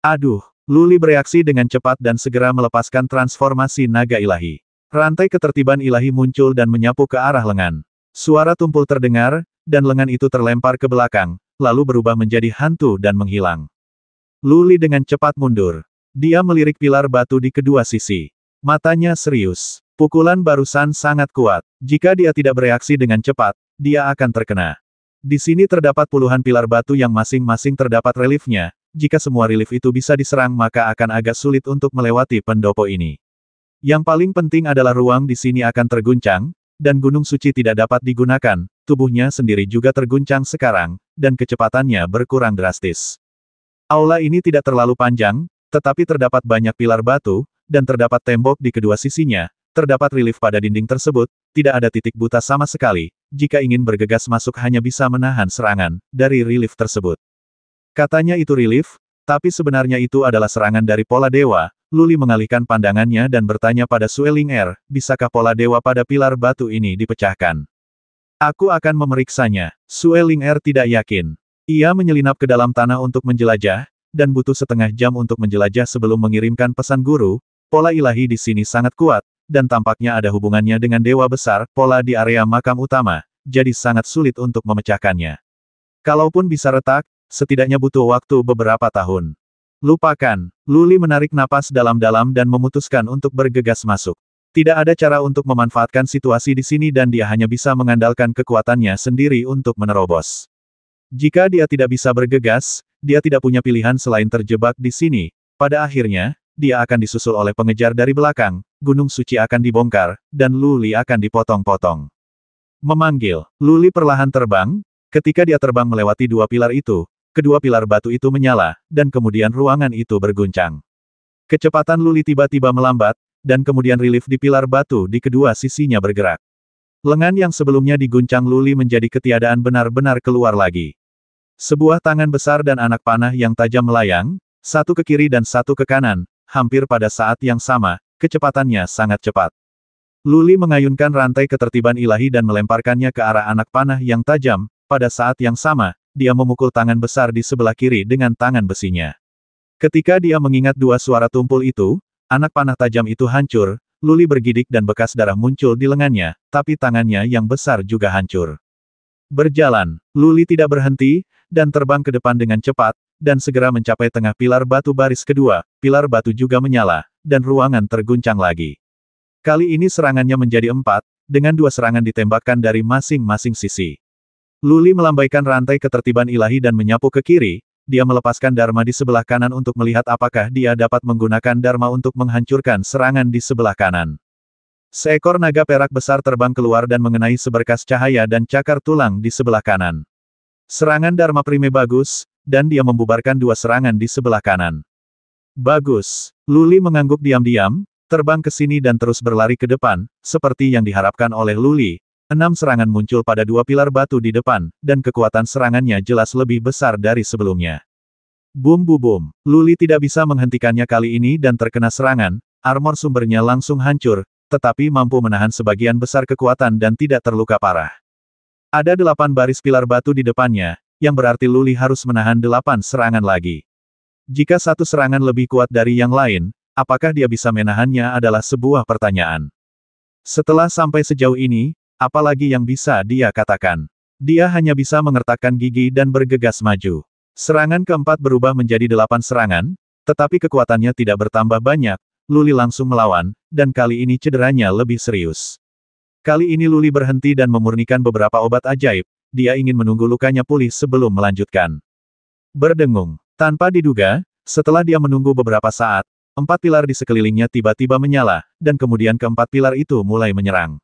Aduh, Luli bereaksi dengan cepat dan segera melepaskan transformasi naga ilahi. Rantai ketertiban ilahi muncul dan menyapu ke arah lengan. Suara tumpul terdengar, dan lengan itu terlempar ke belakang, lalu berubah menjadi hantu dan menghilang. Luli dengan cepat mundur. Dia melirik pilar batu di kedua sisi. Matanya serius. Pukulan barusan sangat kuat. Jika dia tidak bereaksi dengan cepat, dia akan terkena. Di sini terdapat puluhan pilar batu yang masing-masing terdapat reliefnya, jika semua relief itu bisa diserang maka akan agak sulit untuk melewati pendopo ini. Yang paling penting adalah ruang di sini akan terguncang, dan gunung suci tidak dapat digunakan, tubuhnya sendiri juga terguncang sekarang, dan kecepatannya berkurang drastis. Aula ini tidak terlalu panjang, tetapi terdapat banyak pilar batu, dan terdapat tembok di kedua sisinya, terdapat relief pada dinding tersebut, tidak ada titik buta sama sekali, jika ingin bergegas masuk hanya bisa menahan serangan, dari relief tersebut. Katanya itu relief, tapi sebenarnya itu adalah serangan dari pola dewa. Luli mengalihkan pandangannya dan bertanya pada Sueling Er, bisakah pola dewa pada pilar batu ini dipecahkan? Aku akan memeriksanya. Sueling Er tidak yakin. Ia menyelinap ke dalam tanah untuk menjelajah, dan butuh setengah jam untuk menjelajah sebelum mengirimkan pesan guru, pola ilahi di sini sangat kuat, dan tampaknya ada hubungannya dengan dewa besar, pola di area makam utama, jadi sangat sulit untuk memecahkannya. Kalaupun bisa retak, Setidaknya butuh waktu beberapa tahun. Lupakan, Luli menarik napas dalam-dalam dan memutuskan untuk bergegas masuk. Tidak ada cara untuk memanfaatkan situasi di sini dan dia hanya bisa mengandalkan kekuatannya sendiri untuk menerobos. Jika dia tidak bisa bergegas, dia tidak punya pilihan selain terjebak di sini. Pada akhirnya, dia akan disusul oleh pengejar dari belakang, gunung suci akan dibongkar, dan Luli akan dipotong-potong. Memanggil, Luli perlahan terbang, ketika dia terbang melewati dua pilar itu, kedua pilar batu itu menyala, dan kemudian ruangan itu berguncang. Kecepatan Luli tiba-tiba melambat, dan kemudian relief di pilar batu di kedua sisinya bergerak. Lengan yang sebelumnya diguncang Luli menjadi ketiadaan benar-benar keluar lagi. Sebuah tangan besar dan anak panah yang tajam melayang, satu ke kiri dan satu ke kanan, hampir pada saat yang sama, kecepatannya sangat cepat. Luli mengayunkan rantai ketertiban ilahi dan melemparkannya ke arah anak panah yang tajam, pada saat yang sama, dia memukul tangan besar di sebelah kiri dengan tangan besinya. Ketika dia mengingat dua suara tumpul itu, anak panah tajam itu hancur, Luli bergidik dan bekas darah muncul di lengannya, tapi tangannya yang besar juga hancur. Berjalan, Luli tidak berhenti, dan terbang ke depan dengan cepat, dan segera mencapai tengah pilar batu baris kedua, pilar batu juga menyala, dan ruangan terguncang lagi. Kali ini serangannya menjadi empat, dengan dua serangan ditembakkan dari masing-masing sisi. Luli melambaikan rantai ketertiban ilahi dan menyapu ke kiri, dia melepaskan Dharma di sebelah kanan untuk melihat apakah dia dapat menggunakan Dharma untuk menghancurkan serangan di sebelah kanan. Seekor naga perak besar terbang keluar dan mengenai seberkas cahaya dan cakar tulang di sebelah kanan. Serangan Dharma Prime bagus, dan dia membubarkan dua serangan di sebelah kanan. Bagus. Luli mengangguk diam-diam, terbang ke sini dan terus berlari ke depan, seperti yang diharapkan oleh Luli, Enam serangan muncul pada dua pilar batu di depan, dan kekuatan serangannya jelas lebih besar dari sebelumnya. Bum bu bum, Luli tidak bisa menghentikannya kali ini dan terkena serangan, armor sumbernya langsung hancur, tetapi mampu menahan sebagian besar kekuatan dan tidak terluka parah. Ada delapan baris pilar batu di depannya, yang berarti Luli harus menahan delapan serangan lagi. Jika satu serangan lebih kuat dari yang lain, apakah dia bisa menahannya adalah sebuah pertanyaan. Setelah sampai sejauh ini, Apalagi yang bisa dia katakan. Dia hanya bisa mengertakkan gigi dan bergegas maju. Serangan keempat berubah menjadi delapan serangan, tetapi kekuatannya tidak bertambah banyak, Luli langsung melawan, dan kali ini cederanya lebih serius. Kali ini Luli berhenti dan memurnikan beberapa obat ajaib, dia ingin menunggu lukanya pulih sebelum melanjutkan. Berdengung, tanpa diduga, setelah dia menunggu beberapa saat, empat pilar di sekelilingnya tiba-tiba menyala, dan kemudian keempat pilar itu mulai menyerang.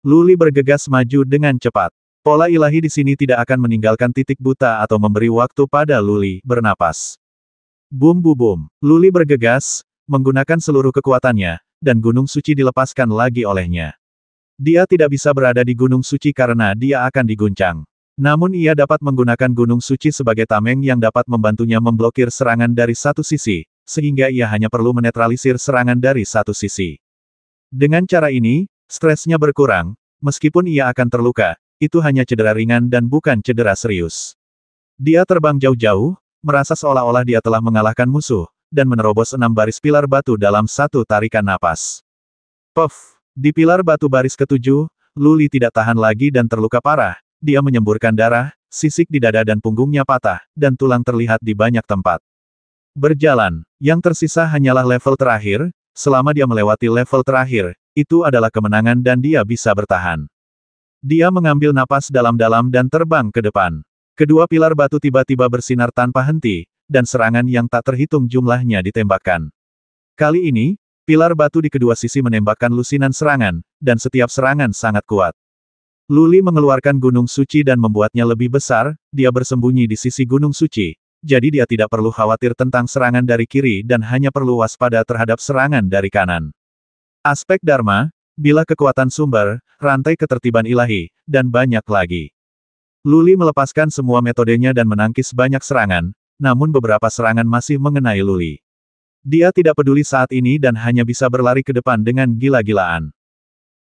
Luli bergegas maju dengan cepat. Pola ilahi di sini tidak akan meninggalkan titik buta atau memberi waktu pada Luli bernapas. Boom, bu bum, Luli bergegas, menggunakan seluruh kekuatannya, dan gunung suci dilepaskan lagi olehnya. Dia tidak bisa berada di gunung suci karena dia akan diguncang. Namun ia dapat menggunakan gunung suci sebagai tameng yang dapat membantunya memblokir serangan dari satu sisi, sehingga ia hanya perlu menetralisir serangan dari satu sisi. Dengan cara ini, Stresnya berkurang, meskipun ia akan terluka, itu hanya cedera ringan dan bukan cedera serius. Dia terbang jauh-jauh, merasa seolah-olah dia telah mengalahkan musuh, dan menerobos enam baris pilar batu dalam satu tarikan napas. Puff! Di pilar batu baris ketujuh, Luli tidak tahan lagi dan terluka parah, dia menyemburkan darah, sisik di dada dan punggungnya patah, dan tulang terlihat di banyak tempat. Berjalan, yang tersisa hanyalah level terakhir, Selama dia melewati level terakhir, itu adalah kemenangan dan dia bisa bertahan. Dia mengambil napas dalam-dalam dan terbang ke depan. Kedua pilar batu tiba-tiba bersinar tanpa henti, dan serangan yang tak terhitung jumlahnya ditembakkan. Kali ini, pilar batu di kedua sisi menembakkan lusinan serangan, dan setiap serangan sangat kuat. Luli mengeluarkan gunung suci dan membuatnya lebih besar, dia bersembunyi di sisi gunung suci, jadi dia tidak perlu khawatir tentang serangan dari kiri dan hanya perlu waspada terhadap serangan dari kanan. Aspek Dharma, bila kekuatan sumber, rantai ketertiban ilahi, dan banyak lagi. Luli melepaskan semua metodenya dan menangkis banyak serangan, namun beberapa serangan masih mengenai Luli. Dia tidak peduli saat ini dan hanya bisa berlari ke depan dengan gila-gilaan.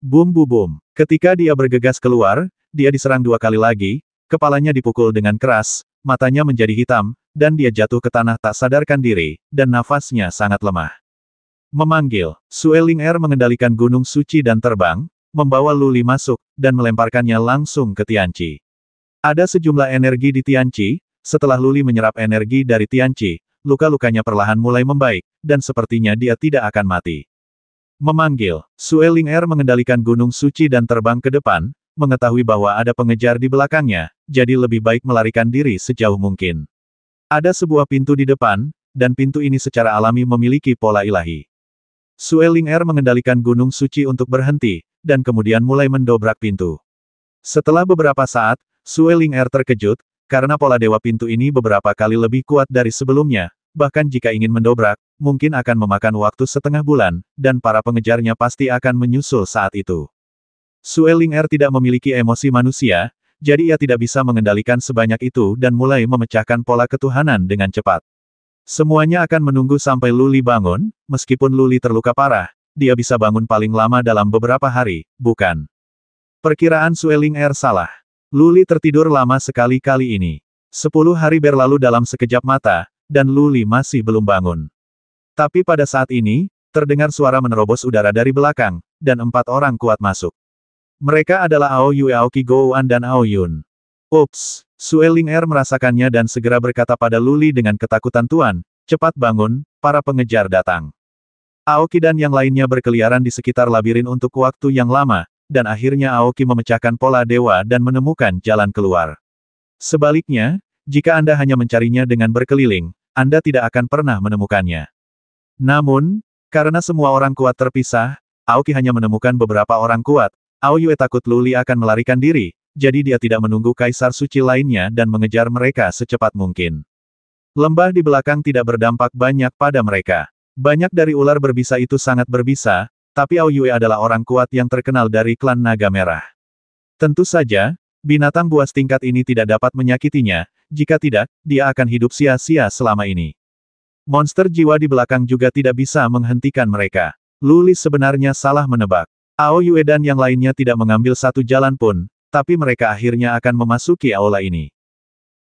Bum bu bum. Ketika dia bergegas keluar, dia diserang dua kali lagi, kepalanya dipukul dengan keras, matanya menjadi hitam, dan dia jatuh ke tanah tak sadarkan diri, dan nafasnya sangat lemah. Memanggil, Sueling Er mengendalikan gunung suci dan terbang, membawa Luli masuk, dan melemparkannya langsung ke Tianci. Ada sejumlah energi di Tianci, setelah Luli menyerap energi dari Tianci, luka-lukanya perlahan mulai membaik, dan sepertinya dia tidak akan mati. Memanggil, Sueling Er mengendalikan gunung suci dan terbang ke depan, mengetahui bahwa ada pengejar di belakangnya, jadi lebih baik melarikan diri sejauh mungkin. Ada sebuah pintu di depan, dan pintu ini secara alami memiliki pola ilahi. Sueling Er mengendalikan gunung suci untuk berhenti, dan kemudian mulai mendobrak pintu. Setelah beberapa saat, Sueling Er terkejut, karena pola dewa pintu ini beberapa kali lebih kuat dari sebelumnya, bahkan jika ingin mendobrak, mungkin akan memakan waktu setengah bulan, dan para pengejarnya pasti akan menyusul saat itu. Sue Ling Er tidak memiliki emosi manusia, jadi ia tidak bisa mengendalikan sebanyak itu dan mulai memecahkan pola ketuhanan dengan cepat. Semuanya akan menunggu sampai Luli bangun, meskipun Luli terluka parah, dia bisa bangun paling lama dalam beberapa hari, bukan? Perkiraan Sueling Er salah. Luli tertidur lama sekali kali ini. Sepuluh hari berlalu dalam sekejap mata, dan Luli masih belum bangun. Tapi pada saat ini, terdengar suara menerobos udara dari belakang, dan empat orang kuat masuk. Mereka adalah Ao Yue Aoki Gouan dan Ao Yun. Ups, Sue Ling Er merasakannya dan segera berkata pada Luli dengan ketakutan Tuan, cepat bangun, para pengejar datang. Aoki dan yang lainnya berkeliaran di sekitar labirin untuk waktu yang lama, dan akhirnya Aoki memecahkan pola dewa dan menemukan jalan keluar. Sebaliknya, jika Anda hanya mencarinya dengan berkeliling, Anda tidak akan pernah menemukannya. Namun, karena semua orang kuat terpisah, Aoki hanya menemukan beberapa orang kuat, Ao Yue takut Luli akan melarikan diri, jadi dia tidak menunggu kaisar suci lainnya dan mengejar mereka secepat mungkin. Lembah di belakang tidak berdampak banyak pada mereka. Banyak dari ular berbisa itu sangat berbisa, tapi Ao Yue adalah orang kuat yang terkenal dari klan Naga Merah. Tentu saja, binatang buas tingkat ini tidak dapat menyakitinya, jika tidak, dia akan hidup sia-sia selama ini. Monster jiwa di belakang juga tidak bisa menghentikan mereka. Lulis sebenarnya salah menebak. Ao Yue dan yang lainnya tidak mengambil satu jalan pun, tapi mereka akhirnya akan memasuki aula ini.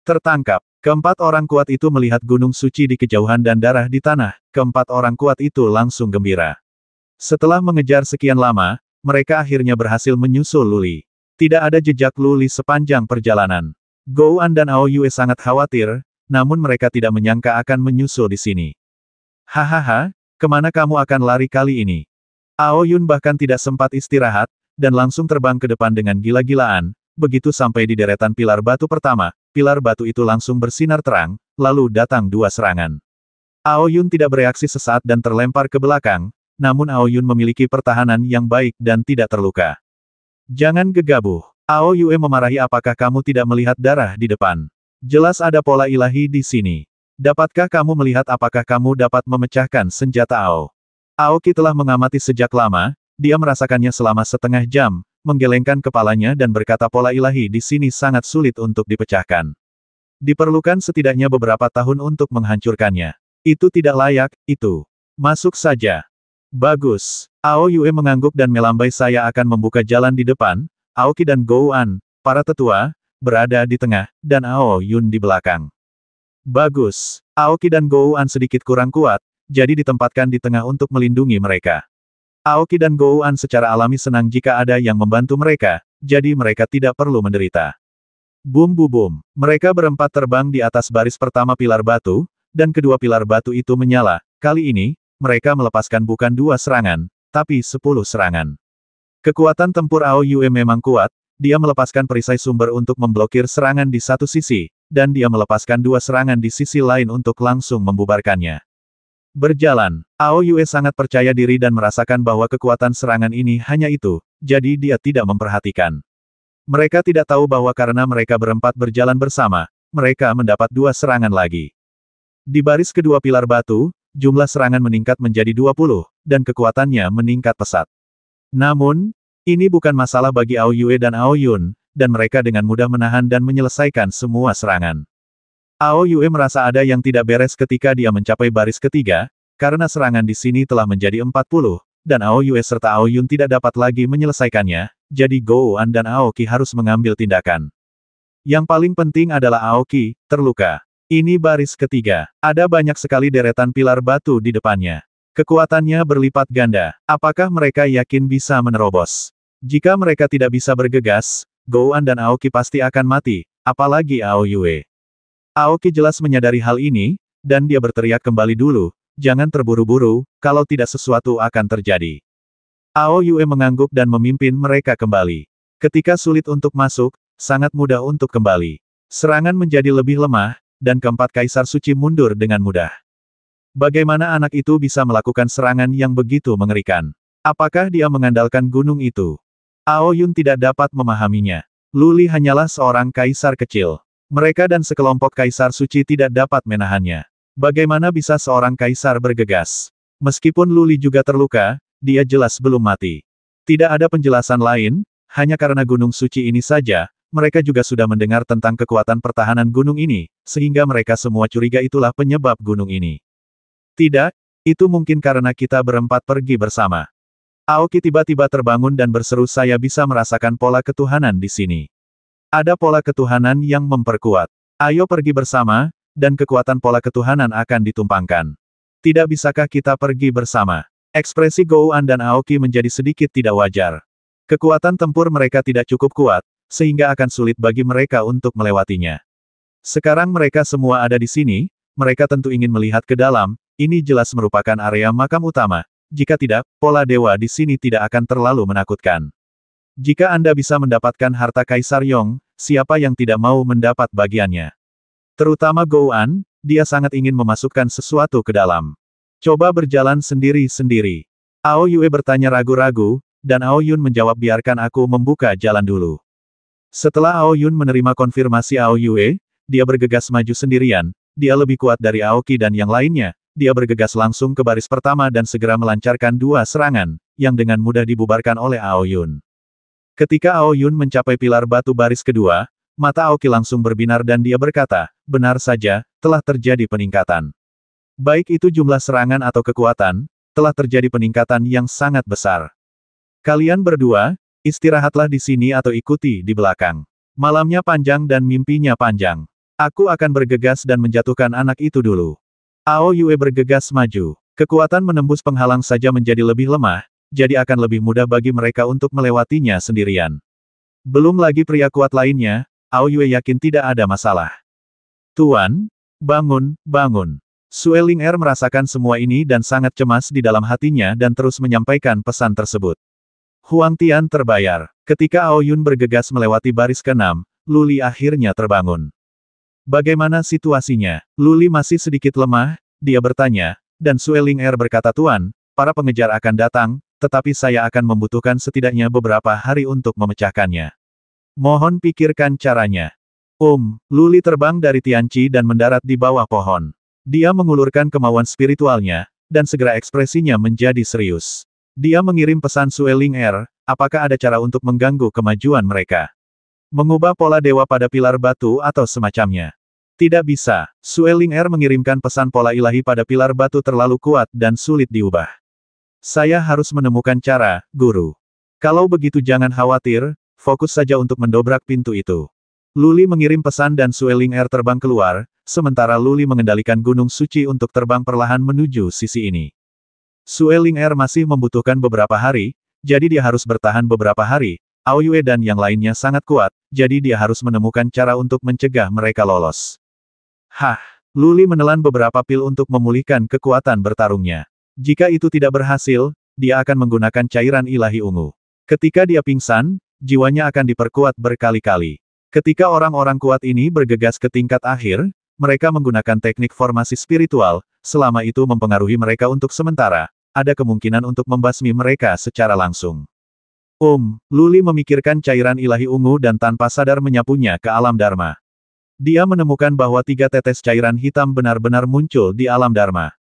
Tertangkap, keempat orang kuat itu melihat gunung suci di kejauhan dan darah di tanah, keempat orang kuat itu langsung gembira. Setelah mengejar sekian lama, mereka akhirnya berhasil menyusul Luli. Tidak ada jejak Luli sepanjang perjalanan. Gouan dan Ao Yue sangat khawatir, namun mereka tidak menyangka akan menyusul di sini. Hahaha, kemana kamu akan lari kali ini? Ao Yun bahkan tidak sempat istirahat, dan langsung terbang ke depan dengan gila-gilaan. Begitu sampai di deretan pilar batu pertama, pilar batu itu langsung bersinar terang, lalu datang dua serangan. Ao Yun tidak bereaksi sesaat dan terlempar ke belakang, namun Ao Yun memiliki pertahanan yang baik dan tidak terluka. Jangan gegabah. Ao Yue memarahi apakah kamu tidak melihat darah di depan. Jelas ada pola ilahi di sini. Dapatkah kamu melihat apakah kamu dapat memecahkan senjata Ao? Aoki telah mengamati sejak lama, dia merasakannya selama setengah jam, menggelengkan kepalanya dan berkata pola ilahi di sini sangat sulit untuk dipecahkan. Diperlukan setidaknya beberapa tahun untuk menghancurkannya. Itu tidak layak, itu. Masuk saja. Bagus. Ao Yue mengangguk dan melambai saya akan membuka jalan di depan, Aoki dan Gouan, para tetua, berada di tengah, dan Ao Yun di belakang. Bagus. Aoki dan Gouan sedikit kurang kuat, jadi ditempatkan di tengah untuk melindungi mereka. Aoki dan Gouan secara alami senang jika ada yang membantu mereka, jadi mereka tidak perlu menderita. Bum bu bum, mereka berempat terbang di atas baris pertama pilar batu, dan kedua pilar batu itu menyala, kali ini, mereka melepaskan bukan dua serangan, tapi sepuluh serangan. Kekuatan tempur Ao Yue memang kuat, dia melepaskan perisai sumber untuk memblokir serangan di satu sisi, dan dia melepaskan dua serangan di sisi lain untuk langsung membubarkannya. Berjalan, Ao Yue sangat percaya diri dan merasakan bahwa kekuatan serangan ini hanya itu, jadi dia tidak memperhatikan. Mereka tidak tahu bahwa karena mereka berempat berjalan bersama, mereka mendapat dua serangan lagi. Di baris kedua pilar batu, jumlah serangan meningkat menjadi 20, dan kekuatannya meningkat pesat. Namun, ini bukan masalah bagi Ao Yue dan Ao Yun, dan mereka dengan mudah menahan dan menyelesaikan semua serangan. Ao Yue merasa ada yang tidak beres ketika dia mencapai baris ketiga, karena serangan di sini telah menjadi 40, dan Ao Yue serta Ao Yun tidak dapat lagi menyelesaikannya, jadi An dan Aoki harus mengambil tindakan. Yang paling penting adalah Aoki, terluka. Ini baris ketiga. Ada banyak sekali deretan pilar batu di depannya. Kekuatannya berlipat ganda. Apakah mereka yakin bisa menerobos? Jika mereka tidak bisa bergegas, Gouan dan Aoki pasti akan mati, apalagi Ao Yue. Aoki jelas menyadari hal ini, dan dia berteriak kembali dulu, jangan terburu-buru, kalau tidak sesuatu akan terjadi. Ao Yue mengangguk dan memimpin mereka kembali. Ketika sulit untuk masuk, sangat mudah untuk kembali. Serangan menjadi lebih lemah, dan keempat kaisar suci mundur dengan mudah. Bagaimana anak itu bisa melakukan serangan yang begitu mengerikan? Apakah dia mengandalkan gunung itu? Ao Yun tidak dapat memahaminya. Luli hanyalah seorang kaisar kecil. Mereka dan sekelompok kaisar suci tidak dapat menahannya. Bagaimana bisa seorang kaisar bergegas? Meskipun Luli juga terluka, dia jelas belum mati. Tidak ada penjelasan lain, hanya karena gunung suci ini saja, mereka juga sudah mendengar tentang kekuatan pertahanan gunung ini, sehingga mereka semua curiga itulah penyebab gunung ini. Tidak, itu mungkin karena kita berempat pergi bersama. Aoki tiba-tiba terbangun dan berseru saya bisa merasakan pola ketuhanan di sini. Ada pola ketuhanan yang memperkuat. Ayo pergi bersama, dan kekuatan pola ketuhanan akan ditumpangkan. Tidak bisakah kita pergi bersama? Ekspresi Gouan dan Aoki menjadi sedikit tidak wajar. Kekuatan tempur mereka tidak cukup kuat, sehingga akan sulit bagi mereka untuk melewatinya. Sekarang mereka semua ada di sini, mereka tentu ingin melihat ke dalam, ini jelas merupakan area makam utama. Jika tidak, pola dewa di sini tidak akan terlalu menakutkan. Jika Anda bisa mendapatkan harta Kaisar Yong, siapa yang tidak mau mendapat bagiannya? Terutama Gouan, dia sangat ingin memasukkan sesuatu ke dalam. Coba berjalan sendiri-sendiri. Ao Yue bertanya ragu-ragu, dan Ao Yun menjawab biarkan aku membuka jalan dulu. Setelah Ao Yun menerima konfirmasi Ao Yue, dia bergegas maju sendirian, dia lebih kuat dari Aoki dan yang lainnya, dia bergegas langsung ke baris pertama dan segera melancarkan dua serangan, yang dengan mudah dibubarkan oleh Ao Yun. Ketika Ao Yun mencapai pilar batu baris kedua, mata Aoki langsung berbinar dan dia berkata, benar saja, telah terjadi peningkatan. Baik itu jumlah serangan atau kekuatan, telah terjadi peningkatan yang sangat besar. Kalian berdua, istirahatlah di sini atau ikuti di belakang. Malamnya panjang dan mimpinya panjang. Aku akan bergegas dan menjatuhkan anak itu dulu. Ao Yue bergegas maju. Kekuatan menembus penghalang saja menjadi lebih lemah, jadi akan lebih mudah bagi mereka untuk melewatinya sendirian. Belum lagi pria kuat lainnya, Ao Yue yakin tidak ada masalah. Tuan, bangun, bangun. Sueling Er merasakan semua ini dan sangat cemas di dalam hatinya dan terus menyampaikan pesan tersebut. Huang Tian terbayar. Ketika Ao Yun bergegas melewati baris keenam, Luli akhirnya terbangun. Bagaimana situasinya? Luli masih sedikit lemah, dia bertanya, dan Sueling Er berkata Tuan, para pengejar akan datang, tetapi saya akan membutuhkan setidaknya beberapa hari untuk memecahkannya. Mohon pikirkan caranya. um, Luli terbang dari Tianci dan mendarat di bawah pohon. Dia mengulurkan kemauan spiritualnya, dan segera ekspresinya menjadi serius. Dia mengirim pesan Sueling Air, er, apakah ada cara untuk mengganggu kemajuan mereka. Mengubah pola dewa pada pilar batu atau semacamnya. Tidak bisa, Sueling Air er mengirimkan pesan pola ilahi pada pilar batu terlalu kuat dan sulit diubah. Saya harus menemukan cara, guru. Kalau begitu jangan khawatir, fokus saja untuk mendobrak pintu itu. Luli mengirim pesan dan Sueling Air terbang keluar, sementara Luli mengendalikan Gunung Suci untuk terbang perlahan menuju sisi ini. Sueling Air masih membutuhkan beberapa hari, jadi dia harus bertahan beberapa hari, Aoyue dan yang lainnya sangat kuat, jadi dia harus menemukan cara untuk mencegah mereka lolos. Hah! Luli menelan beberapa pil untuk memulihkan kekuatan bertarungnya. Jika itu tidak berhasil, dia akan menggunakan cairan ilahi ungu. Ketika dia pingsan, jiwanya akan diperkuat berkali-kali. Ketika orang-orang kuat ini bergegas ke tingkat akhir, mereka menggunakan teknik formasi spiritual, selama itu mempengaruhi mereka untuk sementara, ada kemungkinan untuk membasmi mereka secara langsung. Um, Luli memikirkan cairan ilahi ungu dan tanpa sadar menyapunya ke alam dharma. Dia menemukan bahwa tiga tetes cairan hitam benar-benar muncul di alam dharma.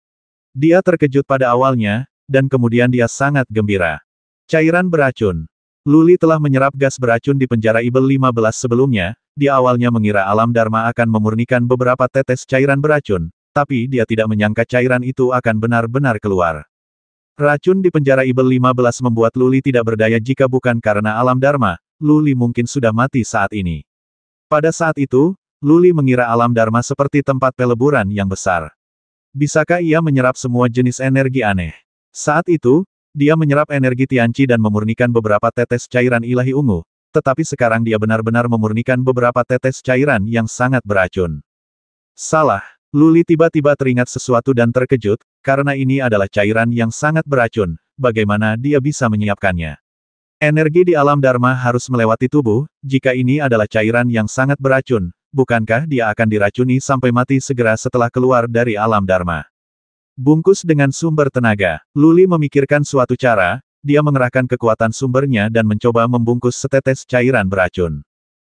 Dia terkejut pada awalnya, dan kemudian dia sangat gembira. Cairan beracun. Luli telah menyerap gas beracun di penjara Ibel 15 sebelumnya, Di awalnya mengira alam Dharma akan memurnikan beberapa tetes cairan beracun, tapi dia tidak menyangka cairan itu akan benar-benar keluar. Racun di penjara Ibel 15 membuat Luli tidak berdaya jika bukan karena alam Dharma, Luli mungkin sudah mati saat ini. Pada saat itu, Luli mengira alam Dharma seperti tempat peleburan yang besar. Bisakah ia menyerap semua jenis energi aneh? Saat itu, dia menyerap energi Tianci dan memurnikan beberapa tetes cairan ilahi ungu, tetapi sekarang dia benar-benar memurnikan beberapa tetes cairan yang sangat beracun. Salah. Luli tiba-tiba teringat sesuatu dan terkejut, karena ini adalah cairan yang sangat beracun, bagaimana dia bisa menyiapkannya. Energi di alam Dharma harus melewati tubuh, jika ini adalah cairan yang sangat beracun, bukankah dia akan diracuni sampai mati segera setelah keluar dari alam Dharma? Bungkus dengan sumber tenaga, Luli memikirkan suatu cara, dia mengerahkan kekuatan sumbernya dan mencoba membungkus setetes cairan beracun.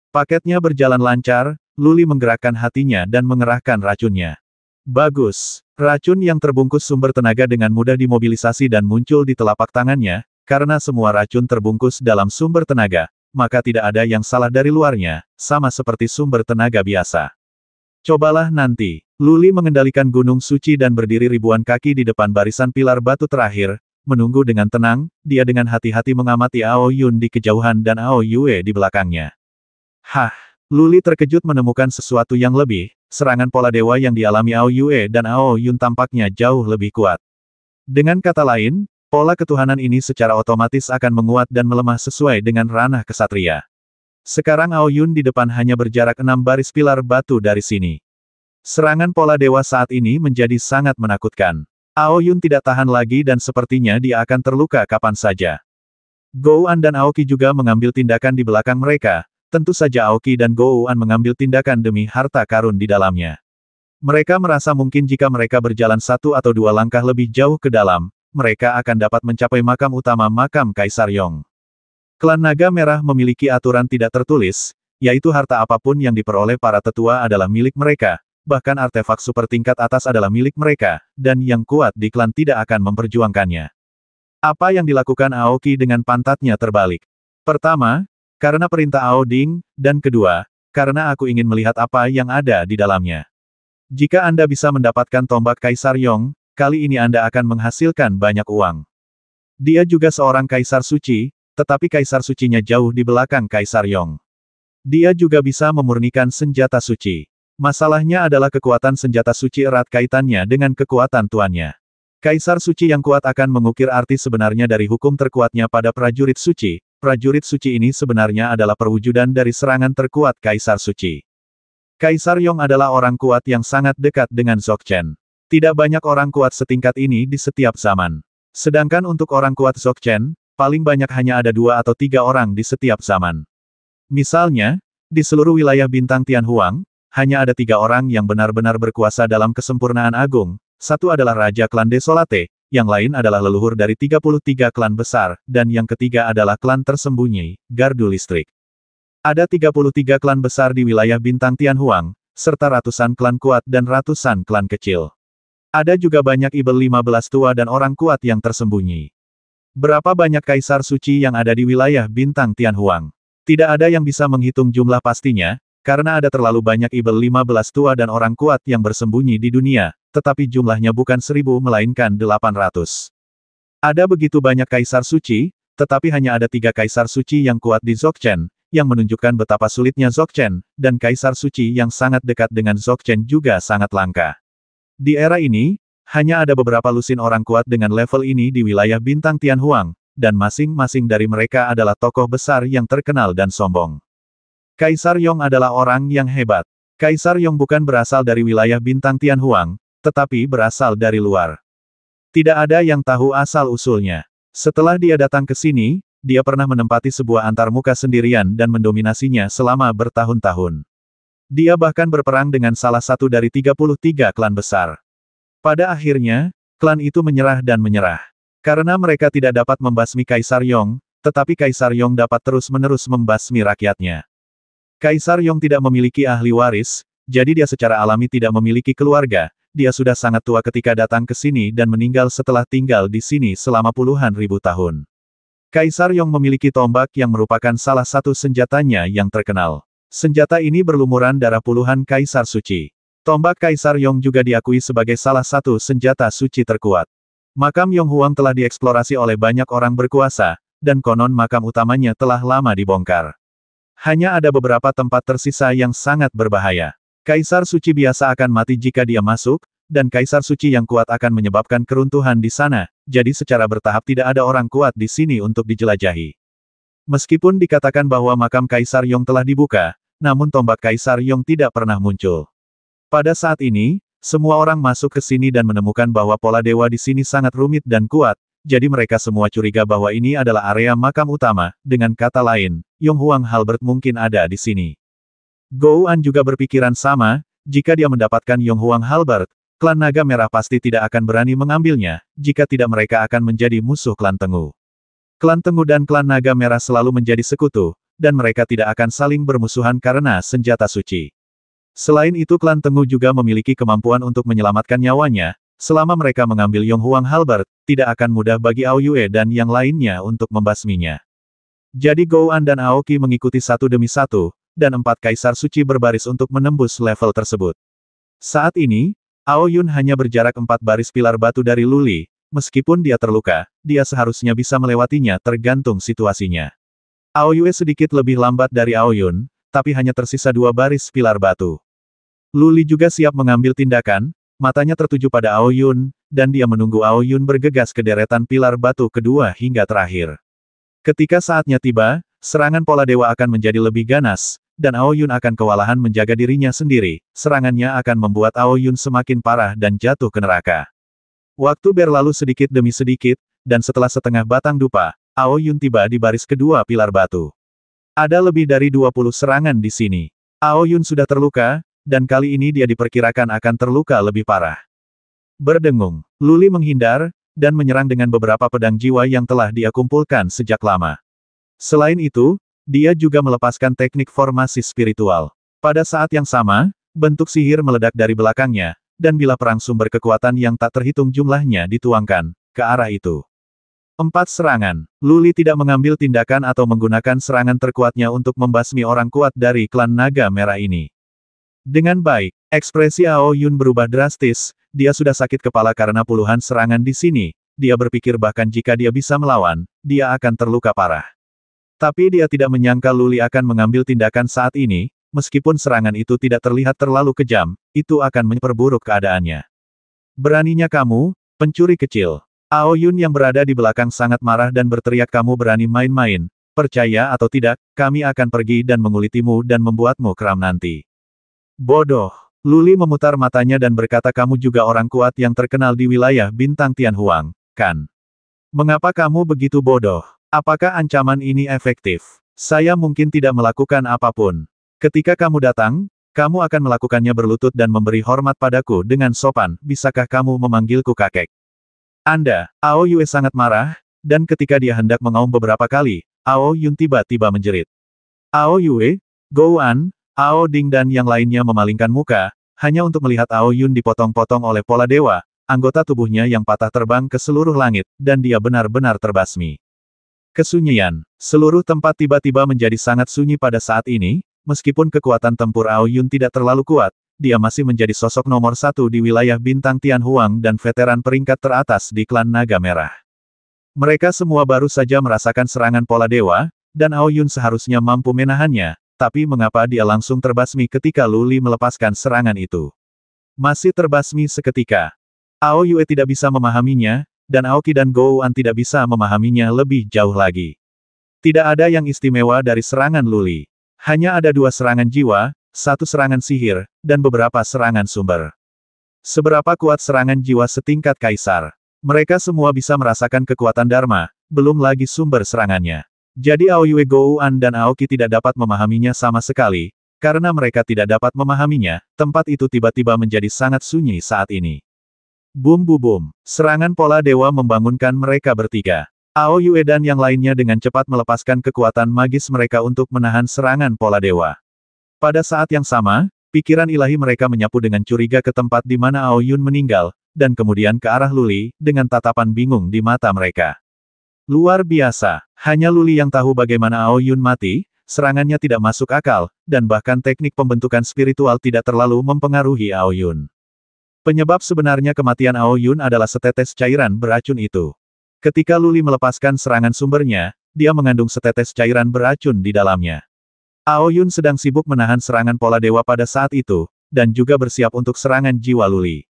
Paketnya berjalan lancar, Luli menggerakkan hatinya dan mengerahkan racunnya. Bagus, racun yang terbungkus sumber tenaga dengan mudah dimobilisasi dan muncul di telapak tangannya, karena semua racun terbungkus dalam sumber tenaga, maka tidak ada yang salah dari luarnya, sama seperti sumber tenaga biasa. Cobalah nanti. Luli mengendalikan gunung suci dan berdiri ribuan kaki di depan barisan pilar batu terakhir, menunggu dengan tenang, dia dengan hati-hati mengamati Ao Yun di kejauhan dan Ao Yue di belakangnya. Hah! Luli terkejut menemukan sesuatu yang lebih, serangan pola dewa yang dialami Ao Yue dan Ao Yun tampaknya jauh lebih kuat. Dengan kata lain, Pola ketuhanan ini secara otomatis akan menguat dan melemah sesuai dengan ranah kesatria. Sekarang Ao Yun di depan hanya berjarak enam baris pilar batu dari sini. Serangan pola dewa saat ini menjadi sangat menakutkan. Ao Yun tidak tahan lagi dan sepertinya dia akan terluka kapan saja. Gouan dan Aoki juga mengambil tindakan di belakang mereka, Tentu saja Aoki dan Gouan mengambil tindakan demi harta karun di dalamnya. Mereka merasa mungkin jika mereka berjalan satu atau dua langkah lebih jauh ke dalam, mereka akan dapat mencapai makam utama makam Kaisar Yong. Klan Naga Merah memiliki aturan tidak tertulis, yaitu harta apapun yang diperoleh para tetua adalah milik mereka, bahkan artefak super tingkat atas adalah milik mereka, dan yang kuat di klan tidak akan memperjuangkannya. Apa yang dilakukan Aoki dengan pantatnya terbalik? Pertama, karena perintah Ao Ding, dan kedua, karena aku ingin melihat apa yang ada di dalamnya. Jika Anda bisa mendapatkan tombak Kaisar Yong, kali ini Anda akan menghasilkan banyak uang. Dia juga seorang kaisar suci, tetapi kaisar sucinya jauh di belakang kaisar Yong. Dia juga bisa memurnikan senjata suci. Masalahnya adalah kekuatan senjata suci erat kaitannya dengan kekuatan tuannya. Kaisar suci yang kuat akan mengukir arti sebenarnya dari hukum terkuatnya pada prajurit suci. Prajurit suci ini sebenarnya adalah perwujudan dari serangan terkuat Kaisar suci. Kaisar Yong adalah orang kuat yang sangat dekat dengan Chen. Tidak banyak orang kuat setingkat ini di setiap zaman. Sedangkan untuk orang kuat Zokchen, paling banyak hanya ada dua atau tiga orang di setiap zaman. Misalnya, di seluruh wilayah bintang Tianhuang, hanya ada tiga orang yang benar-benar berkuasa dalam kesempurnaan agung, satu adalah Raja Klan Desolate, yang lain adalah leluhur dari 33 klan besar, dan yang ketiga adalah klan tersembunyi, Gardu Listrik. Ada 33 klan besar di wilayah bintang Tianhuang, serta ratusan klan kuat dan ratusan klan kecil. Ada juga banyak ibel 15 tua dan orang kuat yang tersembunyi. Berapa banyak kaisar suci yang ada di wilayah bintang Tianhuang? Tidak ada yang bisa menghitung jumlah pastinya, karena ada terlalu banyak ibel 15 tua dan orang kuat yang bersembunyi di dunia, tetapi jumlahnya bukan seribu melainkan delapan ratus. Ada begitu banyak kaisar suci, tetapi hanya ada tiga kaisar suci yang kuat di Zokchen, yang menunjukkan betapa sulitnya Zokchen, dan kaisar suci yang sangat dekat dengan Zokchen juga sangat langka. Di era ini, hanya ada beberapa lusin orang kuat dengan level ini di wilayah bintang Tianhuang, dan masing-masing dari mereka adalah tokoh besar yang terkenal dan sombong. Kaisar Yong adalah orang yang hebat. Kaisar Yong bukan berasal dari wilayah bintang Tianhuang, tetapi berasal dari luar. Tidak ada yang tahu asal-usulnya. Setelah dia datang ke sini, dia pernah menempati sebuah antarmuka sendirian dan mendominasinya selama bertahun-tahun. Dia bahkan berperang dengan salah satu dari 33 klan besar. Pada akhirnya, klan itu menyerah dan menyerah. Karena mereka tidak dapat membasmi Kaisar Yong, tetapi Kaisar Yong dapat terus-menerus membasmi rakyatnya. Kaisar Yong tidak memiliki ahli waris, jadi dia secara alami tidak memiliki keluarga, dia sudah sangat tua ketika datang ke sini dan meninggal setelah tinggal di sini selama puluhan ribu tahun. Kaisar Yong memiliki tombak yang merupakan salah satu senjatanya yang terkenal. Senjata ini berlumuran darah puluhan kaisar suci. Tombak Kaisar Yong juga diakui sebagai salah satu senjata suci terkuat. Makam Yong Huang telah dieksplorasi oleh banyak orang berkuasa, dan konon makam utamanya telah lama dibongkar. Hanya ada beberapa tempat tersisa yang sangat berbahaya. Kaisar suci biasa akan mati jika dia masuk, dan kaisar suci yang kuat akan menyebabkan keruntuhan di sana, jadi secara bertahap tidak ada orang kuat di sini untuk dijelajahi. Meskipun dikatakan bahwa makam Kaisar Yong telah dibuka, namun tombak Kaisar Yong tidak pernah muncul. Pada saat ini, semua orang masuk ke sini dan menemukan bahwa pola dewa di sini sangat rumit dan kuat, jadi mereka semua curiga bahwa ini adalah area makam utama, dengan kata lain, Yong Huang Halbert mungkin ada di sini. An juga berpikiran sama, jika dia mendapatkan Yong Huang Halbert, klan naga merah pasti tidak akan berani mengambilnya, jika tidak mereka akan menjadi musuh klan Tengu. Klan Tengu dan klan naga merah selalu menjadi sekutu, dan mereka tidak akan saling bermusuhan karena senjata suci. Selain itu klan Tengu juga memiliki kemampuan untuk menyelamatkan nyawanya, selama mereka mengambil Yong Huang Halbert, tidak akan mudah bagi Ao Yue dan yang lainnya untuk membasminya. Jadi An dan Aoki mengikuti satu demi satu, dan empat kaisar suci berbaris untuk menembus level tersebut. Saat ini, Ao Yun hanya berjarak empat baris pilar batu dari Luli, meskipun dia terluka, dia seharusnya bisa melewatinya tergantung situasinya. Aoyue sedikit lebih lambat dari Aoyun, tapi hanya tersisa dua baris pilar batu. Luli juga siap mengambil tindakan, matanya tertuju pada Aoyun, dan dia menunggu Aoyun bergegas ke deretan pilar batu kedua hingga terakhir. Ketika saatnya tiba, serangan pola dewa akan menjadi lebih ganas, dan Aoyun akan kewalahan menjaga dirinya sendiri, serangannya akan membuat Aoyun semakin parah dan jatuh ke neraka. Waktu berlalu sedikit demi sedikit, dan setelah setengah batang dupa, Ao Yun tiba di baris kedua pilar batu. Ada lebih dari 20 serangan di sini. Ao Yun sudah terluka, dan kali ini dia diperkirakan akan terluka lebih parah. Berdengung, Luli menghindar, dan menyerang dengan beberapa pedang jiwa yang telah dia kumpulkan sejak lama. Selain itu, dia juga melepaskan teknik formasi spiritual. Pada saat yang sama, bentuk sihir meledak dari belakangnya, dan bila perang sumber kekuatan yang tak terhitung jumlahnya dituangkan, ke arah itu. Empat serangan. Luli tidak mengambil tindakan atau menggunakan serangan terkuatnya untuk membasmi orang kuat dari klan naga merah ini. Dengan baik, ekspresi Ao Yun berubah drastis, dia sudah sakit kepala karena puluhan serangan di sini, dia berpikir bahkan jika dia bisa melawan, dia akan terluka parah. Tapi dia tidak menyangka Luli akan mengambil tindakan saat ini, meskipun serangan itu tidak terlihat terlalu kejam, itu akan memperburuk keadaannya. Beraninya kamu, pencuri kecil. Ao Yun yang berada di belakang sangat marah dan berteriak kamu berani main-main, percaya atau tidak, kami akan pergi dan mengulitimu dan membuatmu kram nanti. Bodoh! Luli memutar matanya dan berkata kamu juga orang kuat yang terkenal di wilayah bintang Tianhuang, kan? Mengapa kamu begitu bodoh? Apakah ancaman ini efektif? Saya mungkin tidak melakukan apapun. Ketika kamu datang, kamu akan melakukannya berlutut dan memberi hormat padaku dengan sopan, bisakah kamu memanggilku kakek? Anda, Ao Yue sangat marah, dan ketika dia hendak mengaum beberapa kali, Ao Yun tiba-tiba menjerit. Ao Yue, Go An, Ao Ding dan yang lainnya memalingkan muka, hanya untuk melihat Ao Yun dipotong-potong oleh pola dewa, anggota tubuhnya yang patah terbang ke seluruh langit, dan dia benar-benar terbasmi. Kesunyian, seluruh tempat tiba-tiba menjadi sangat sunyi pada saat ini, meskipun kekuatan tempur Ao Yun tidak terlalu kuat, dia masih menjadi sosok nomor satu di wilayah Bintang Tianhuang dan veteran peringkat teratas di klan Naga Merah. Mereka semua baru saja merasakan serangan pola dewa, dan Ao Yun seharusnya mampu menahannya, tapi mengapa dia langsung terbasmi ketika Luli melepaskan serangan itu? Masih terbasmi seketika. Ao Yue tidak bisa memahaminya, dan Aoki dan Gouan tidak bisa memahaminya lebih jauh lagi. Tidak ada yang istimewa dari serangan Luli. Hanya ada dua serangan jiwa, satu serangan sihir, dan beberapa serangan sumber. Seberapa kuat serangan jiwa setingkat kaisar? Mereka semua bisa merasakan kekuatan Dharma, belum lagi sumber serangannya. Jadi Yue Gouan dan Aoki tidak dapat memahaminya sama sekali, karena mereka tidak dapat memahaminya, tempat itu tiba-tiba menjadi sangat sunyi saat ini. Bum bu bum, serangan pola dewa membangunkan mereka bertiga. Yue dan yang lainnya dengan cepat melepaskan kekuatan magis mereka untuk menahan serangan pola dewa. Pada saat yang sama, pikiran ilahi mereka menyapu dengan curiga ke tempat di mana Ao Yun meninggal, dan kemudian ke arah Luli, dengan tatapan bingung di mata mereka. Luar biasa, hanya Luli yang tahu bagaimana Ao Yun mati, serangannya tidak masuk akal, dan bahkan teknik pembentukan spiritual tidak terlalu mempengaruhi Ao Yun. Penyebab sebenarnya kematian Ao Yun adalah setetes cairan beracun itu. Ketika Luli melepaskan serangan sumbernya, dia mengandung setetes cairan beracun di dalamnya. Ao Yun sedang sibuk menahan serangan pola dewa pada saat itu, dan juga bersiap untuk serangan jiwa Luli.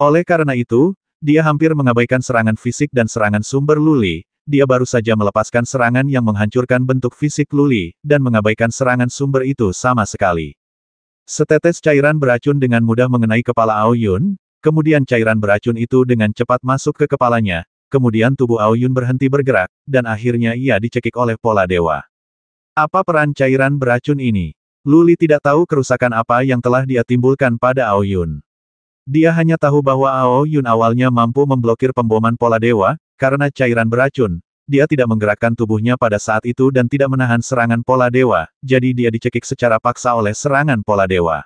Oleh karena itu, dia hampir mengabaikan serangan fisik dan serangan sumber Luli, dia baru saja melepaskan serangan yang menghancurkan bentuk fisik Luli, dan mengabaikan serangan sumber itu sama sekali. Setetes cairan beracun dengan mudah mengenai kepala Ao Yun, kemudian cairan beracun itu dengan cepat masuk ke kepalanya, kemudian tubuh Ao Yun berhenti bergerak, dan akhirnya ia dicekik oleh pola dewa. Apa peran cairan beracun ini? Luli tidak tahu kerusakan apa yang telah dia timbulkan pada Ao Yun. Dia hanya tahu bahwa Ao Yun awalnya mampu memblokir pemboman pola dewa, karena cairan beracun. Dia tidak menggerakkan tubuhnya pada saat itu dan tidak menahan serangan pola dewa, jadi dia dicekik secara paksa oleh serangan pola dewa.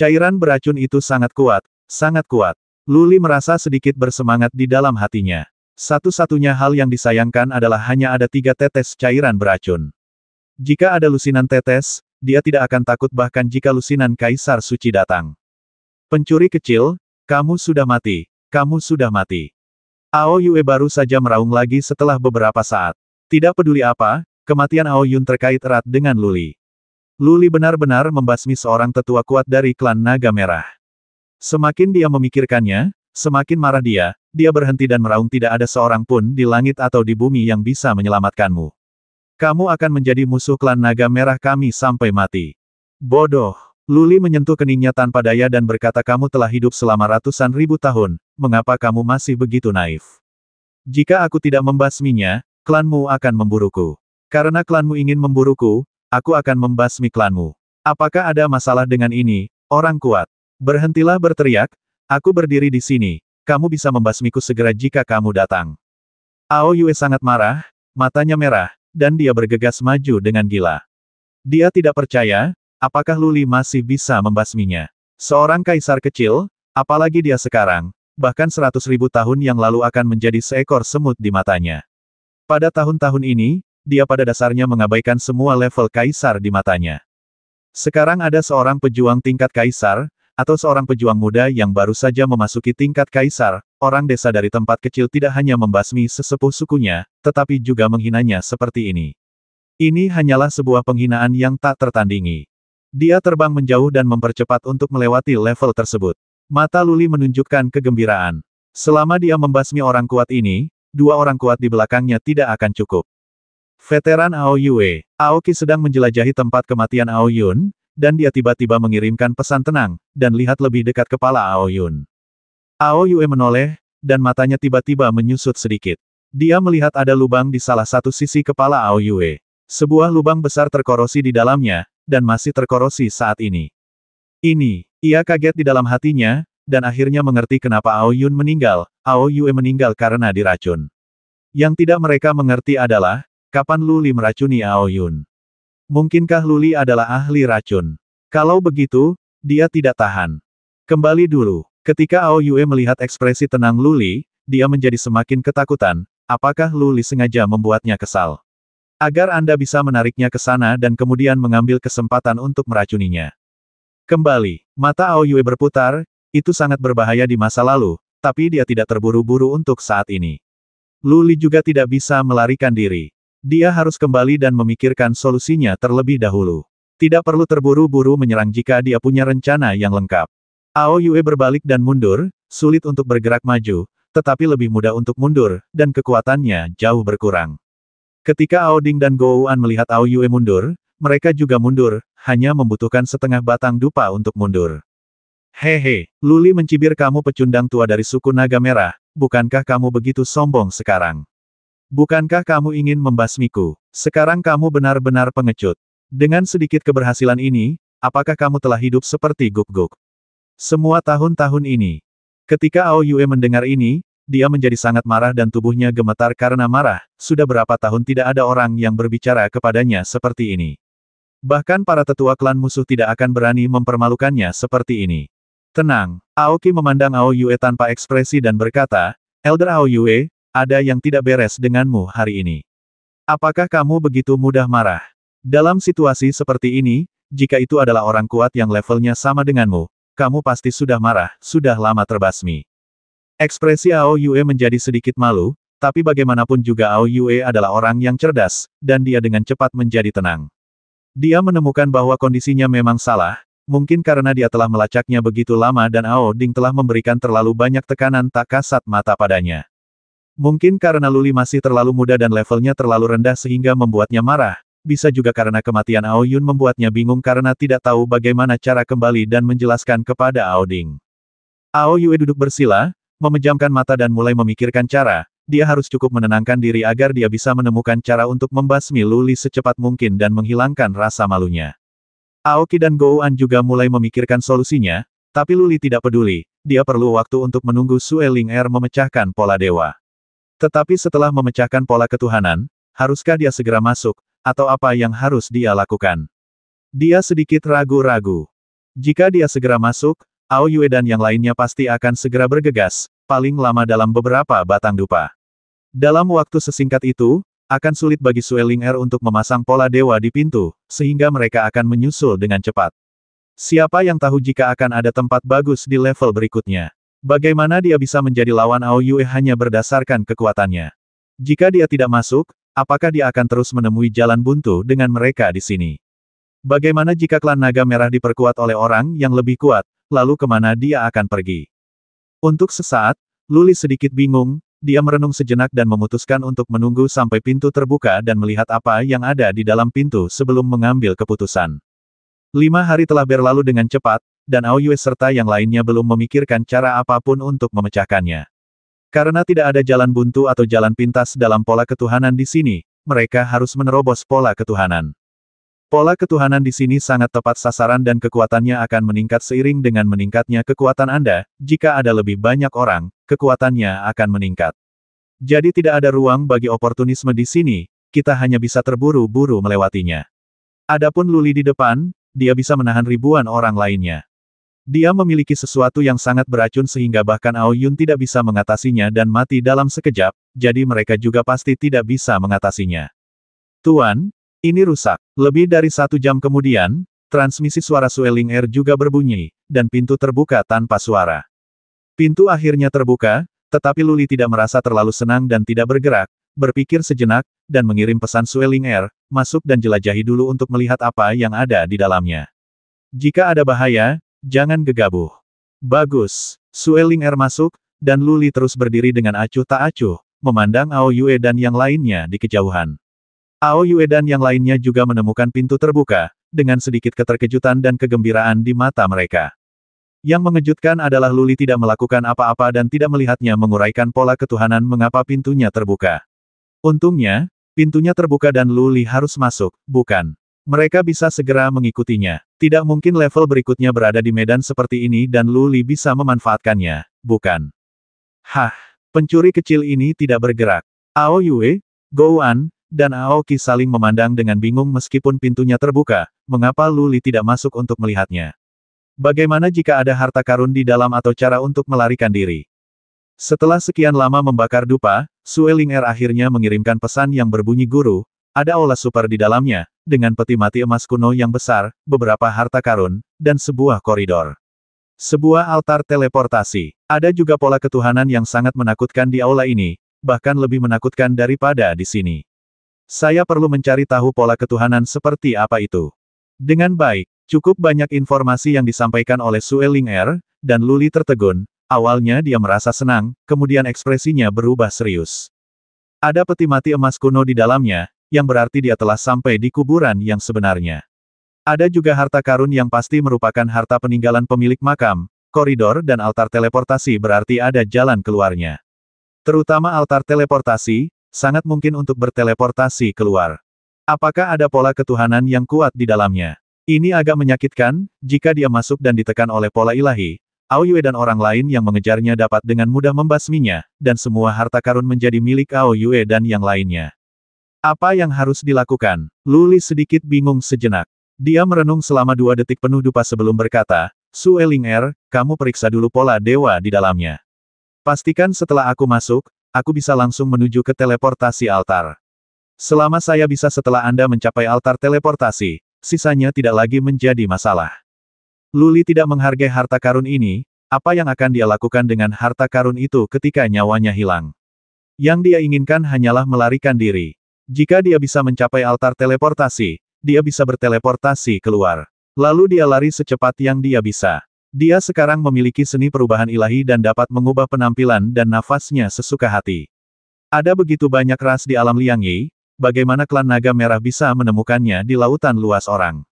Cairan beracun itu sangat kuat, sangat kuat. Luli merasa sedikit bersemangat di dalam hatinya. Satu-satunya hal yang disayangkan adalah hanya ada tiga tetes cairan beracun. Jika ada lusinan tetes, dia tidak akan takut bahkan jika lusinan kaisar suci datang. Pencuri kecil, kamu sudah mati. Kamu sudah mati. Ao Yue baru saja meraung lagi setelah beberapa saat. Tidak peduli apa, kematian Ao Yun terkait erat dengan Luli. Luli benar-benar membasmi seorang tetua kuat dari klan Naga Merah. Semakin dia memikirkannya, semakin marah dia, dia berhenti dan meraung tidak ada seorang pun di langit atau di bumi yang bisa menyelamatkanmu. Kamu akan menjadi musuh klan naga merah kami sampai mati. Bodoh. Luli menyentuh keningnya tanpa daya dan berkata kamu telah hidup selama ratusan ribu tahun, mengapa kamu masih begitu naif? Jika aku tidak membasminya, klanmu akan memburuku. Karena klanmu ingin memburuku, aku akan membasmi klanmu. Apakah ada masalah dengan ini, orang kuat? Berhentilah berteriak, aku berdiri di sini, kamu bisa membasmiku segera jika kamu datang. Ao Yue sangat marah, matanya merah, dan dia bergegas maju dengan gila. Dia tidak percaya, apakah Luli masih bisa membasminya. Seorang kaisar kecil, apalagi dia sekarang, bahkan seratus ribu tahun yang lalu akan menjadi seekor semut di matanya. Pada tahun-tahun ini, dia pada dasarnya mengabaikan semua level kaisar di matanya. Sekarang ada seorang pejuang tingkat kaisar, atau seorang pejuang muda yang baru saja memasuki tingkat kaisar, orang desa dari tempat kecil tidak hanya membasmi sesepuh sukunya, tetapi juga menghinanya seperti ini. Ini hanyalah sebuah penghinaan yang tak tertandingi. Dia terbang menjauh dan mempercepat untuk melewati level tersebut. Mata Luli menunjukkan kegembiraan. Selama dia membasmi orang kuat ini, dua orang kuat di belakangnya tidak akan cukup. Veteran Ao Aoki sedang menjelajahi tempat kematian Ao dan dia tiba-tiba mengirimkan pesan tenang, dan lihat lebih dekat kepala Ao Yun. Ao Yue menoleh, dan matanya tiba-tiba menyusut sedikit. Dia melihat ada lubang di salah satu sisi kepala Ao Yue. Sebuah lubang besar terkorosi di dalamnya, dan masih terkorosi saat ini. Ini, ia kaget di dalam hatinya, dan akhirnya mengerti kenapa Ao Yun meninggal, Ao Yue meninggal karena diracun. Yang tidak mereka mengerti adalah, kapan Luli meracuni Ao Yun. Mungkinkah Luli adalah ahli racun? Kalau begitu, dia tidak tahan. Kembali dulu, ketika Ao Yue melihat ekspresi tenang Luli, dia menjadi semakin ketakutan, apakah Luli sengaja membuatnya kesal? Agar Anda bisa menariknya ke sana dan kemudian mengambil kesempatan untuk meracuninya. Kembali, mata Ao Yue berputar, itu sangat berbahaya di masa lalu, tapi dia tidak terburu-buru untuk saat ini. Luli juga tidak bisa melarikan diri. Dia harus kembali dan memikirkan solusinya terlebih dahulu. Tidak perlu terburu-buru menyerang jika dia punya rencana yang lengkap. Ao Yue berbalik dan mundur, sulit untuk bergerak maju, tetapi lebih mudah untuk mundur, dan kekuatannya jauh berkurang. Ketika Ao Ding dan Gou An melihat Ao Yue mundur, mereka juga mundur, hanya membutuhkan setengah batang dupa untuk mundur. Hehe, Luli mencibir kamu pecundang tua dari suku naga merah, bukankah kamu begitu sombong sekarang? Bukankah kamu ingin membasmiku? Sekarang kamu benar-benar pengecut. Dengan sedikit keberhasilan ini, apakah kamu telah hidup seperti guk-guk? Semua tahun-tahun ini. Ketika Ao Yue mendengar ini, dia menjadi sangat marah dan tubuhnya gemetar karena marah, sudah berapa tahun tidak ada orang yang berbicara kepadanya seperti ini. Bahkan para tetua klan musuh tidak akan berani mempermalukannya seperti ini. Tenang, Aoki memandang Ao Yue tanpa ekspresi dan berkata, Elder Ao Yue, ada yang tidak beres denganmu hari ini. Apakah kamu begitu mudah marah? Dalam situasi seperti ini, jika itu adalah orang kuat yang levelnya sama denganmu, kamu pasti sudah marah, sudah lama terbasmi. Ekspresi Ao Yue menjadi sedikit malu, tapi bagaimanapun juga Ao Yue adalah orang yang cerdas, dan dia dengan cepat menjadi tenang. Dia menemukan bahwa kondisinya memang salah, mungkin karena dia telah melacaknya begitu lama dan Ao Ding telah memberikan terlalu banyak tekanan tak kasat mata padanya. Mungkin karena Luli masih terlalu muda dan levelnya terlalu rendah sehingga membuatnya marah, bisa juga karena kematian Ao Yun membuatnya bingung karena tidak tahu bagaimana cara kembali dan menjelaskan kepada Ao Ding. Ao Yue duduk bersila, memejamkan mata dan mulai memikirkan cara, dia harus cukup menenangkan diri agar dia bisa menemukan cara untuk membasmi Luli secepat mungkin dan menghilangkan rasa malunya. Aoki dan Gouan juga mulai memikirkan solusinya, tapi Luli tidak peduli, dia perlu waktu untuk menunggu Sueling Er memecahkan pola dewa. Tetapi setelah memecahkan pola ketuhanan, haruskah dia segera masuk, atau apa yang harus dia lakukan? Dia sedikit ragu-ragu. Jika dia segera masuk, Ao Yue dan yang lainnya pasti akan segera bergegas, paling lama dalam beberapa batang dupa. Dalam waktu sesingkat itu, akan sulit bagi Sueling Er untuk memasang pola dewa di pintu, sehingga mereka akan menyusul dengan cepat. Siapa yang tahu jika akan ada tempat bagus di level berikutnya? Bagaimana dia bisa menjadi lawan Ao Yue hanya berdasarkan kekuatannya? Jika dia tidak masuk, apakah dia akan terus menemui jalan buntu dengan mereka di sini? Bagaimana jika klan naga merah diperkuat oleh orang yang lebih kuat, lalu kemana dia akan pergi? Untuk sesaat, Luli sedikit bingung, dia merenung sejenak dan memutuskan untuk menunggu sampai pintu terbuka dan melihat apa yang ada di dalam pintu sebelum mengambil keputusan. Lima hari telah berlalu dengan cepat, dan Yue serta yang lainnya belum memikirkan cara apapun untuk memecahkannya. Karena tidak ada jalan buntu atau jalan pintas dalam pola ketuhanan di sini, mereka harus menerobos pola ketuhanan. Pola ketuhanan di sini sangat tepat sasaran dan kekuatannya akan meningkat seiring dengan meningkatnya kekuatan Anda, jika ada lebih banyak orang, kekuatannya akan meningkat. Jadi tidak ada ruang bagi oportunisme di sini, kita hanya bisa terburu-buru melewatinya. Adapun Luli di depan, dia bisa menahan ribuan orang lainnya. Dia memiliki sesuatu yang sangat beracun sehingga bahkan Ao Yun tidak bisa mengatasinya dan mati dalam sekejap, jadi mereka juga pasti tidak bisa mengatasinya. Tuan, ini rusak. Lebih dari satu jam kemudian, transmisi suara Sueling Air er juga berbunyi, dan pintu terbuka tanpa suara. Pintu akhirnya terbuka, tetapi Luli tidak merasa terlalu senang dan tidak bergerak, berpikir sejenak, dan mengirim pesan Sueling Air, er, masuk dan jelajahi dulu untuk melihat apa yang ada di dalamnya. Jika ada bahaya, Jangan gegabah. Bagus. Sueling Er masuk, dan Luli terus berdiri dengan acuh tak acuh, memandang Ao Yue dan yang lainnya di kejauhan. Ao Yue dan yang lainnya juga menemukan pintu terbuka, dengan sedikit keterkejutan dan kegembiraan di mata mereka. Yang mengejutkan adalah Luli tidak melakukan apa-apa dan tidak melihatnya menguraikan pola ketuhanan mengapa pintunya terbuka. Untungnya, pintunya terbuka dan Luli harus masuk, bukan? Mereka bisa segera mengikutinya. Tidak mungkin level berikutnya berada di medan seperti ini dan Luli bisa memanfaatkannya, bukan? Hah, pencuri kecil ini tidak bergerak. Ao Yue, Gouan, dan Aoki saling memandang dengan bingung meskipun pintunya terbuka, mengapa Luli tidak masuk untuk melihatnya. Bagaimana jika ada harta karun di dalam atau cara untuk melarikan diri? Setelah sekian lama membakar dupa, Sueling Air er akhirnya mengirimkan pesan yang berbunyi guru, ada aula super di dalamnya, dengan peti mati emas kuno yang besar, beberapa harta karun, dan sebuah koridor. Sebuah altar teleportasi. Ada juga pola ketuhanan yang sangat menakutkan di aula ini, bahkan lebih menakutkan daripada di sini. Saya perlu mencari tahu pola ketuhanan seperti apa itu. Dengan baik, cukup banyak informasi yang disampaikan oleh Sue Ling Er, dan Luli tertegun, awalnya dia merasa senang, kemudian ekspresinya berubah serius. Ada peti mati emas kuno di dalamnya, yang berarti dia telah sampai di kuburan yang sebenarnya. Ada juga harta karun yang pasti merupakan harta peninggalan pemilik makam, koridor dan altar teleportasi berarti ada jalan keluarnya. Terutama altar teleportasi, sangat mungkin untuk berteleportasi keluar. Apakah ada pola ketuhanan yang kuat di dalamnya? Ini agak menyakitkan, jika dia masuk dan ditekan oleh pola ilahi, Aoyue dan orang lain yang mengejarnya dapat dengan mudah membasminya, dan semua harta karun menjadi milik Aoyue dan yang lainnya. Apa yang harus dilakukan? Luli sedikit bingung sejenak. Dia merenung selama dua detik penuh dupa sebelum berkata, Su Elinger, kamu periksa dulu pola dewa di dalamnya. Pastikan setelah aku masuk, aku bisa langsung menuju ke teleportasi altar. Selama saya bisa setelah Anda mencapai altar teleportasi, sisanya tidak lagi menjadi masalah. Luli tidak menghargai harta karun ini, apa yang akan dia lakukan dengan harta karun itu ketika nyawanya hilang. Yang dia inginkan hanyalah melarikan diri. Jika dia bisa mencapai altar teleportasi, dia bisa berteleportasi keluar. Lalu dia lari secepat yang dia bisa. Dia sekarang memiliki seni perubahan ilahi dan dapat mengubah penampilan dan nafasnya sesuka hati. Ada begitu banyak ras di alam Liang Yi, bagaimana klan naga merah bisa menemukannya di lautan luas orang.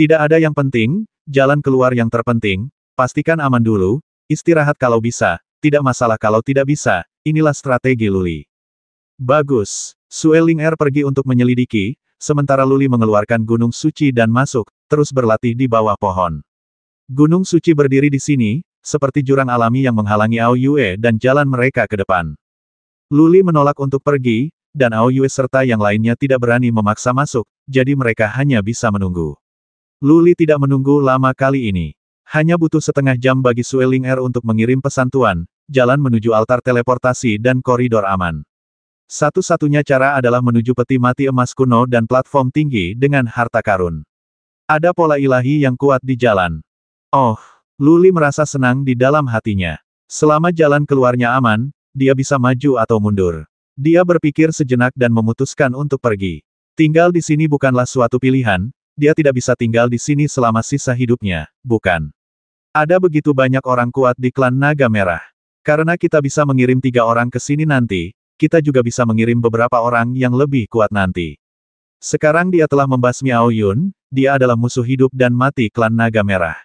Tidak ada yang penting, jalan keluar yang terpenting, pastikan aman dulu, istirahat kalau bisa, tidak masalah kalau tidak bisa, inilah strategi Luli. Bagus, Sue Ling Er pergi untuk menyelidiki, sementara Luli mengeluarkan Gunung Suci dan masuk, terus berlatih di bawah pohon. Gunung Suci berdiri di sini, seperti jurang alami yang menghalangi Ao Yue dan jalan mereka ke depan. Luli menolak untuk pergi, dan Ao Yue serta yang lainnya tidak berani memaksa masuk, jadi mereka hanya bisa menunggu. Luli tidak menunggu lama kali ini. Hanya butuh setengah jam bagi Sue Er untuk mengirim pesan Tuan, jalan menuju altar teleportasi dan koridor aman. Satu-satunya cara adalah menuju peti mati emas kuno dan platform tinggi dengan harta karun. Ada pola ilahi yang kuat di jalan. Oh, Luli merasa senang di dalam hatinya. Selama jalan keluarnya aman, dia bisa maju atau mundur. Dia berpikir sejenak dan memutuskan untuk pergi. Tinggal di sini bukanlah suatu pilihan, dia tidak bisa tinggal di sini selama sisa hidupnya, bukan? Ada begitu banyak orang kuat di klan Naga Merah. Karena kita bisa mengirim tiga orang ke sini nanti, kita juga bisa mengirim beberapa orang yang lebih kuat nanti. Sekarang dia telah membasmi Ao Yun, dia adalah musuh hidup dan mati klan Naga Merah.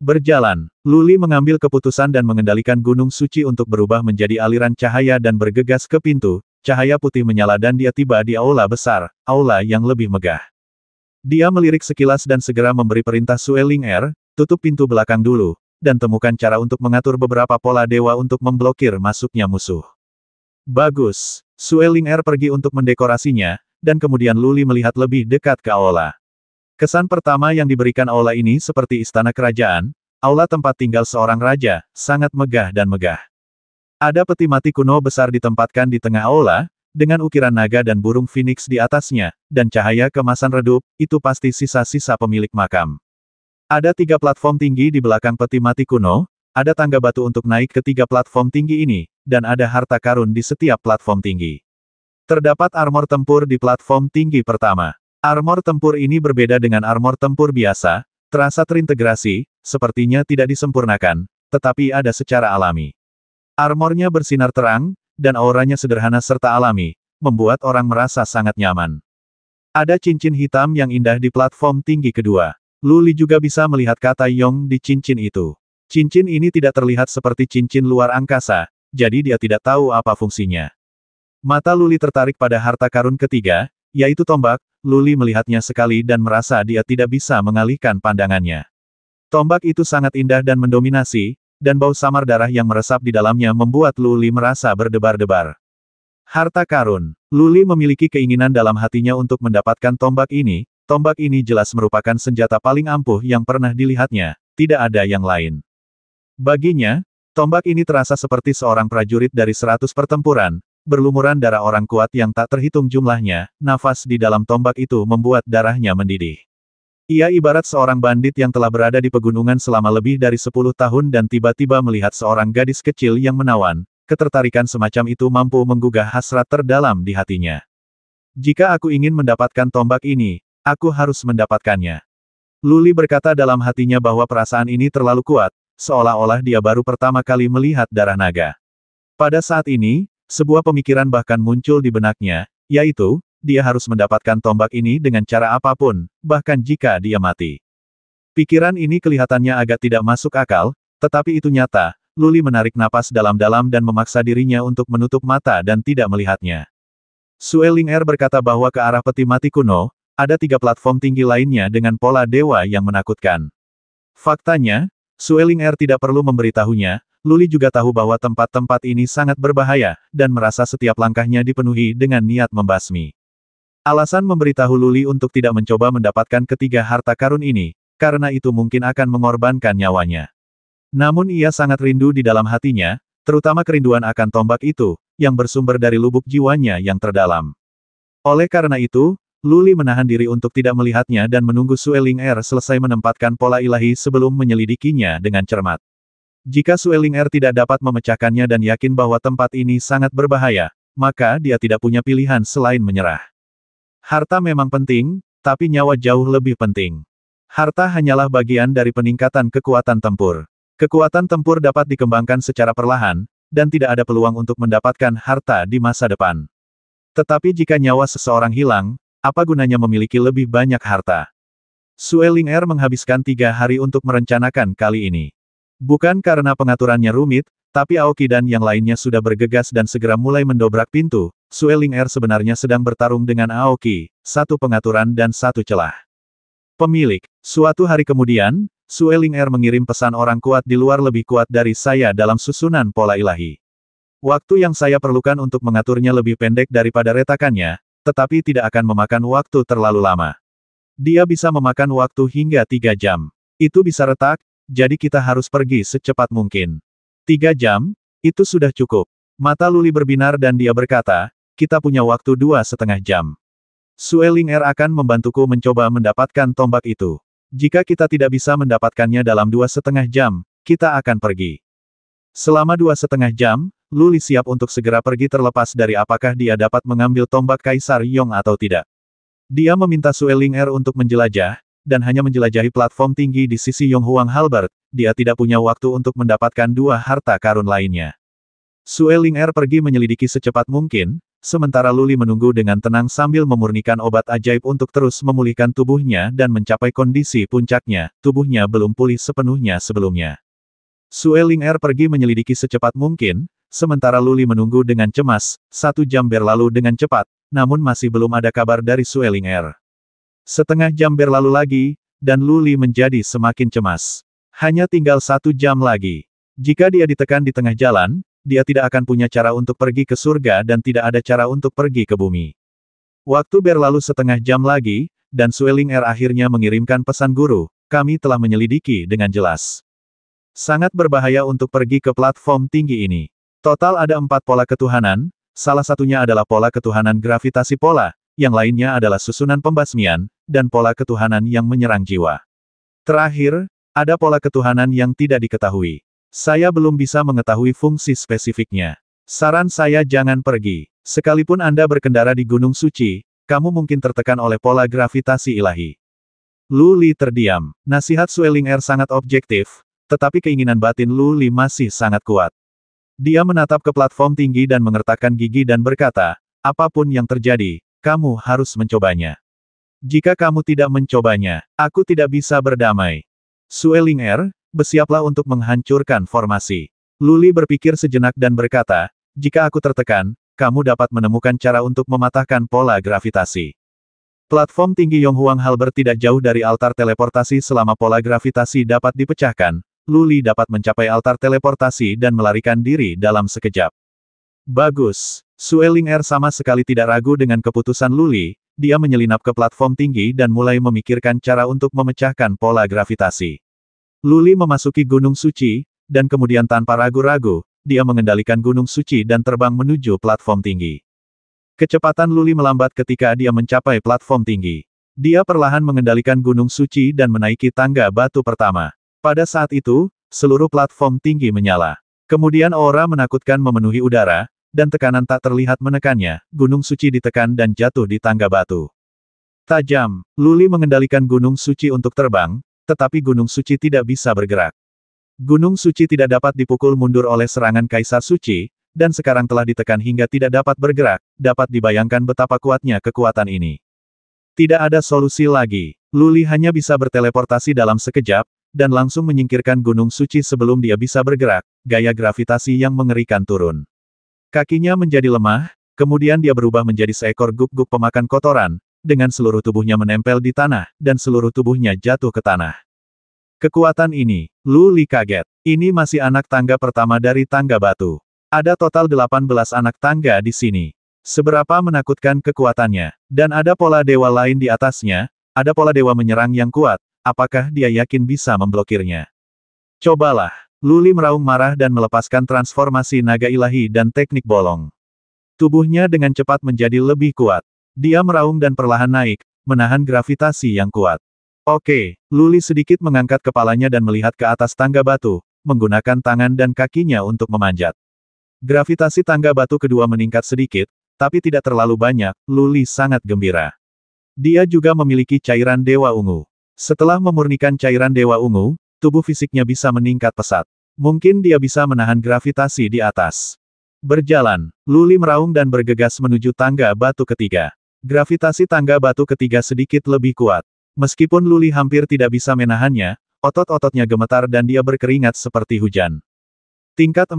Berjalan, Luli mengambil keputusan dan mengendalikan Gunung Suci untuk berubah menjadi aliran cahaya dan bergegas ke pintu, cahaya putih menyala dan dia tiba di aula besar, aula yang lebih megah. Dia melirik sekilas dan segera memberi perintah Sueling Er, tutup pintu belakang dulu, dan temukan cara untuk mengatur beberapa pola dewa untuk memblokir masuknya musuh. Bagus. Sueling Er pergi untuk mendekorasinya, dan kemudian Luli melihat lebih dekat ke aula. Kesan pertama yang diberikan aula ini seperti istana kerajaan, aula tempat tinggal seorang raja, sangat megah dan megah. Ada peti mati kuno besar ditempatkan di tengah aula, dengan ukiran naga dan burung phoenix di atasnya, dan cahaya kemasan redup, itu pasti sisa-sisa pemilik makam. Ada tiga platform tinggi di belakang peti mati kuno, ada tangga batu untuk naik ke tiga platform tinggi ini, dan ada harta karun di setiap platform tinggi. Terdapat armor tempur di platform tinggi pertama. Armor tempur ini berbeda dengan armor tempur biasa, terasa terintegrasi, sepertinya tidak disempurnakan, tetapi ada secara alami. Armornya bersinar terang, dan auranya sederhana serta alami, membuat orang merasa sangat nyaman. Ada cincin hitam yang indah di platform tinggi kedua. Luli juga bisa melihat kata Yong di cincin itu. Cincin ini tidak terlihat seperti cincin luar angkasa, jadi dia tidak tahu apa fungsinya. Mata Luli tertarik pada harta karun ketiga, yaitu tombak, Luli melihatnya sekali dan merasa dia tidak bisa mengalihkan pandangannya. Tombak itu sangat indah dan mendominasi, dan bau samar darah yang meresap di dalamnya membuat Luli merasa berdebar-debar. Harta karun. Luli memiliki keinginan dalam hatinya untuk mendapatkan tombak ini, tombak ini jelas merupakan senjata paling ampuh yang pernah dilihatnya, tidak ada yang lain. Baginya, Tombak ini terasa seperti seorang prajurit dari seratus pertempuran, berlumuran darah orang kuat yang tak terhitung jumlahnya, nafas di dalam tombak itu membuat darahnya mendidih. Ia ibarat seorang bandit yang telah berada di pegunungan selama lebih dari sepuluh tahun dan tiba-tiba melihat seorang gadis kecil yang menawan, ketertarikan semacam itu mampu menggugah hasrat terdalam di hatinya. Jika aku ingin mendapatkan tombak ini, aku harus mendapatkannya. Luli berkata dalam hatinya bahwa perasaan ini terlalu kuat, seolah-olah dia baru pertama kali melihat darah naga. Pada saat ini, sebuah pemikiran bahkan muncul di benaknya, yaitu, dia harus mendapatkan tombak ini dengan cara apapun, bahkan jika dia mati. Pikiran ini kelihatannya agak tidak masuk akal, tetapi itu nyata, Luli menarik napas dalam-dalam dan memaksa dirinya untuk menutup mata dan tidak melihatnya. Sueling Er berkata bahwa ke arah peti mati kuno, ada tiga platform tinggi lainnya dengan pola dewa yang menakutkan. Faktanya, Sueling Er tidak perlu memberitahunya, Luli juga tahu bahwa tempat-tempat ini sangat berbahaya, dan merasa setiap langkahnya dipenuhi dengan niat membasmi. Alasan memberitahu Luli untuk tidak mencoba mendapatkan ketiga harta karun ini, karena itu mungkin akan mengorbankan nyawanya. Namun ia sangat rindu di dalam hatinya, terutama kerinduan akan tombak itu, yang bersumber dari lubuk jiwanya yang terdalam. Oleh karena itu, Luli menahan diri untuk tidak melihatnya dan menunggu Sueling Er selesai menempatkan pola ilahi sebelum menyelidikinya dengan cermat. Jika Sueling Er tidak dapat memecahkannya dan yakin bahwa tempat ini sangat berbahaya, maka dia tidak punya pilihan selain menyerah. Harta memang penting, tapi nyawa jauh lebih penting. Harta hanyalah bagian dari peningkatan kekuatan tempur. Kekuatan tempur dapat dikembangkan secara perlahan, dan tidak ada peluang untuk mendapatkan harta di masa depan. Tetapi jika nyawa seseorang hilang, apa gunanya memiliki lebih banyak harta? Sueling Er menghabiskan tiga hari untuk merencanakan kali ini. Bukan karena pengaturannya rumit, tapi Aoki dan yang lainnya sudah bergegas dan segera mulai mendobrak pintu, Sueling Er sebenarnya sedang bertarung dengan Aoki, satu pengaturan dan satu celah. Pemilik, suatu hari kemudian, Sueling Er mengirim pesan orang kuat di luar lebih kuat dari saya dalam susunan pola ilahi. Waktu yang saya perlukan untuk mengaturnya lebih pendek daripada retakannya, tetapi tidak akan memakan waktu terlalu lama. Dia bisa memakan waktu hingga tiga jam. Itu bisa retak, jadi kita harus pergi secepat mungkin. Tiga jam, itu sudah cukup. Mata Luli berbinar dan dia berkata, kita punya waktu dua setengah jam. Sueling R er akan membantuku mencoba mendapatkan tombak itu. Jika kita tidak bisa mendapatkannya dalam dua setengah jam, kita akan pergi. Selama dua setengah jam, Luli siap untuk segera pergi terlepas dari apakah dia dapat mengambil tombak Kaisar Yong atau tidak. Dia meminta Sueling Er untuk menjelajah, dan hanya menjelajahi platform tinggi di sisi Yong Huang Halbert, dia tidak punya waktu untuk mendapatkan dua harta karun lainnya. Sueling Er pergi menyelidiki secepat mungkin, sementara Luli menunggu dengan tenang sambil memurnikan obat ajaib untuk terus memulihkan tubuhnya dan mencapai kondisi puncaknya, tubuhnya belum pulih sepenuhnya sebelumnya. Sueling Er pergi menyelidiki secepat mungkin, Sementara Luli menunggu dengan cemas, satu jam berlalu dengan cepat, namun masih belum ada kabar dari Sueling Air. Setengah jam berlalu lagi, dan Luli menjadi semakin cemas. Hanya tinggal satu jam lagi. Jika dia ditekan di tengah jalan, dia tidak akan punya cara untuk pergi ke surga dan tidak ada cara untuk pergi ke bumi. Waktu berlalu setengah jam lagi, dan Sueling Air akhirnya mengirimkan pesan guru, kami telah menyelidiki dengan jelas. Sangat berbahaya untuk pergi ke platform tinggi ini. Total ada empat pola ketuhanan, salah satunya adalah pola ketuhanan gravitasi pola, yang lainnya adalah susunan pembasmian, dan pola ketuhanan yang menyerang jiwa. Terakhir, ada pola ketuhanan yang tidak diketahui. Saya belum bisa mengetahui fungsi spesifiknya. Saran saya jangan pergi. Sekalipun Anda berkendara di Gunung Suci, kamu mungkin tertekan oleh pola gravitasi ilahi. Lu Li terdiam. Nasihat Sueling Air er sangat objektif, tetapi keinginan batin Lu Li masih sangat kuat. Dia menatap ke platform tinggi dan mengertakkan gigi dan berkata, apapun yang terjadi, kamu harus mencobanya. Jika kamu tidak mencobanya, aku tidak bisa berdamai. Sueling Er, bersiaplah untuk menghancurkan formasi. Luli berpikir sejenak dan berkata, jika aku tertekan, kamu dapat menemukan cara untuk mematahkan pola gravitasi. Platform tinggi Yonghuang Halber tidak jauh dari altar teleportasi selama pola gravitasi dapat dipecahkan, Luli dapat mencapai altar teleportasi dan melarikan diri dalam sekejap. Bagus. Sueling Er sama sekali tidak ragu dengan keputusan Luli, dia menyelinap ke platform tinggi dan mulai memikirkan cara untuk memecahkan pola gravitasi. Luli memasuki Gunung Suci, dan kemudian tanpa ragu-ragu, dia mengendalikan Gunung Suci dan terbang menuju platform tinggi. Kecepatan Luli melambat ketika dia mencapai platform tinggi. Dia perlahan mengendalikan Gunung Suci dan menaiki tangga batu pertama. Pada saat itu, seluruh platform tinggi menyala. Kemudian aura menakutkan memenuhi udara, dan tekanan tak terlihat menekannya, Gunung Suci ditekan dan jatuh di tangga batu. Tajam, Luli mengendalikan Gunung Suci untuk terbang, tetapi Gunung Suci tidak bisa bergerak. Gunung Suci tidak dapat dipukul mundur oleh serangan Kaisar Suci, dan sekarang telah ditekan hingga tidak dapat bergerak, dapat dibayangkan betapa kuatnya kekuatan ini. Tidak ada solusi lagi. Luli hanya bisa berteleportasi dalam sekejap, dan langsung menyingkirkan gunung suci sebelum dia bisa bergerak, gaya gravitasi yang mengerikan turun. Kakinya menjadi lemah, kemudian dia berubah menjadi seekor guk-guk pemakan kotoran, dengan seluruh tubuhnya menempel di tanah, dan seluruh tubuhnya jatuh ke tanah. Kekuatan ini, Lu Li kaget. Ini masih anak tangga pertama dari tangga batu. Ada total 18 anak tangga di sini. Seberapa menakutkan kekuatannya. Dan ada pola dewa lain di atasnya, ada pola dewa menyerang yang kuat, Apakah dia yakin bisa memblokirnya? Cobalah. Luli meraung marah dan melepaskan transformasi naga ilahi dan teknik bolong. Tubuhnya dengan cepat menjadi lebih kuat. Dia meraung dan perlahan naik, menahan gravitasi yang kuat. Oke, Luli sedikit mengangkat kepalanya dan melihat ke atas tangga batu, menggunakan tangan dan kakinya untuk memanjat. Gravitasi tangga batu kedua meningkat sedikit, tapi tidak terlalu banyak, Luli sangat gembira. Dia juga memiliki cairan dewa ungu. Setelah memurnikan cairan Dewa Ungu, tubuh fisiknya bisa meningkat pesat. Mungkin dia bisa menahan gravitasi di atas. Berjalan, Luli meraung dan bergegas menuju tangga batu ketiga. Gravitasi tangga batu ketiga sedikit lebih kuat. Meskipun Luli hampir tidak bisa menahannya, otot-ototnya gemetar dan dia berkeringat seperti hujan. Tingkat 4,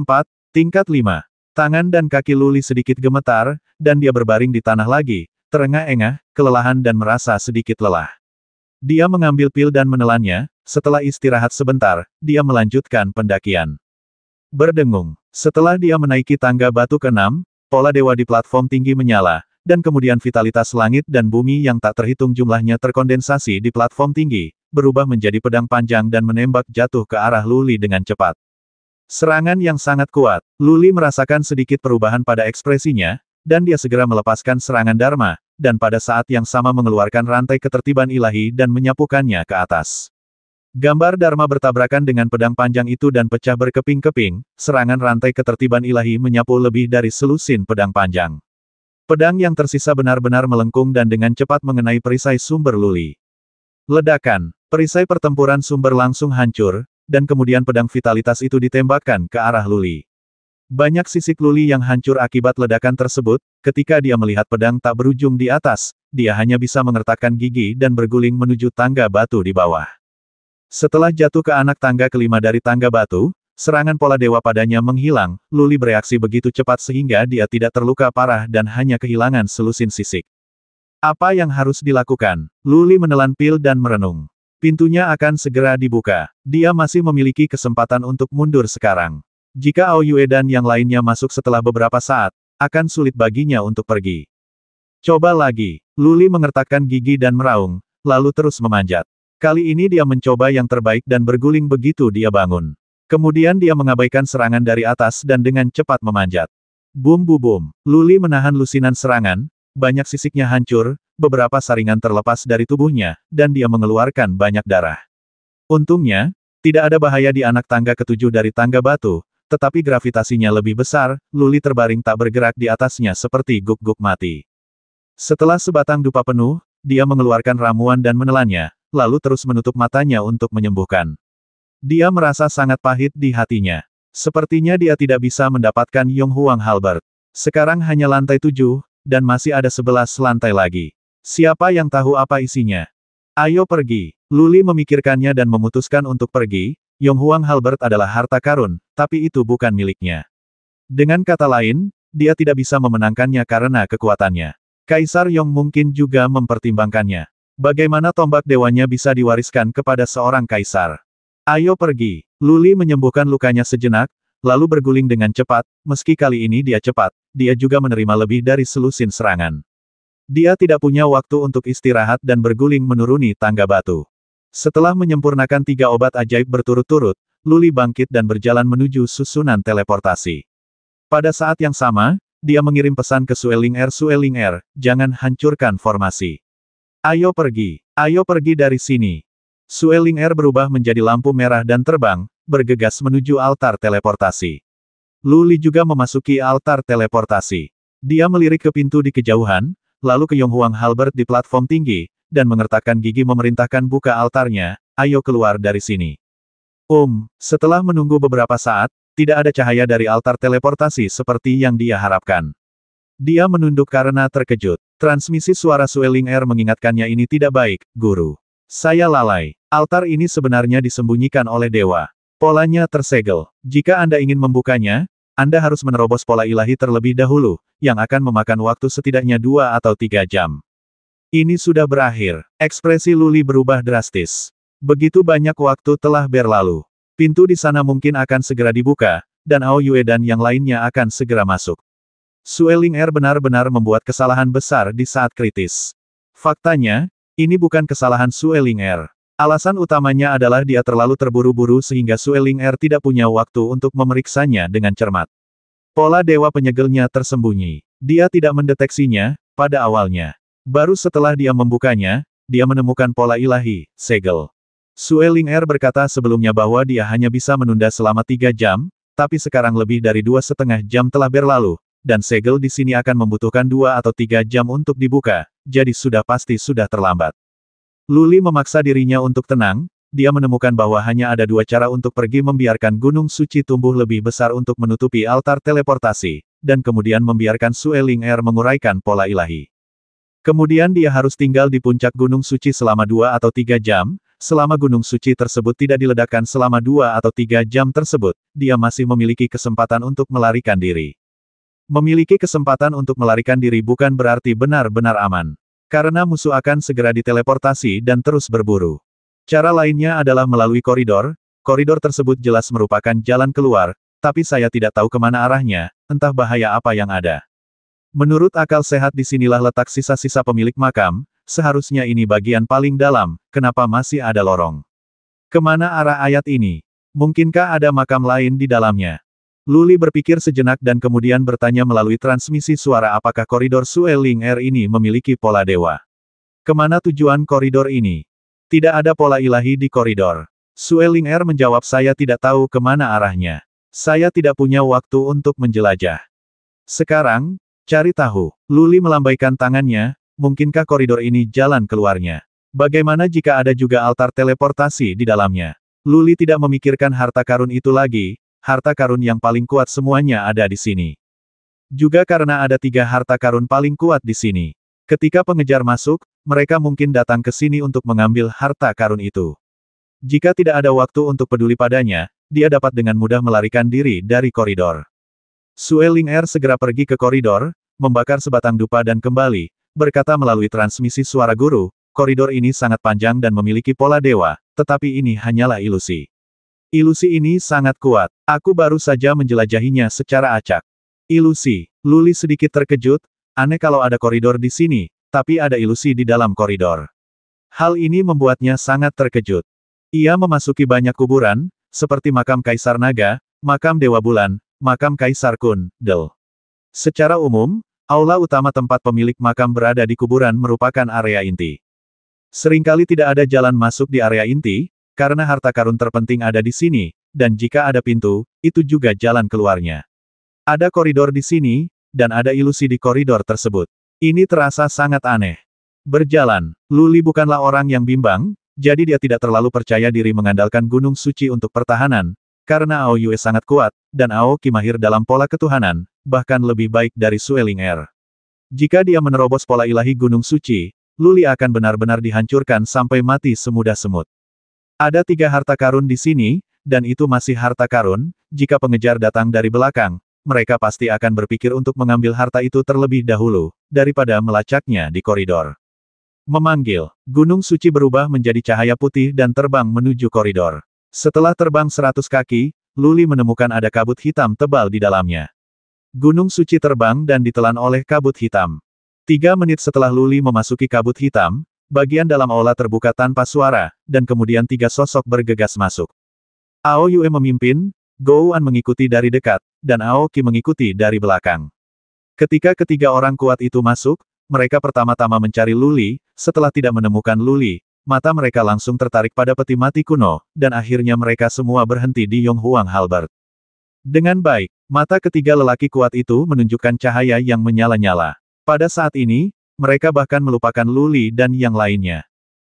tingkat 5. Tangan dan kaki Luli sedikit gemetar, dan dia berbaring di tanah lagi, terengah-engah, kelelahan dan merasa sedikit lelah. Dia mengambil pil dan menelannya, setelah istirahat sebentar, dia melanjutkan pendakian. Berdengung, setelah dia menaiki tangga batu ke pola dewa di platform tinggi menyala, dan kemudian vitalitas langit dan bumi yang tak terhitung jumlahnya terkondensasi di platform tinggi, berubah menjadi pedang panjang dan menembak jatuh ke arah Luli dengan cepat. Serangan yang sangat kuat, Luli merasakan sedikit perubahan pada ekspresinya, dan dia segera melepaskan serangan Dharma, dan pada saat yang sama mengeluarkan rantai ketertiban ilahi dan menyapukannya ke atas. Gambar Dharma bertabrakan dengan pedang panjang itu dan pecah berkeping-keping, serangan rantai ketertiban ilahi menyapu lebih dari selusin pedang panjang. Pedang yang tersisa benar-benar melengkung dan dengan cepat mengenai perisai sumber luli. Ledakan, perisai pertempuran sumber langsung hancur, dan kemudian pedang vitalitas itu ditembakkan ke arah luli. Banyak sisik luli yang hancur akibat ledakan tersebut, ketika dia melihat pedang tak berujung di atas, dia hanya bisa mengertakkan gigi dan berguling menuju tangga batu di bawah. Setelah jatuh ke anak tangga kelima dari tangga batu, serangan pola dewa padanya menghilang, luli bereaksi begitu cepat sehingga dia tidak terluka parah dan hanya kehilangan selusin sisik. Apa yang harus dilakukan? Luli menelan pil dan merenung. Pintunya akan segera dibuka. Dia masih memiliki kesempatan untuk mundur sekarang. Jika Ao Yue dan yang lainnya masuk setelah beberapa saat, akan sulit baginya untuk pergi. Coba lagi. Luli mengertakkan gigi dan meraung, lalu terus memanjat. Kali ini dia mencoba yang terbaik dan berguling begitu dia bangun. Kemudian dia mengabaikan serangan dari atas dan dengan cepat memanjat. Bum bu bum. Luli menahan lusinan serangan, banyak sisiknya hancur, beberapa saringan terlepas dari tubuhnya, dan dia mengeluarkan banyak darah. Untungnya, tidak ada bahaya di anak tangga ketujuh dari tangga batu, tetapi gravitasinya lebih besar, Luli terbaring tak bergerak di atasnya seperti guk-guk mati. Setelah sebatang dupa penuh, dia mengeluarkan ramuan dan menelannya, lalu terus menutup matanya untuk menyembuhkan. Dia merasa sangat pahit di hatinya. Sepertinya dia tidak bisa mendapatkan Yong Huang Halbert. Sekarang hanya lantai tujuh, dan masih ada sebelas lantai lagi. Siapa yang tahu apa isinya? Ayo pergi. Luli memikirkannya dan memutuskan untuk pergi, Yonghuang Halbert adalah harta karun, tapi itu bukan miliknya. Dengan kata lain, dia tidak bisa memenangkannya karena kekuatannya. Kaisar Yong mungkin juga mempertimbangkannya. Bagaimana tombak dewanya bisa diwariskan kepada seorang kaisar? Ayo pergi. Luli menyembuhkan lukanya sejenak, lalu berguling dengan cepat, meski kali ini dia cepat, dia juga menerima lebih dari selusin serangan. Dia tidak punya waktu untuk istirahat dan berguling menuruni tangga batu. Setelah menyempurnakan tiga obat ajaib berturut-turut, Luli bangkit dan berjalan menuju susunan teleportasi. Pada saat yang sama, dia mengirim pesan ke Sueling Air Sueling Air, jangan hancurkan formasi. Ayo pergi, ayo pergi dari sini. Sueling Air berubah menjadi lampu merah dan terbang, bergegas menuju altar teleportasi. Luli juga memasuki altar teleportasi. Dia melirik ke pintu di kejauhan, lalu ke Yonghuang Halbert di platform tinggi, dan mengertakkan gigi memerintahkan buka altarnya, ayo keluar dari sini. Um. setelah menunggu beberapa saat, tidak ada cahaya dari altar teleportasi seperti yang dia harapkan. Dia menunduk karena terkejut. Transmisi suara Sueling Air mengingatkannya ini tidak baik, guru. Saya lalai. Altar ini sebenarnya disembunyikan oleh dewa. Polanya tersegel. Jika Anda ingin membukanya, anda harus menerobos pola ilahi terlebih dahulu, yang akan memakan waktu setidaknya dua atau tiga jam. Ini sudah berakhir. Ekspresi Luli berubah drastis. Begitu banyak waktu telah berlalu. Pintu di sana mungkin akan segera dibuka, dan Ao Yue dan yang lainnya akan segera masuk. Sueling Er benar-benar membuat kesalahan besar di saat kritis. Faktanya, ini bukan kesalahan Sueling Er. Alasan utamanya adalah dia terlalu terburu-buru sehingga Sueling Er tidak punya waktu untuk memeriksanya dengan cermat. Pola dewa penyegelnya tersembunyi. Dia tidak mendeteksinya, pada awalnya. Baru setelah dia membukanya, dia menemukan pola ilahi, segel. Sue Ling Er berkata sebelumnya bahwa dia hanya bisa menunda selama tiga jam, tapi sekarang lebih dari dua setengah jam telah berlalu, dan segel di sini akan membutuhkan dua atau tiga jam untuk dibuka, jadi sudah pasti sudah terlambat. Luli memaksa dirinya untuk tenang, dia menemukan bahwa hanya ada dua cara untuk pergi membiarkan gunung suci tumbuh lebih besar untuk menutupi altar teleportasi, dan kemudian membiarkan Sue Ling Er menguraikan pola ilahi. Kemudian dia harus tinggal di puncak Gunung Suci selama dua atau tiga jam, selama Gunung Suci tersebut tidak diledakkan selama dua atau tiga jam tersebut, dia masih memiliki kesempatan untuk melarikan diri. Memiliki kesempatan untuk melarikan diri bukan berarti benar-benar aman. Karena musuh akan segera diteleportasi dan terus berburu. Cara lainnya adalah melalui koridor, koridor tersebut jelas merupakan jalan keluar, tapi saya tidak tahu kemana arahnya, entah bahaya apa yang ada. Menurut akal sehat disinilah letak sisa-sisa pemilik makam, seharusnya ini bagian paling dalam, kenapa masih ada lorong? Kemana arah ayat ini? Mungkinkah ada makam lain di dalamnya? Luli berpikir sejenak dan kemudian bertanya melalui transmisi suara apakah koridor Sueling Air ini memiliki pola dewa. Kemana tujuan koridor ini? Tidak ada pola ilahi di koridor. Sueling Air menjawab saya tidak tahu kemana arahnya. Saya tidak punya waktu untuk menjelajah. Sekarang, Cari tahu. Luli melambaikan tangannya, mungkinkah koridor ini jalan keluarnya? Bagaimana jika ada juga altar teleportasi di dalamnya? Luli tidak memikirkan harta karun itu lagi, harta karun yang paling kuat semuanya ada di sini. Juga karena ada tiga harta karun paling kuat di sini. Ketika pengejar masuk, mereka mungkin datang ke sini untuk mengambil harta karun itu. Jika tidak ada waktu untuk peduli padanya, dia dapat dengan mudah melarikan diri dari koridor. Sue Ling Er segera pergi ke koridor, membakar sebatang dupa dan kembali, berkata melalui transmisi suara guru, koridor ini sangat panjang dan memiliki pola dewa, tetapi ini hanyalah ilusi. Ilusi ini sangat kuat. Aku baru saja menjelajahinya secara acak. Ilusi. Luli sedikit terkejut, aneh kalau ada koridor di sini, tapi ada ilusi di dalam koridor. Hal ini membuatnya sangat terkejut. Ia memasuki banyak kuburan, seperti makam Kaisar Naga, makam Dewa Bulan, makam Kaisar Kun, Del. Secara umum, aula utama tempat pemilik makam berada di kuburan merupakan area inti. Seringkali tidak ada jalan masuk di area inti, karena harta karun terpenting ada di sini, dan jika ada pintu, itu juga jalan keluarnya. Ada koridor di sini, dan ada ilusi di koridor tersebut. Ini terasa sangat aneh. Berjalan, Luli bukanlah orang yang bimbang, jadi dia tidak terlalu percaya diri mengandalkan gunung suci untuk pertahanan, karena Ao Yue sangat kuat, dan Ao Qi mahir dalam pola ketuhanan, bahkan lebih baik dari Sueling Air. Er. Jika dia menerobos pola ilahi Gunung Suci, Luli akan benar-benar dihancurkan sampai mati semudah semut. Ada tiga harta karun di sini, dan itu masih harta karun, jika pengejar datang dari belakang, mereka pasti akan berpikir untuk mengambil harta itu terlebih dahulu, daripada melacaknya di koridor. Memanggil, Gunung Suci berubah menjadi cahaya putih dan terbang menuju koridor. Setelah terbang seratus kaki, Luli menemukan ada kabut hitam tebal di dalamnya. Gunung suci terbang dan ditelan oleh kabut hitam. Tiga menit setelah Luli memasuki kabut hitam, bagian dalam aula terbuka tanpa suara, dan kemudian tiga sosok bergegas masuk. Ao Yue memimpin, Gouan mengikuti dari dekat, dan Aoki mengikuti dari belakang. Ketika ketiga orang kuat itu masuk, mereka pertama-tama mencari Luli, setelah tidak menemukan Luli, mata mereka langsung tertarik pada peti mati kuno, dan akhirnya mereka semua berhenti di Yonghuang Halbert. Dengan baik, mata ketiga lelaki kuat itu menunjukkan cahaya yang menyala-nyala. Pada saat ini, mereka bahkan melupakan Luli dan yang lainnya.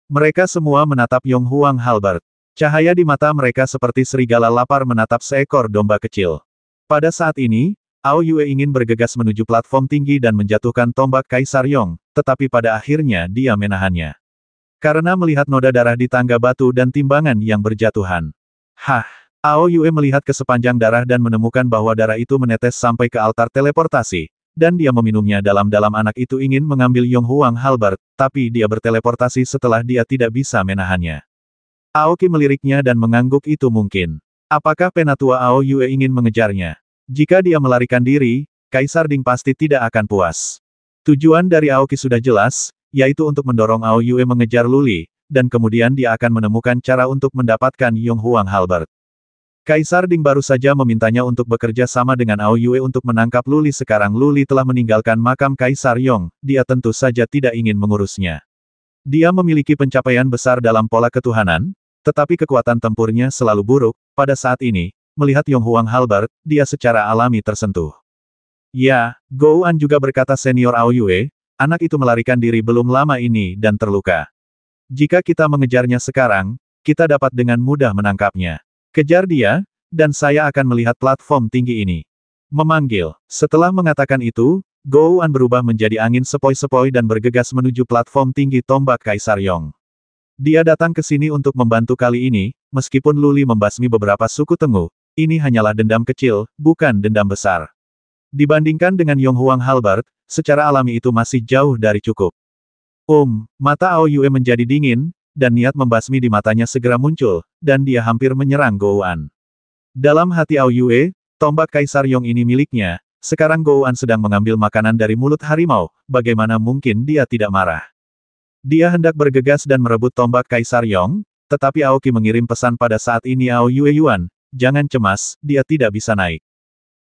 Mereka semua menatap Yonghuang Halbert. Cahaya di mata mereka seperti serigala lapar menatap seekor domba kecil. Pada saat ini, Ao Yue ingin bergegas menuju platform tinggi dan menjatuhkan tombak Kaisar Yong, tetapi pada akhirnya dia menahannya. Karena melihat noda darah di tangga batu dan timbangan yang berjatuhan. Hah! Ao Yue melihat ke sepanjang darah dan menemukan bahwa darah itu menetes sampai ke altar teleportasi. Dan dia meminumnya dalam-dalam anak itu ingin mengambil Yong Huang Halbert, tapi dia berteleportasi setelah dia tidak bisa menahannya. Aoki meliriknya dan mengangguk itu mungkin. Apakah penatua Ao Yue ingin mengejarnya? Jika dia melarikan diri, Kaisar Ding pasti tidak akan puas. Tujuan dari Aoki sudah jelas, yaitu untuk mendorong Ao Yue mengejar Luli, dan kemudian dia akan menemukan cara untuk mendapatkan Yong Huang Halbert. Kaisar Ding baru saja memintanya untuk bekerja sama dengan Ao Yue untuk menangkap Luli sekarang Luli telah meninggalkan makam Kaisar Yong, dia tentu saja tidak ingin mengurusnya. Dia memiliki pencapaian besar dalam pola ketuhanan, tetapi kekuatan tempurnya selalu buruk, pada saat ini, melihat Yong Huang Halbert, dia secara alami tersentuh. Ya, Gouan juga berkata senior Ao Yue, Anak itu melarikan diri belum lama ini dan terluka. Jika kita mengejarnya sekarang, kita dapat dengan mudah menangkapnya. Kejar dia, dan saya akan melihat platform tinggi ini. Memanggil. Setelah mengatakan itu, Gouan berubah menjadi angin sepoi-sepoi dan bergegas menuju platform tinggi tombak Kaisar Yong. Dia datang ke sini untuk membantu kali ini, meskipun Luli membasmi beberapa suku Tengu, ini hanyalah dendam kecil, bukan dendam besar. Dibandingkan dengan Yong Huang Halbert, secara alami itu masih jauh dari cukup. Um, mata Ao Yue menjadi dingin, dan niat membasmi di matanya segera muncul, dan dia hampir menyerang Gouan. Dalam hati Ao Yue, tombak Kaisar Yong ini miliknya, sekarang Gouan sedang mengambil makanan dari mulut harimau, bagaimana mungkin dia tidak marah. Dia hendak bergegas dan merebut tombak Kaisar Yong, tetapi Aoki mengirim pesan pada saat ini Ao Yue Yuan, jangan cemas, dia tidak bisa naik.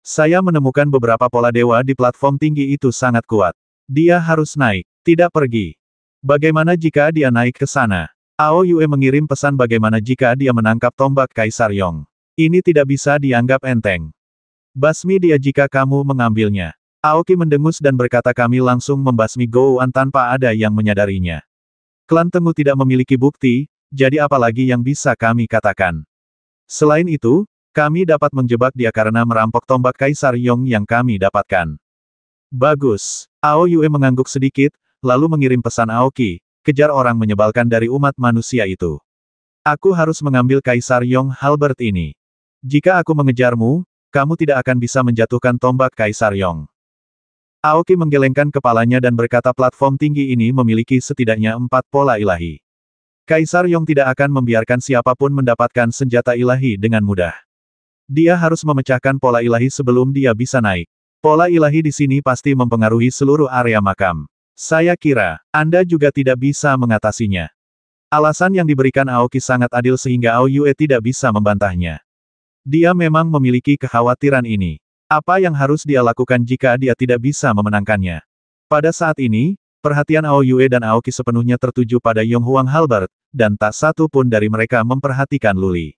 Saya menemukan beberapa pola dewa di platform tinggi itu sangat kuat. Dia harus naik, tidak pergi. Bagaimana jika dia naik ke sana? Ao Yue mengirim pesan bagaimana jika dia menangkap tombak Kaisar Yong. Ini tidak bisa dianggap enteng. Basmi dia jika kamu mengambilnya. Aoki mendengus dan berkata kami langsung membasmi Gouan tanpa ada yang menyadarinya. Klan Tengu tidak memiliki bukti, jadi apalagi yang bisa kami katakan. Selain itu, kami dapat menjebak dia karena merampok tombak Kaisar Yong yang kami dapatkan. Bagus. Ao Yue mengangguk sedikit, lalu mengirim pesan Aoki, kejar orang menyebalkan dari umat manusia itu. Aku harus mengambil Kaisar Yong Halbert ini. Jika aku mengejarmu, kamu tidak akan bisa menjatuhkan tombak Kaisar Yong. Aoki menggelengkan kepalanya dan berkata platform tinggi ini memiliki setidaknya empat pola ilahi. Kaisar Yong tidak akan membiarkan siapapun mendapatkan senjata ilahi dengan mudah. Dia harus memecahkan pola ilahi sebelum dia bisa naik. Pola ilahi di sini pasti mempengaruhi seluruh area makam. Saya kira, Anda juga tidak bisa mengatasinya. Alasan yang diberikan Aoki sangat adil sehingga Ao Yue tidak bisa membantahnya. Dia memang memiliki kekhawatiran ini. Apa yang harus dia lakukan jika dia tidak bisa memenangkannya? Pada saat ini, Perhatian Ao Yue dan Aoki sepenuhnya tertuju pada Yong Huang Halbert, dan tak satu pun dari mereka memperhatikan Luli.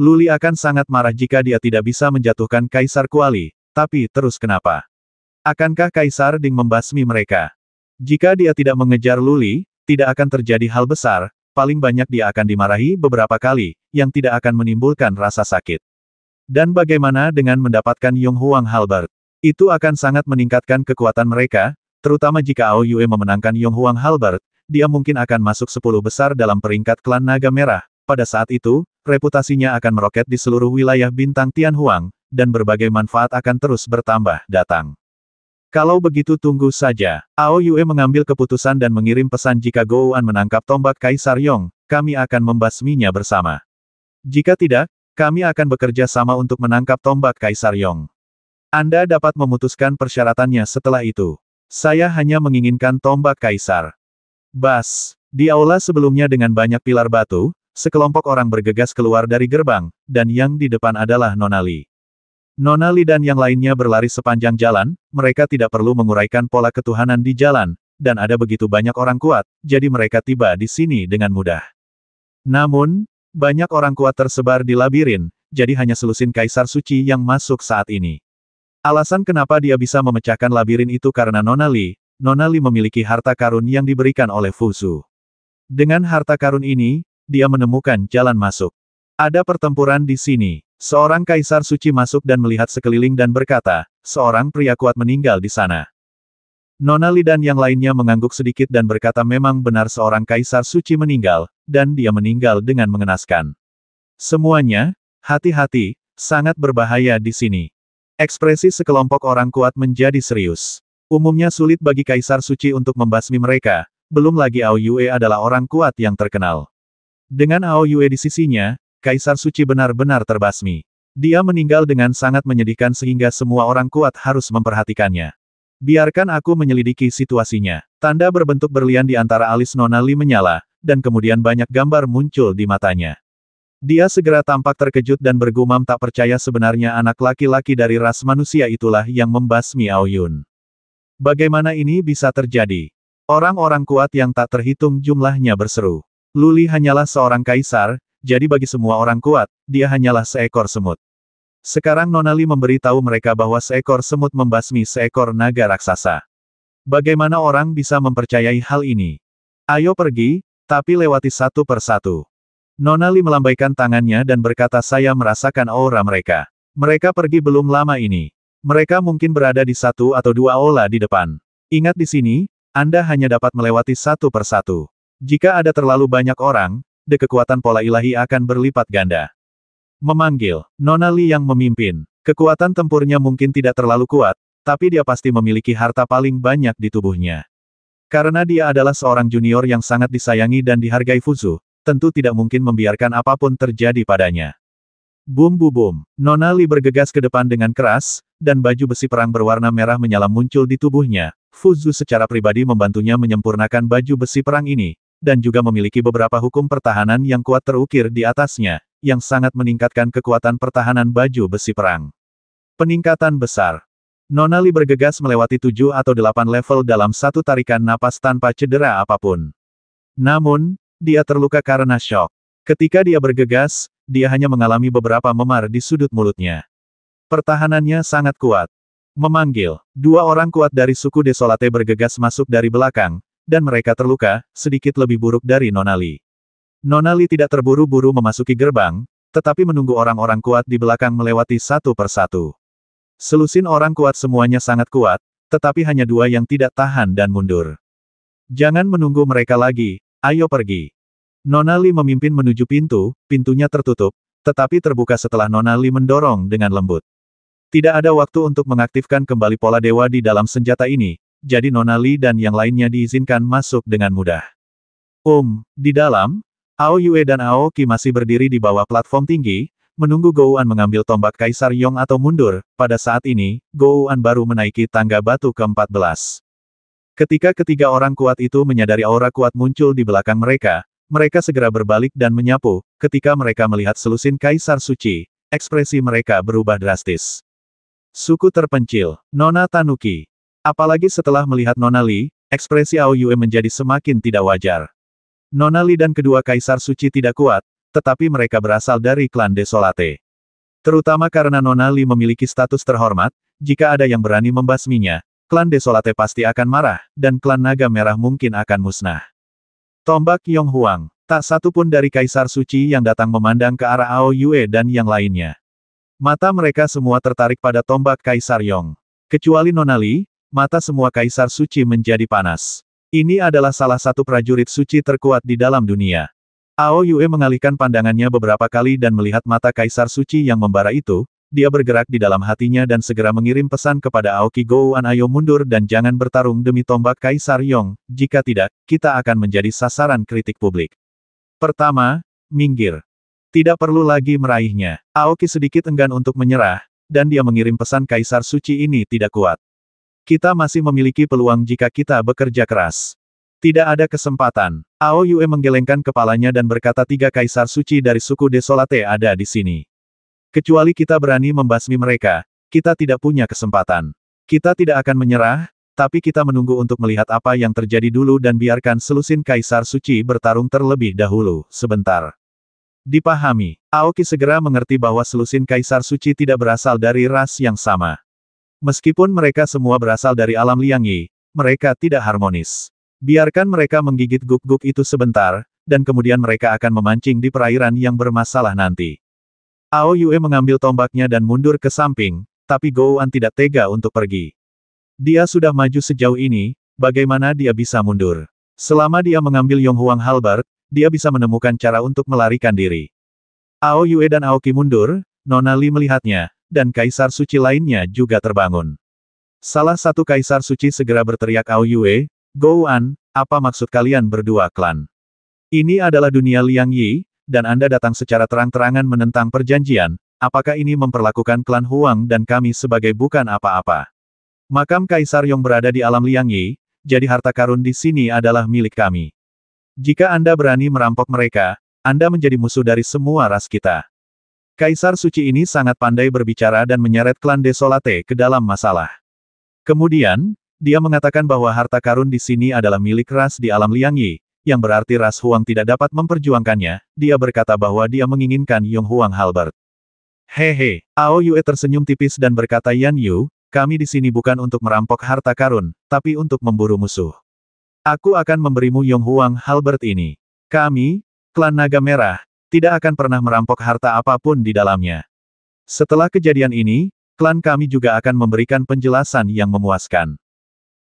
Luli akan sangat marah jika dia tidak bisa menjatuhkan Kaisar Kuali, tapi terus kenapa? Akankah Kaisar Ding membasmi mereka? Jika dia tidak mengejar Luli, tidak akan terjadi hal besar, paling banyak dia akan dimarahi beberapa kali, yang tidak akan menimbulkan rasa sakit. Dan bagaimana dengan mendapatkan Yong Huang Halbert? Itu akan sangat meningkatkan kekuatan mereka, terutama jika Ao Yue memenangkan Yong Huang Halbert, dia mungkin akan masuk sepuluh besar dalam peringkat klan naga merah. Pada saat itu, reputasinya akan meroket di seluruh wilayah bintang Tianhuang, dan berbagai manfaat akan terus bertambah datang. Kalau begitu tunggu saja. Ao Yue mengambil keputusan dan mengirim pesan jika Gouan menangkap tombak Kaisar Yong, kami akan membasminya bersama. Jika tidak, kami akan bekerja sama untuk menangkap tombak Kaisar Yong. Anda dapat memutuskan persyaratannya setelah itu. Saya hanya menginginkan tombak Kaisar. Bas, di aula sebelumnya dengan banyak pilar batu, sekelompok orang bergegas keluar dari gerbang, dan yang di depan adalah Nonali. Nonali dan yang lainnya berlari sepanjang jalan, mereka tidak perlu menguraikan pola ketuhanan di jalan, dan ada begitu banyak orang kuat, jadi mereka tiba di sini dengan mudah. Namun, banyak orang kuat tersebar di labirin, jadi hanya selusin Kaisar Suci yang masuk saat ini. Alasan kenapa dia bisa memecahkan labirin itu karena Nonali, Nonali memiliki harta karun yang diberikan oleh Fusu. Dengan harta karun ini, dia menemukan jalan masuk. Ada pertempuran di sini. Seorang kaisar suci masuk dan melihat sekeliling dan berkata, seorang pria kuat meninggal di sana. Nona Li dan yang lainnya mengangguk sedikit dan berkata memang benar seorang kaisar suci meninggal, dan dia meninggal dengan mengenaskan. Semuanya, hati-hati, sangat berbahaya di sini. Ekspresi sekelompok orang kuat menjadi serius. Umumnya sulit bagi kaisar suci untuk membasmi mereka, belum lagi Ao Yue adalah orang kuat yang terkenal. Dengan Ao Yue di sisinya, Kaisar Suci benar-benar terbasmi. Dia meninggal dengan sangat menyedihkan sehingga semua orang kuat harus memperhatikannya. Biarkan aku menyelidiki situasinya. Tanda berbentuk berlian di antara alis Nona Li menyala, dan kemudian banyak gambar muncul di matanya. Dia segera tampak terkejut dan bergumam tak percaya sebenarnya anak laki-laki dari ras manusia itulah yang membasmi Yun. Bagaimana ini bisa terjadi? Orang-orang kuat yang tak terhitung jumlahnya berseru. Luli hanyalah seorang kaisar, jadi bagi semua orang kuat, dia hanyalah seekor semut. Sekarang Nonali memberitahu mereka bahwa seekor semut membasmi seekor naga raksasa. Bagaimana orang bisa mempercayai hal ini? Ayo pergi, tapi lewati satu persatu. Nonali melambaikan tangannya dan berkata saya merasakan aura mereka. Mereka pergi belum lama ini. Mereka mungkin berada di satu atau dua aula di depan. Ingat di sini, Anda hanya dapat melewati satu persatu. Jika ada terlalu banyak orang, de kekuatan pola ilahi akan berlipat ganda. Memanggil, Nona Li yang memimpin. Kekuatan tempurnya mungkin tidak terlalu kuat, tapi dia pasti memiliki harta paling banyak di tubuhnya. Karena dia adalah seorang junior yang sangat disayangi dan dihargai Fuzu, tentu tidak mungkin membiarkan apapun terjadi padanya. Bum bum bum, Nona Li bergegas ke depan dengan keras, dan baju besi perang berwarna merah menyala muncul di tubuhnya. Fuzu secara pribadi membantunya menyempurnakan baju besi perang ini, dan juga memiliki beberapa hukum pertahanan yang kuat terukir di atasnya, yang sangat meningkatkan kekuatan pertahanan baju besi perang. Peningkatan besar. Nonali bergegas melewati tujuh atau delapan level dalam satu tarikan napas tanpa cedera apapun. Namun, dia terluka karena shock. Ketika dia bergegas, dia hanya mengalami beberapa memar di sudut mulutnya. Pertahanannya sangat kuat. Memanggil, dua orang kuat dari suku Desolate bergegas masuk dari belakang, dan mereka terluka, sedikit lebih buruk dari Nonali. Nonali tidak terburu-buru memasuki gerbang, tetapi menunggu orang-orang kuat di belakang melewati satu persatu. Selusin orang kuat semuanya sangat kuat, tetapi hanya dua yang tidak tahan dan mundur. Jangan menunggu mereka lagi, ayo pergi. Nonali memimpin menuju pintu, pintunya tertutup, tetapi terbuka setelah Nonali mendorong dengan lembut. Tidak ada waktu untuk mengaktifkan kembali pola dewa di dalam senjata ini, jadi Nona Li dan yang lainnya diizinkan masuk dengan mudah. Um, di dalam, Ao Yue dan Ao Qi masih berdiri di bawah platform tinggi, menunggu Gouan mengambil tombak Kaisar Yong atau mundur, pada saat ini, Gouan baru menaiki tangga batu ke-14. Ketika ketiga orang kuat itu menyadari aura kuat muncul di belakang mereka, mereka segera berbalik dan menyapu, ketika mereka melihat selusin Kaisar Suci, ekspresi mereka berubah drastis. Suku terpencil, Nona Tanuki, Apalagi setelah melihat Nona Li, ekspresi Ao Yue menjadi semakin tidak wajar. Nona Li dan kedua kaisar suci tidak kuat, tetapi mereka berasal dari klan Desolate. Terutama karena Nona Li memiliki status terhormat, jika ada yang berani membasminya, klan Desolate pasti akan marah, dan klan Naga Merah mungkin akan musnah. Tombak Yong Huang, tak satu pun dari kaisar suci yang datang memandang ke arah Ao Yue dan yang lainnya. Mata mereka semua tertarik pada tombak kaisar Yong. Kecuali Nona Li, mata semua kaisar suci menjadi panas. Ini adalah salah satu prajurit suci terkuat di dalam dunia. Ao Yue mengalihkan pandangannya beberapa kali dan melihat mata kaisar suci yang membara itu, dia bergerak di dalam hatinya dan segera mengirim pesan kepada Aoki Gouan ayo mundur dan jangan bertarung demi tombak Kaisar Yong, jika tidak, kita akan menjadi sasaran kritik publik. Pertama, minggir. Tidak perlu lagi meraihnya. Aoki sedikit enggan untuk menyerah, dan dia mengirim pesan Kaisar Suci ini tidak kuat. Kita masih memiliki peluang jika kita bekerja keras. Tidak ada kesempatan. Ao Yue menggelengkan kepalanya dan berkata tiga kaisar suci dari suku Desolate ada di sini. Kecuali kita berani membasmi mereka, kita tidak punya kesempatan. Kita tidak akan menyerah, tapi kita menunggu untuk melihat apa yang terjadi dulu dan biarkan selusin kaisar suci bertarung terlebih dahulu, sebentar. Dipahami, Aoki segera mengerti bahwa selusin kaisar suci tidak berasal dari ras yang sama. Meskipun mereka semua berasal dari alam Liang Yi, mereka tidak harmonis. Biarkan mereka menggigit guk-guk itu sebentar, dan kemudian mereka akan memancing di perairan yang bermasalah nanti. Ao Yue mengambil tombaknya dan mundur ke samping, tapi Gouan tidak tega untuk pergi. Dia sudah maju sejauh ini, bagaimana dia bisa mundur? Selama dia mengambil Yonghuang Halbert, dia bisa menemukan cara untuk melarikan diri. Ao Yue dan Aoki mundur, Nona Li melihatnya, dan kaisar suci lainnya juga terbangun. Salah satu kaisar suci segera berteriak Ao Yue, Go An, apa maksud kalian berdua klan? Ini adalah dunia Liang Yi, dan Anda datang secara terang-terangan menentang perjanjian, apakah ini memperlakukan klan Huang dan kami sebagai bukan apa-apa? Makam Kaisar Yong berada di alam Liang Yi, jadi harta karun di sini adalah milik kami. Jika Anda berani merampok mereka, Anda menjadi musuh dari semua ras kita. Kaisar suci ini sangat pandai berbicara dan menyeret klan Desolate ke dalam masalah. Kemudian, dia mengatakan bahwa harta karun di sini adalah milik ras di alam Liang yang berarti ras Huang tidak dapat memperjuangkannya, dia berkata bahwa dia menginginkan Yong Huang Halbert. Hehe, Ao Yue tersenyum tipis dan berkata Yan Yu, kami di sini bukan untuk merampok harta karun, tapi untuk memburu musuh. Aku akan memberimu Yong Huang Halbert ini. Kami, klan Naga Merah, tidak akan pernah merampok harta apapun di dalamnya. Setelah kejadian ini, klan kami juga akan memberikan penjelasan yang memuaskan.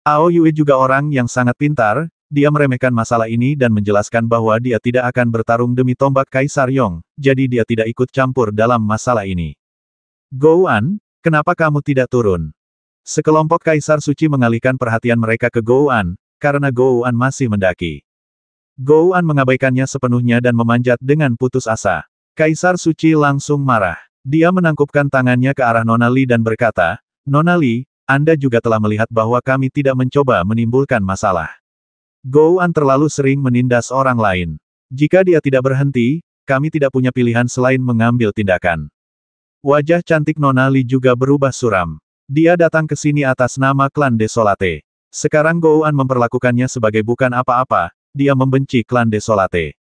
Ao Yue juga orang yang sangat pintar, dia meremehkan masalah ini dan menjelaskan bahwa dia tidak akan bertarung demi tombak Kaisar Yong, jadi dia tidak ikut campur dalam masalah ini. Gouan, kenapa kamu tidak turun? Sekelompok Kaisar Suci mengalihkan perhatian mereka ke Gouan, karena Gouan masih mendaki. Gouan mengabaikannya sepenuhnya dan memanjat dengan putus asa. Kaisar Suci langsung marah. Dia menangkupkan tangannya ke arah Nona Li dan berkata, Nona Li, Anda juga telah melihat bahwa kami tidak mencoba menimbulkan masalah. Gouan terlalu sering menindas orang lain. Jika dia tidak berhenti, kami tidak punya pilihan selain mengambil tindakan. Wajah cantik Nona Li juga berubah suram. Dia datang ke sini atas nama klan Desolate. Sekarang Gouan memperlakukannya sebagai bukan apa-apa, dia membenci klan Desolate.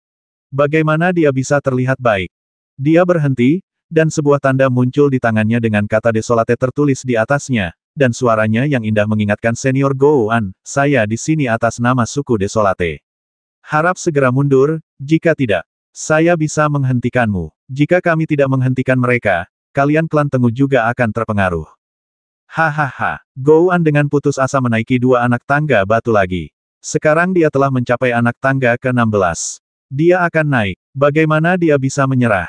Bagaimana dia bisa terlihat baik? Dia berhenti, dan sebuah tanda muncul di tangannya dengan kata Desolate tertulis di atasnya, dan suaranya yang indah mengingatkan senior Gouan, saya di sini atas nama suku Desolate. Harap segera mundur, jika tidak, saya bisa menghentikanmu. Jika kami tidak menghentikan mereka, kalian klan Tengu juga akan terpengaruh. Hahaha, Gouan dengan putus asa menaiki dua anak tangga batu lagi. Sekarang dia telah mencapai anak tangga ke-16. Dia akan naik. Bagaimana dia bisa menyerah?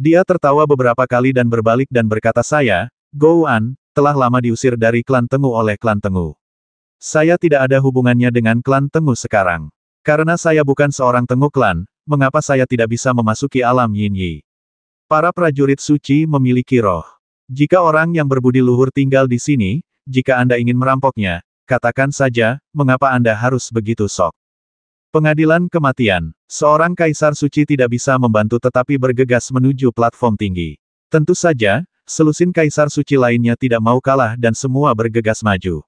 Dia tertawa beberapa kali dan berbalik dan berkata saya, Gouan, telah lama diusir dari klan Tengu oleh klan Tengu. Saya tidak ada hubungannya dengan klan Tengu sekarang. Karena saya bukan seorang Tengu klan, mengapa saya tidak bisa memasuki alam Yin Yi? Para prajurit suci memiliki roh. Jika orang yang berbudi luhur tinggal di sini, jika Anda ingin merampoknya, Katakan saja, mengapa Anda harus begitu sok? Pengadilan kematian. Seorang kaisar suci tidak bisa membantu tetapi bergegas menuju platform tinggi. Tentu saja, selusin kaisar suci lainnya tidak mau kalah dan semua bergegas maju.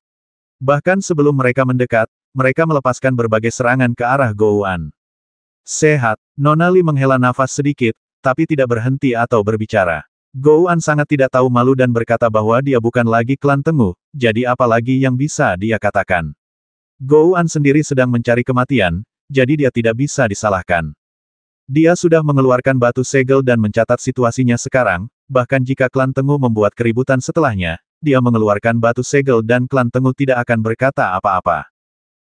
Bahkan sebelum mereka mendekat, mereka melepaskan berbagai serangan ke arah Gouan. Sehat, Nonali menghela nafas sedikit, tapi tidak berhenti atau berbicara. An sangat tidak tahu malu dan berkata bahwa dia bukan lagi klan Tengu, jadi apa lagi yang bisa dia katakan. An sendiri sedang mencari kematian, jadi dia tidak bisa disalahkan. Dia sudah mengeluarkan batu segel dan mencatat situasinya sekarang, bahkan jika klan Tengu membuat keributan setelahnya, dia mengeluarkan batu segel dan klan Tengu tidak akan berkata apa-apa.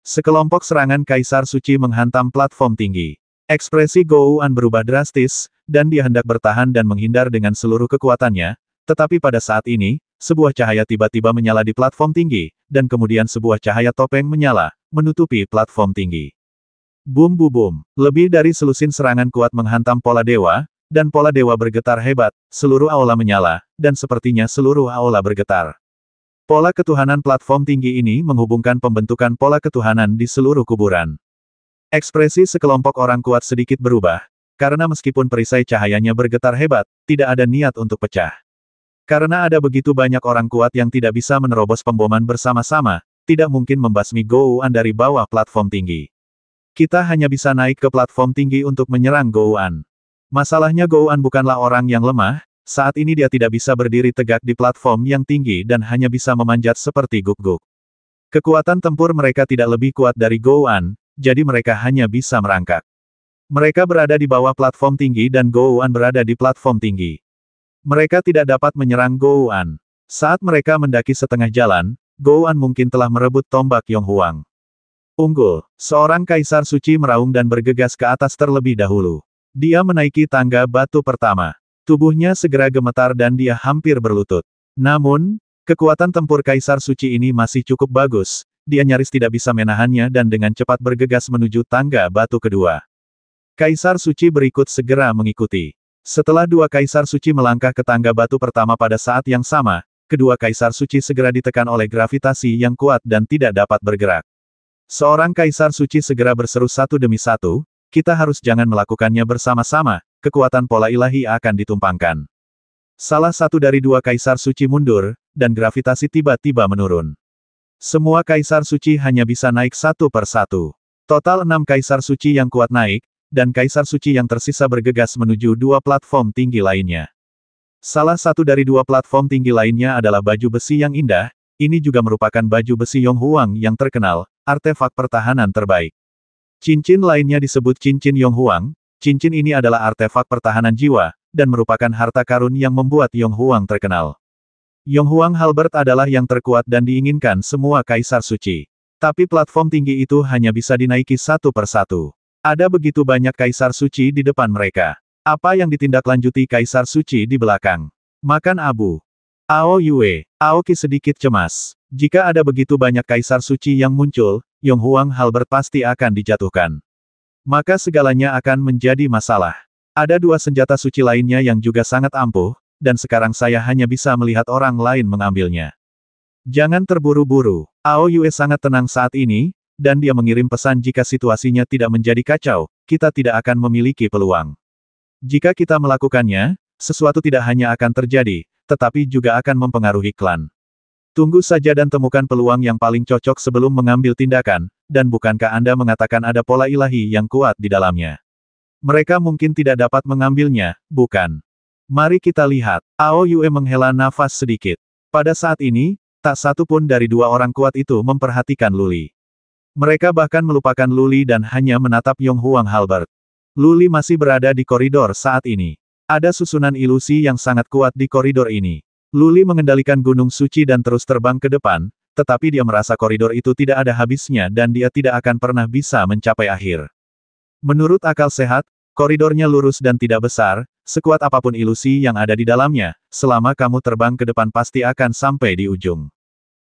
Sekelompok serangan Kaisar Suci menghantam platform tinggi. Ekspresi An berubah drastis, dan dia hendak bertahan dan menghindar dengan seluruh kekuatannya, tetapi pada saat ini, sebuah cahaya tiba-tiba menyala di platform tinggi, dan kemudian sebuah cahaya topeng menyala, menutupi platform tinggi. Boom, bu bum, lebih dari selusin serangan kuat menghantam pola dewa, dan pola dewa bergetar hebat, seluruh aula menyala, dan sepertinya seluruh aula bergetar. Pola ketuhanan platform tinggi ini menghubungkan pembentukan pola ketuhanan di seluruh kuburan. Ekspresi sekelompok orang kuat sedikit berubah, karena meskipun perisai cahayanya bergetar hebat, tidak ada niat untuk pecah. Karena ada begitu banyak orang kuat yang tidak bisa menerobos pemboman bersama-sama, tidak mungkin membasmi Gouan dari bawah platform tinggi. Kita hanya bisa naik ke platform tinggi untuk menyerang Gouan. Masalahnya Gouan bukanlah orang yang lemah, saat ini dia tidak bisa berdiri tegak di platform yang tinggi dan hanya bisa memanjat seperti guk-guk. Kekuatan tempur mereka tidak lebih kuat dari Gouan, jadi mereka hanya bisa merangkak. Mereka berada di bawah platform tinggi dan Gouan berada di platform tinggi. Mereka tidak dapat menyerang Gouan. Saat mereka mendaki setengah jalan, Gouan mungkin telah merebut tombak Yonghuang. Unggul, seorang kaisar suci meraung dan bergegas ke atas terlebih dahulu. Dia menaiki tangga batu pertama. Tubuhnya segera gemetar dan dia hampir berlutut. Namun, kekuatan tempur kaisar suci ini masih cukup bagus, dia nyaris tidak bisa menahannya dan dengan cepat bergegas menuju tangga batu kedua. Kaisar suci berikut segera mengikuti. Setelah dua kaisar suci melangkah ke tangga batu pertama pada saat yang sama, kedua kaisar suci segera ditekan oleh gravitasi yang kuat dan tidak dapat bergerak. Seorang kaisar suci segera berseru satu demi satu, kita harus jangan melakukannya bersama-sama, kekuatan pola ilahi akan ditumpangkan. Salah satu dari dua kaisar suci mundur, dan gravitasi tiba-tiba menurun. Semua kaisar suci hanya bisa naik satu per satu. Total enam kaisar suci yang kuat naik, dan Kaisar Suci yang tersisa bergegas menuju dua platform tinggi lainnya. Salah satu dari dua platform tinggi lainnya adalah baju besi yang indah, ini juga merupakan baju besi Yong Huang yang terkenal, artefak pertahanan terbaik. Cincin lainnya disebut cincin Yong Huang, cincin ini adalah artefak pertahanan jiwa, dan merupakan harta karun yang membuat Yong Huang terkenal. Yong Huang Halbert adalah yang terkuat dan diinginkan semua kaisar suci. Tapi platform tinggi itu hanya bisa dinaiki satu persatu. Ada begitu banyak kaisar suci di depan mereka. Apa yang ditindaklanjuti kaisar suci di belakang? Makan abu. Ao Yue, Aoki sedikit cemas. Jika ada begitu banyak kaisar suci yang muncul, Yong Huang Halbert pasti akan dijatuhkan. Maka segalanya akan menjadi masalah. Ada dua senjata suci lainnya yang juga sangat ampuh, dan sekarang saya hanya bisa melihat orang lain mengambilnya. Jangan terburu-buru. Ao Yue sangat tenang saat ini, dan dia mengirim pesan jika situasinya tidak menjadi kacau, kita tidak akan memiliki peluang. Jika kita melakukannya, sesuatu tidak hanya akan terjadi, tetapi juga akan mempengaruhi klan. Tunggu saja dan temukan peluang yang paling cocok sebelum mengambil tindakan, dan bukankah Anda mengatakan ada pola ilahi yang kuat di dalamnya? Mereka mungkin tidak dapat mengambilnya, bukan? Mari kita lihat. Ao Yue menghela nafas sedikit. Pada saat ini, tak satu pun dari dua orang kuat itu memperhatikan Luli. Mereka bahkan melupakan Luli dan hanya menatap Yong Huang Halbert. Luli masih berada di koridor saat ini. Ada susunan ilusi yang sangat kuat di koridor ini. Luli mengendalikan gunung suci dan terus terbang ke depan, tetapi dia merasa koridor itu tidak ada habisnya dan dia tidak akan pernah bisa mencapai akhir. Menurut akal sehat, koridornya lurus dan tidak besar, sekuat apapun ilusi yang ada di dalamnya, selama kamu terbang ke depan pasti akan sampai di ujung.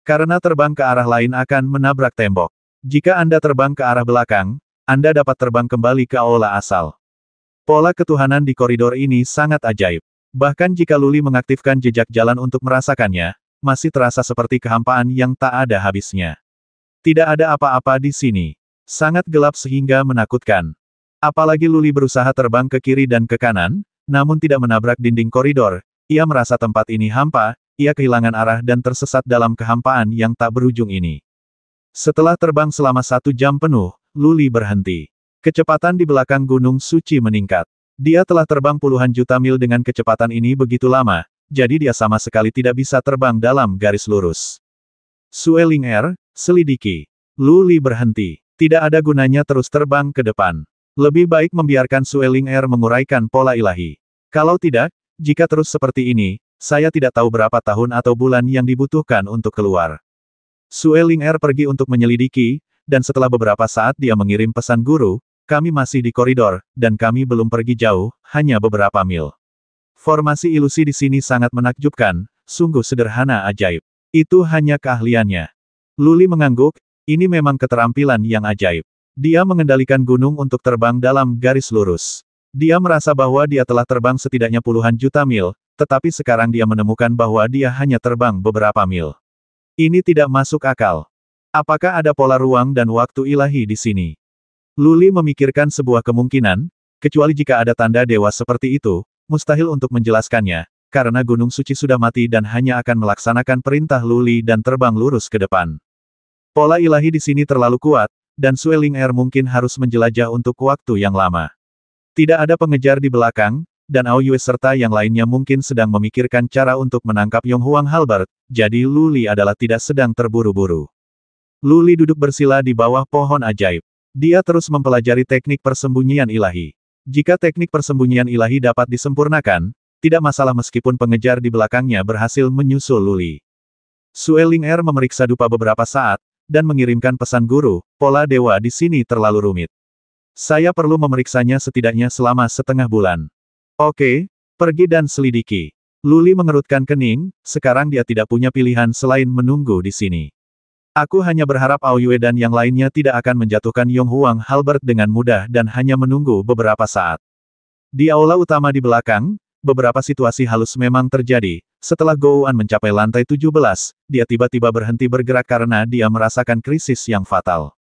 Karena terbang ke arah lain akan menabrak tembok. Jika Anda terbang ke arah belakang, Anda dapat terbang kembali ke aula asal. Pola ketuhanan di koridor ini sangat ajaib. Bahkan jika Luli mengaktifkan jejak jalan untuk merasakannya, masih terasa seperti kehampaan yang tak ada habisnya. Tidak ada apa-apa di sini. Sangat gelap sehingga menakutkan. Apalagi Luli berusaha terbang ke kiri dan ke kanan, namun tidak menabrak dinding koridor, ia merasa tempat ini hampa, ia kehilangan arah dan tersesat dalam kehampaan yang tak berujung ini. Setelah terbang selama satu jam penuh, Luli berhenti. Kecepatan di belakang Gunung Suci meningkat. Dia telah terbang puluhan juta mil dengan kecepatan ini begitu lama, jadi dia sama sekali tidak bisa terbang dalam garis lurus. Sueling Air, er, selidiki. Luli berhenti. Tidak ada gunanya terus terbang ke depan. Lebih baik membiarkan Sueling Air er menguraikan pola ilahi. Kalau tidak, jika terus seperti ini, saya tidak tahu berapa tahun atau bulan yang dibutuhkan untuk keluar. Sue Ling Er pergi untuk menyelidiki, dan setelah beberapa saat dia mengirim pesan guru, kami masih di koridor, dan kami belum pergi jauh, hanya beberapa mil. Formasi ilusi di sini sangat menakjubkan, sungguh sederhana ajaib. Itu hanya keahliannya. Luli mengangguk, ini memang keterampilan yang ajaib. Dia mengendalikan gunung untuk terbang dalam garis lurus. Dia merasa bahwa dia telah terbang setidaknya puluhan juta mil, tetapi sekarang dia menemukan bahwa dia hanya terbang beberapa mil. Ini tidak masuk akal. Apakah ada pola ruang dan waktu ilahi di sini? Luli memikirkan sebuah kemungkinan, kecuali jika ada tanda dewa seperti itu, mustahil untuk menjelaskannya, karena Gunung Suci sudah mati dan hanya akan melaksanakan perintah Luli dan terbang lurus ke depan. Pola ilahi di sini terlalu kuat, dan Sueling Air er mungkin harus menjelajah untuk waktu yang lama. Tidak ada pengejar di belakang, dan Ao Yue serta yang lainnya mungkin sedang memikirkan cara untuk menangkap Yong Huang Halbert, jadi Luli adalah tidak sedang terburu-buru. Luli duduk bersila di bawah pohon ajaib. Dia terus mempelajari teknik persembunyian ilahi. Jika teknik persembunyian ilahi dapat disempurnakan, tidak masalah meskipun pengejar di belakangnya berhasil menyusul Luli. Sueling Er memeriksa dupa beberapa saat, dan mengirimkan pesan guru, pola dewa di sini terlalu rumit. Saya perlu memeriksanya setidaknya selama setengah bulan. Oke, pergi dan selidiki. Luli mengerutkan kening, sekarang dia tidak punya pilihan selain menunggu di sini. Aku hanya berharap Yue dan yang lainnya tidak akan menjatuhkan Yong Huang Halbert dengan mudah dan hanya menunggu beberapa saat. Di aula utama di belakang, beberapa situasi halus memang terjadi. Setelah An mencapai lantai 17, dia tiba-tiba berhenti bergerak karena dia merasakan krisis yang fatal.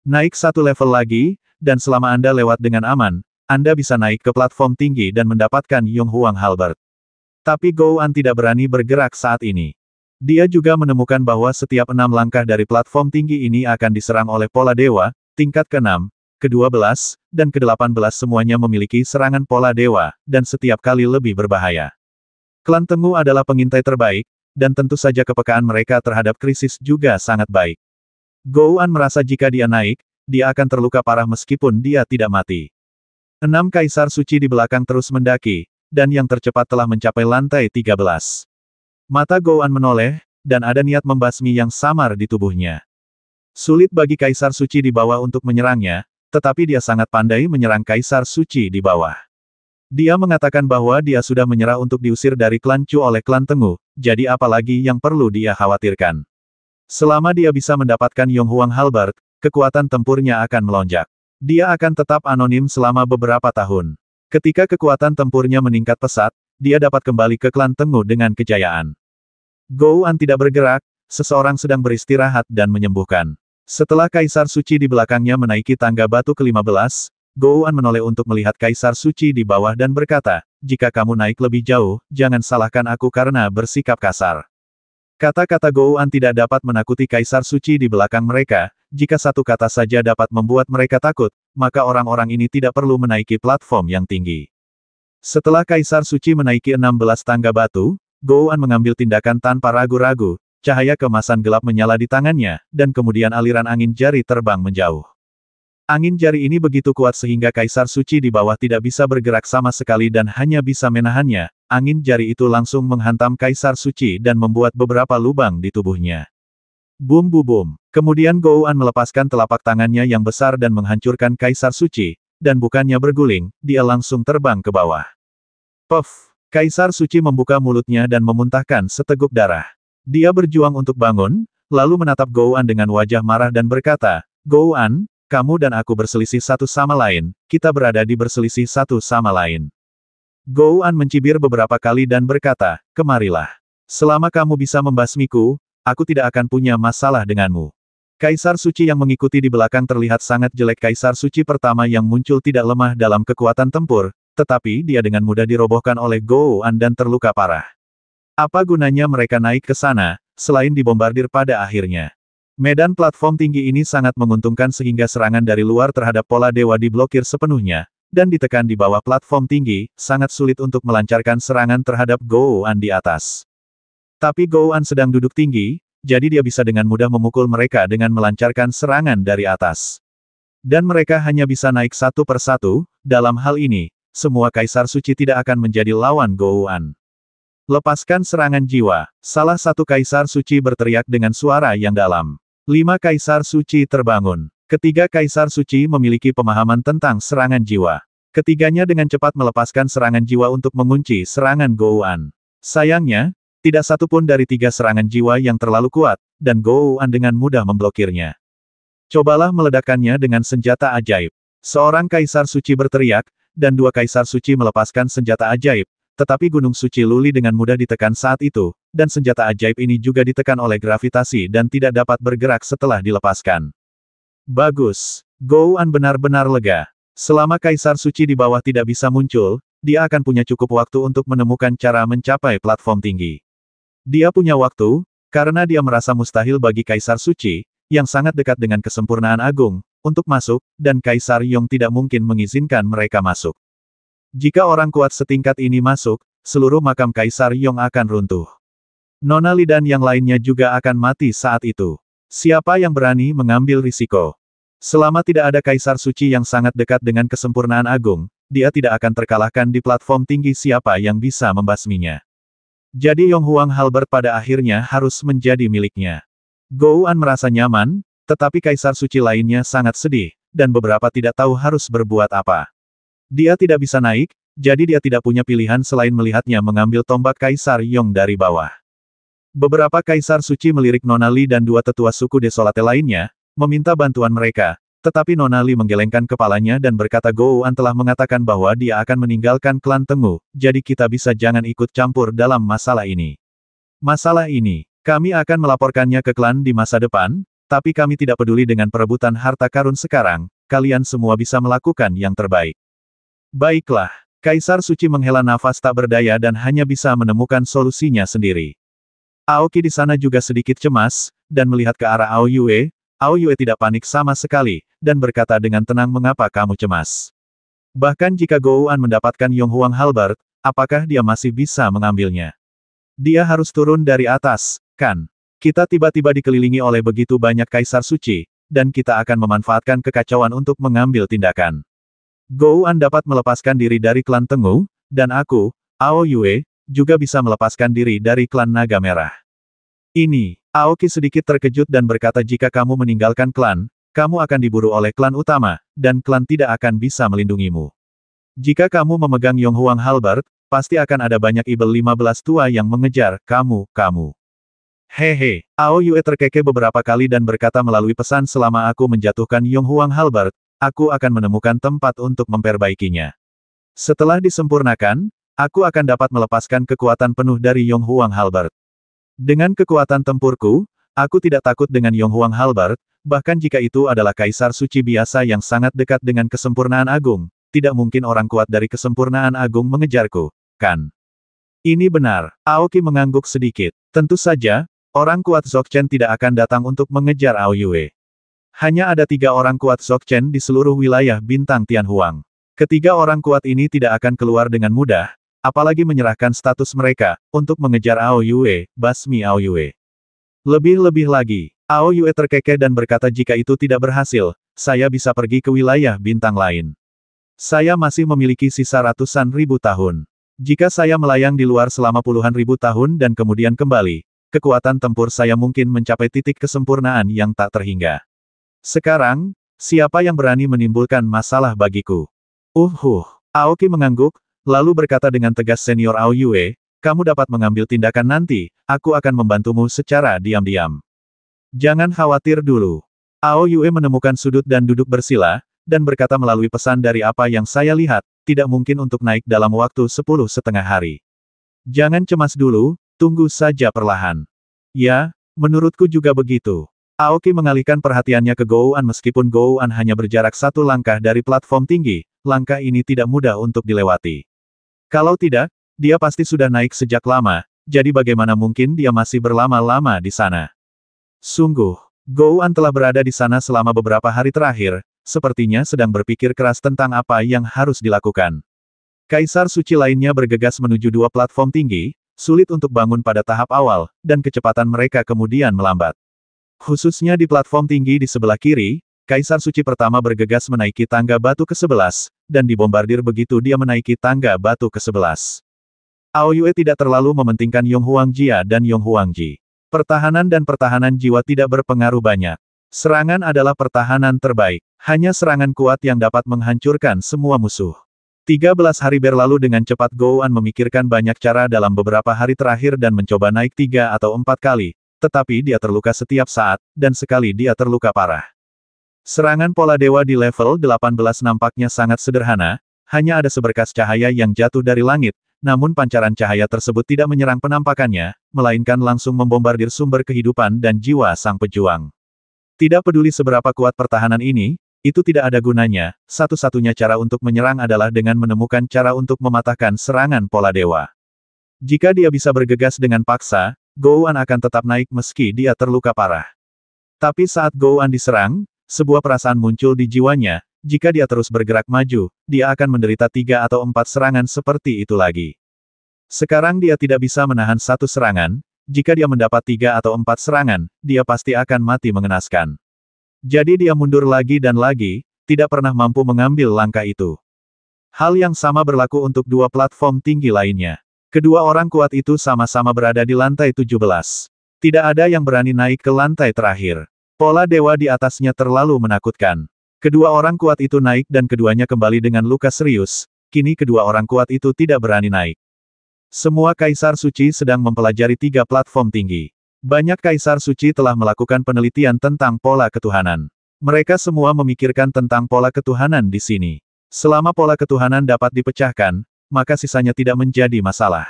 Naik satu level lagi, dan selama Anda lewat dengan aman, anda bisa naik ke platform tinggi dan mendapatkan Yong Huang Halbert. Tapi Gouan tidak berani bergerak saat ini. Dia juga menemukan bahwa setiap enam langkah dari platform tinggi ini akan diserang oleh pola dewa, tingkat ke-6, ke-12, dan ke-18 semuanya memiliki serangan pola dewa, dan setiap kali lebih berbahaya. Klan Tengu adalah pengintai terbaik, dan tentu saja kepekaan mereka terhadap krisis juga sangat baik. Gouan merasa jika dia naik, dia akan terluka parah meskipun dia tidak mati. Enam kaisar suci di belakang terus mendaki, dan yang tercepat telah mencapai lantai 13. Mata Gouan menoleh, dan ada niat membasmi yang samar di tubuhnya. Sulit bagi kaisar suci di bawah untuk menyerangnya, tetapi dia sangat pandai menyerang kaisar suci di bawah. Dia mengatakan bahwa dia sudah menyerah untuk diusir dari klan Chu oleh klan Tengu, jadi apalagi yang perlu dia khawatirkan. Selama dia bisa mendapatkan Yong Huang Halbert, kekuatan tempurnya akan melonjak. Dia akan tetap anonim selama beberapa tahun. Ketika kekuatan tempurnya meningkat pesat, dia dapat kembali ke klan Tengu dengan kejayaan. Gouan tidak bergerak, seseorang sedang beristirahat dan menyembuhkan. Setelah Kaisar Suci di belakangnya menaiki tangga batu ke-15, Gouan menoleh untuk melihat Kaisar Suci di bawah dan berkata, jika kamu naik lebih jauh, jangan salahkan aku karena bersikap kasar. Kata-kata Gouan tidak dapat menakuti Kaisar Suci di belakang mereka, jika satu kata saja dapat membuat mereka takut, maka orang-orang ini tidak perlu menaiki platform yang tinggi. Setelah Kaisar Suci menaiki 16 tangga batu, Gouan mengambil tindakan tanpa ragu-ragu, cahaya kemasan gelap menyala di tangannya, dan kemudian aliran angin jari terbang menjauh. Angin jari ini begitu kuat sehingga Kaisar Suci di bawah tidak bisa bergerak sama sekali dan hanya bisa menahannya, angin jari itu langsung menghantam Kaisar Suci dan membuat beberapa lubang di tubuhnya. Bum boom. bum. Kemudian Gouan melepaskan telapak tangannya yang besar dan menghancurkan Kaisar Suci, dan bukannya berguling, dia langsung terbang ke bawah. Puff! Kaisar Suci membuka mulutnya dan memuntahkan seteguk darah. Dia berjuang untuk bangun, lalu menatap Gouan dengan wajah marah dan berkata, Gouan, kamu dan aku berselisih satu sama lain, kita berada di berselisih satu sama lain. An mencibir beberapa kali dan berkata, kemarilah. Selama kamu bisa membasmiku, aku tidak akan punya masalah denganmu. Kaisar suci yang mengikuti di belakang terlihat sangat jelek. Kaisar suci pertama yang muncul tidak lemah dalam kekuatan tempur, tetapi dia dengan mudah dirobohkan oleh An dan terluka parah. Apa gunanya mereka naik ke sana, selain dibombardir pada akhirnya? Medan platform tinggi ini sangat menguntungkan sehingga serangan dari luar terhadap pola dewa diblokir sepenuhnya, dan ditekan di bawah platform tinggi, sangat sulit untuk melancarkan serangan terhadap Gouan di atas. Tapi Gouan sedang duduk tinggi, jadi dia bisa dengan mudah memukul mereka dengan melancarkan serangan dari atas. Dan mereka hanya bisa naik satu persatu, dalam hal ini, semua kaisar suci tidak akan menjadi lawan Gouan. Lepaskan serangan jiwa, salah satu kaisar suci berteriak dengan suara yang dalam. Lima kaisar suci terbangun. Ketiga kaisar suci memiliki pemahaman tentang serangan jiwa. Ketiganya dengan cepat melepaskan serangan jiwa untuk mengunci serangan Gouan. Sayangnya, tidak satu pun dari tiga serangan jiwa yang terlalu kuat, dan Gouan dengan mudah memblokirnya. Cobalah meledakannya dengan senjata ajaib. Seorang kaisar suci berteriak, dan dua kaisar suci melepaskan senjata ajaib, tetapi Gunung Suci Luli dengan mudah ditekan saat itu, dan senjata ajaib ini juga ditekan oleh gravitasi dan tidak dapat bergerak setelah dilepaskan. Bagus. Gouan benar-benar lega. Selama Kaisar Suci di bawah tidak bisa muncul, dia akan punya cukup waktu untuk menemukan cara mencapai platform tinggi. Dia punya waktu, karena dia merasa mustahil bagi Kaisar Suci, yang sangat dekat dengan kesempurnaan agung, untuk masuk, dan Kaisar Yong tidak mungkin mengizinkan mereka masuk. Jika orang kuat setingkat ini masuk, seluruh makam Kaisar Yong akan runtuh. Nonali dan yang lainnya juga akan mati saat itu. Siapa yang berani mengambil risiko? Selama tidak ada Kaisar Suci yang sangat dekat dengan kesempurnaan agung, dia tidak akan terkalahkan di platform tinggi siapa yang bisa membasminya. Jadi Yong Huang Halber pada akhirnya harus menjadi miliknya. An merasa nyaman, tetapi Kaisar Suci lainnya sangat sedih, dan beberapa tidak tahu harus berbuat apa. Dia tidak bisa naik, jadi dia tidak punya pilihan selain melihatnya mengambil tombak Kaisar Yong dari bawah. Beberapa kaisar suci melirik Nona Li dan dua tetua suku desolate lainnya, meminta bantuan mereka, tetapi Nona Li menggelengkan kepalanya dan berkata "Gouan telah mengatakan bahwa dia akan meninggalkan klan Tengu, jadi kita bisa jangan ikut campur dalam masalah ini. Masalah ini, kami akan melaporkannya ke klan di masa depan, tapi kami tidak peduli dengan perebutan harta karun sekarang, kalian semua bisa melakukan yang terbaik. Baiklah, Kaisar Suci menghela nafas tak berdaya dan hanya bisa menemukan solusinya sendiri. Aoki di sana juga sedikit cemas, dan melihat ke arah Ao Yue, Ao Yue tidak panik sama sekali, dan berkata dengan tenang mengapa kamu cemas. Bahkan jika Gouan mendapatkan Yong Huang Halbert, apakah dia masih bisa mengambilnya? Dia harus turun dari atas, kan? Kita tiba-tiba dikelilingi oleh begitu banyak kaisar suci, dan kita akan memanfaatkan kekacauan untuk mengambil tindakan. Gouan dapat melepaskan diri dari klan Tengu, dan aku, Ao Yue, juga bisa melepaskan diri dari klan Naga Merah. Ini, Aoki sedikit terkejut dan berkata jika kamu meninggalkan klan, kamu akan diburu oleh klan utama, dan klan tidak akan bisa melindungimu. Jika kamu memegang Yonghuang Halbert, pasti akan ada banyak ibel 15 tua yang mengejar, kamu, kamu. Hehe, Ao Yue terkekeh beberapa kali dan berkata melalui pesan selama aku menjatuhkan Yonghuang Halbert, aku akan menemukan tempat untuk memperbaikinya. Setelah disempurnakan, aku akan dapat melepaskan kekuatan penuh dari Yong Huang Halbert. Dengan kekuatan tempurku, aku tidak takut dengan Yong Huang Halbert, bahkan jika itu adalah kaisar suci biasa yang sangat dekat dengan kesempurnaan agung, tidak mungkin orang kuat dari kesempurnaan agung mengejarku, kan? Ini benar, Aoki mengangguk sedikit. Tentu saja, orang kuat Zokchen tidak akan datang untuk mengejar Ao hanya ada tiga orang kuat Zokchen di seluruh wilayah bintang Tianhuang. Ketiga orang kuat ini tidak akan keluar dengan mudah, apalagi menyerahkan status mereka, untuk mengejar Ao Yue, basmi Ao Yue. Lebih-lebih lagi, Ao Yue terkekeh dan berkata jika itu tidak berhasil, saya bisa pergi ke wilayah bintang lain. Saya masih memiliki sisa ratusan ribu tahun. Jika saya melayang di luar selama puluhan ribu tahun dan kemudian kembali, kekuatan tempur saya mungkin mencapai titik kesempurnaan yang tak terhingga. Sekarang, siapa yang berani menimbulkan masalah bagiku? Uh huh. Aoki mengangguk, lalu berkata dengan tegas senior Ao Yue, kamu dapat mengambil tindakan nanti, aku akan membantumu secara diam-diam. Jangan khawatir dulu. Ao Yue menemukan sudut dan duduk bersila, dan berkata melalui pesan dari apa yang saya lihat, tidak mungkin untuk naik dalam waktu sepuluh setengah hari. Jangan cemas dulu, tunggu saja perlahan. Ya, menurutku juga begitu. Aoki mengalihkan perhatiannya ke Gouan meskipun Gouan hanya berjarak satu langkah dari platform tinggi, langkah ini tidak mudah untuk dilewati. Kalau tidak, dia pasti sudah naik sejak lama, jadi bagaimana mungkin dia masih berlama-lama di sana? Sungguh, Gouan telah berada di sana selama beberapa hari terakhir, sepertinya sedang berpikir keras tentang apa yang harus dilakukan. Kaisar suci lainnya bergegas menuju dua platform tinggi, sulit untuk bangun pada tahap awal, dan kecepatan mereka kemudian melambat. Khususnya di platform tinggi di sebelah kiri, Kaisar Suci pertama bergegas menaiki tangga batu ke-11, dan dibombardir begitu dia menaiki tangga batu ke-11. Ao Yue tidak terlalu mementingkan Yong Huang Jia dan Yong Huang Ji. Pertahanan dan pertahanan jiwa tidak berpengaruh banyak. Serangan adalah pertahanan terbaik. Hanya serangan kuat yang dapat menghancurkan semua musuh. 13 hari berlalu dengan cepat Gouan memikirkan banyak cara dalam beberapa hari terakhir dan mencoba naik tiga atau empat kali, tetapi dia terluka setiap saat, dan sekali dia terluka parah. Serangan pola dewa di level 18 nampaknya sangat sederhana, hanya ada seberkas cahaya yang jatuh dari langit, namun pancaran cahaya tersebut tidak menyerang penampakannya, melainkan langsung membombardir sumber kehidupan dan jiwa sang pejuang. Tidak peduli seberapa kuat pertahanan ini, itu tidak ada gunanya, satu-satunya cara untuk menyerang adalah dengan menemukan cara untuk mematahkan serangan pola dewa. Jika dia bisa bergegas dengan paksa, Gouan akan tetap naik meski dia terluka parah. Tapi saat Gouan diserang, sebuah perasaan muncul di jiwanya, jika dia terus bergerak maju, dia akan menderita tiga atau empat serangan seperti itu lagi. Sekarang dia tidak bisa menahan satu serangan, jika dia mendapat tiga atau empat serangan, dia pasti akan mati mengenaskan. Jadi dia mundur lagi dan lagi, tidak pernah mampu mengambil langkah itu. Hal yang sama berlaku untuk dua platform tinggi lainnya. Kedua orang kuat itu sama-sama berada di lantai 17. Tidak ada yang berani naik ke lantai terakhir. Pola dewa di atasnya terlalu menakutkan. Kedua orang kuat itu naik dan keduanya kembali dengan luka serius, kini kedua orang kuat itu tidak berani naik. Semua kaisar suci sedang mempelajari tiga platform tinggi. Banyak kaisar suci telah melakukan penelitian tentang pola ketuhanan. Mereka semua memikirkan tentang pola ketuhanan di sini. Selama pola ketuhanan dapat dipecahkan, maka sisanya tidak menjadi masalah.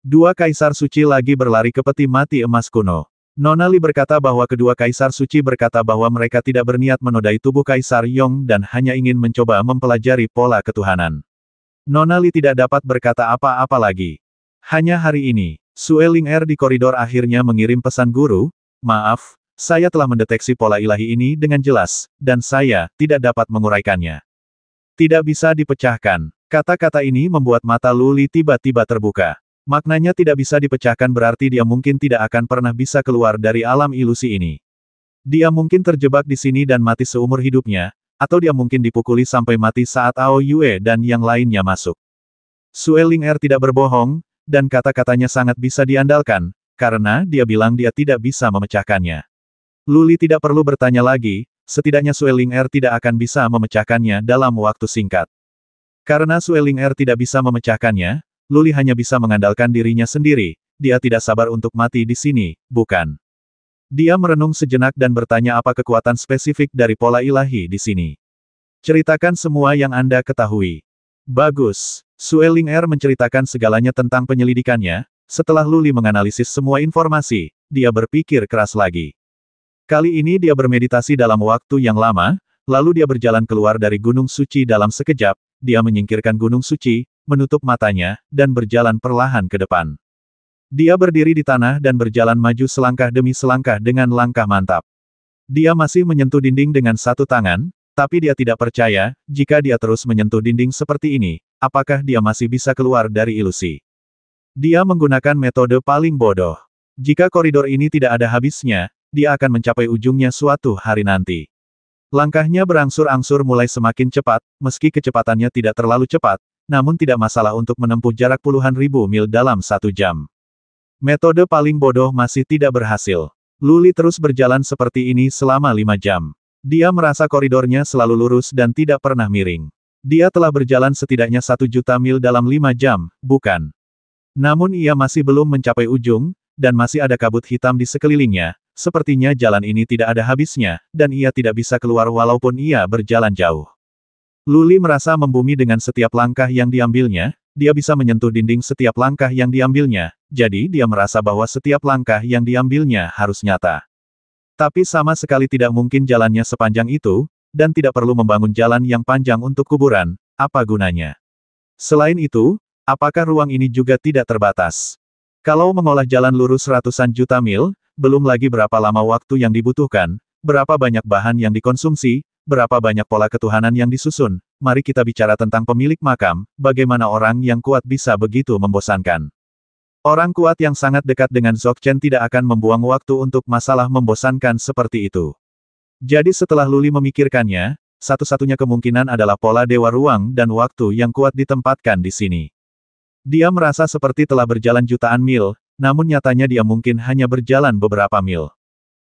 Dua kaisar suci lagi berlari ke peti mati emas kuno. Nonali berkata bahwa kedua kaisar suci berkata bahwa mereka tidak berniat menodai tubuh kaisar Yong dan hanya ingin mencoba mempelajari pola ketuhanan. Nonali tidak dapat berkata apa-apa lagi. Hanya hari ini, Sueling Er di koridor akhirnya mengirim pesan guru, maaf, saya telah mendeteksi pola ilahi ini dengan jelas, dan saya tidak dapat menguraikannya. Tidak bisa dipecahkan. Kata-kata ini membuat mata Luli tiba-tiba terbuka. Maknanya tidak bisa dipecahkan berarti dia mungkin tidak akan pernah bisa keluar dari alam ilusi ini. Dia mungkin terjebak di sini dan mati seumur hidupnya, atau dia mungkin dipukuli sampai mati saat Ao Yue dan yang lainnya masuk. Sue Ling Er tidak berbohong, dan kata-katanya sangat bisa diandalkan, karena dia bilang dia tidak bisa memecahkannya. Luli tidak perlu bertanya lagi, setidaknya Sue Ling Er tidak akan bisa memecahkannya dalam waktu singkat. Karena Sueling Er tidak bisa memecahkannya, Luli hanya bisa mengandalkan dirinya sendiri, dia tidak sabar untuk mati di sini, bukan? Dia merenung sejenak dan bertanya apa kekuatan spesifik dari pola ilahi di sini. Ceritakan semua yang Anda ketahui. Bagus. Sueling Er menceritakan segalanya tentang penyelidikannya, setelah Luli menganalisis semua informasi, dia berpikir keras lagi. Kali ini dia bermeditasi dalam waktu yang lama, Lalu dia berjalan keluar dari Gunung Suci dalam sekejap, dia menyingkirkan Gunung Suci, menutup matanya, dan berjalan perlahan ke depan. Dia berdiri di tanah dan berjalan maju selangkah demi selangkah dengan langkah mantap. Dia masih menyentuh dinding dengan satu tangan, tapi dia tidak percaya, jika dia terus menyentuh dinding seperti ini, apakah dia masih bisa keluar dari ilusi. Dia menggunakan metode paling bodoh. Jika koridor ini tidak ada habisnya, dia akan mencapai ujungnya suatu hari nanti. Langkahnya berangsur-angsur mulai semakin cepat, meski kecepatannya tidak terlalu cepat, namun tidak masalah untuk menempuh jarak puluhan ribu mil dalam satu jam. Metode paling bodoh masih tidak berhasil. Luli terus berjalan seperti ini selama lima jam. Dia merasa koridornya selalu lurus dan tidak pernah miring. Dia telah berjalan setidaknya satu juta mil dalam lima jam, bukan? Namun ia masih belum mencapai ujung, dan masih ada kabut hitam di sekelilingnya, Sepertinya jalan ini tidak ada habisnya, dan ia tidak bisa keluar walaupun ia berjalan jauh. Luli merasa membumi dengan setiap langkah yang diambilnya, dia bisa menyentuh dinding setiap langkah yang diambilnya, jadi dia merasa bahwa setiap langkah yang diambilnya harus nyata. Tapi sama sekali tidak mungkin jalannya sepanjang itu, dan tidak perlu membangun jalan yang panjang untuk kuburan, apa gunanya? Selain itu, apakah ruang ini juga tidak terbatas? Kalau mengolah jalan lurus ratusan juta mil, belum lagi berapa lama waktu yang dibutuhkan, berapa banyak bahan yang dikonsumsi, berapa banyak pola ketuhanan yang disusun, mari kita bicara tentang pemilik makam, bagaimana orang yang kuat bisa begitu membosankan. Orang kuat yang sangat dekat dengan Zogchen tidak akan membuang waktu untuk masalah membosankan seperti itu. Jadi setelah Luli memikirkannya, satu-satunya kemungkinan adalah pola dewa ruang dan waktu yang kuat ditempatkan di sini. Dia merasa seperti telah berjalan jutaan mil, namun nyatanya dia mungkin hanya berjalan beberapa mil.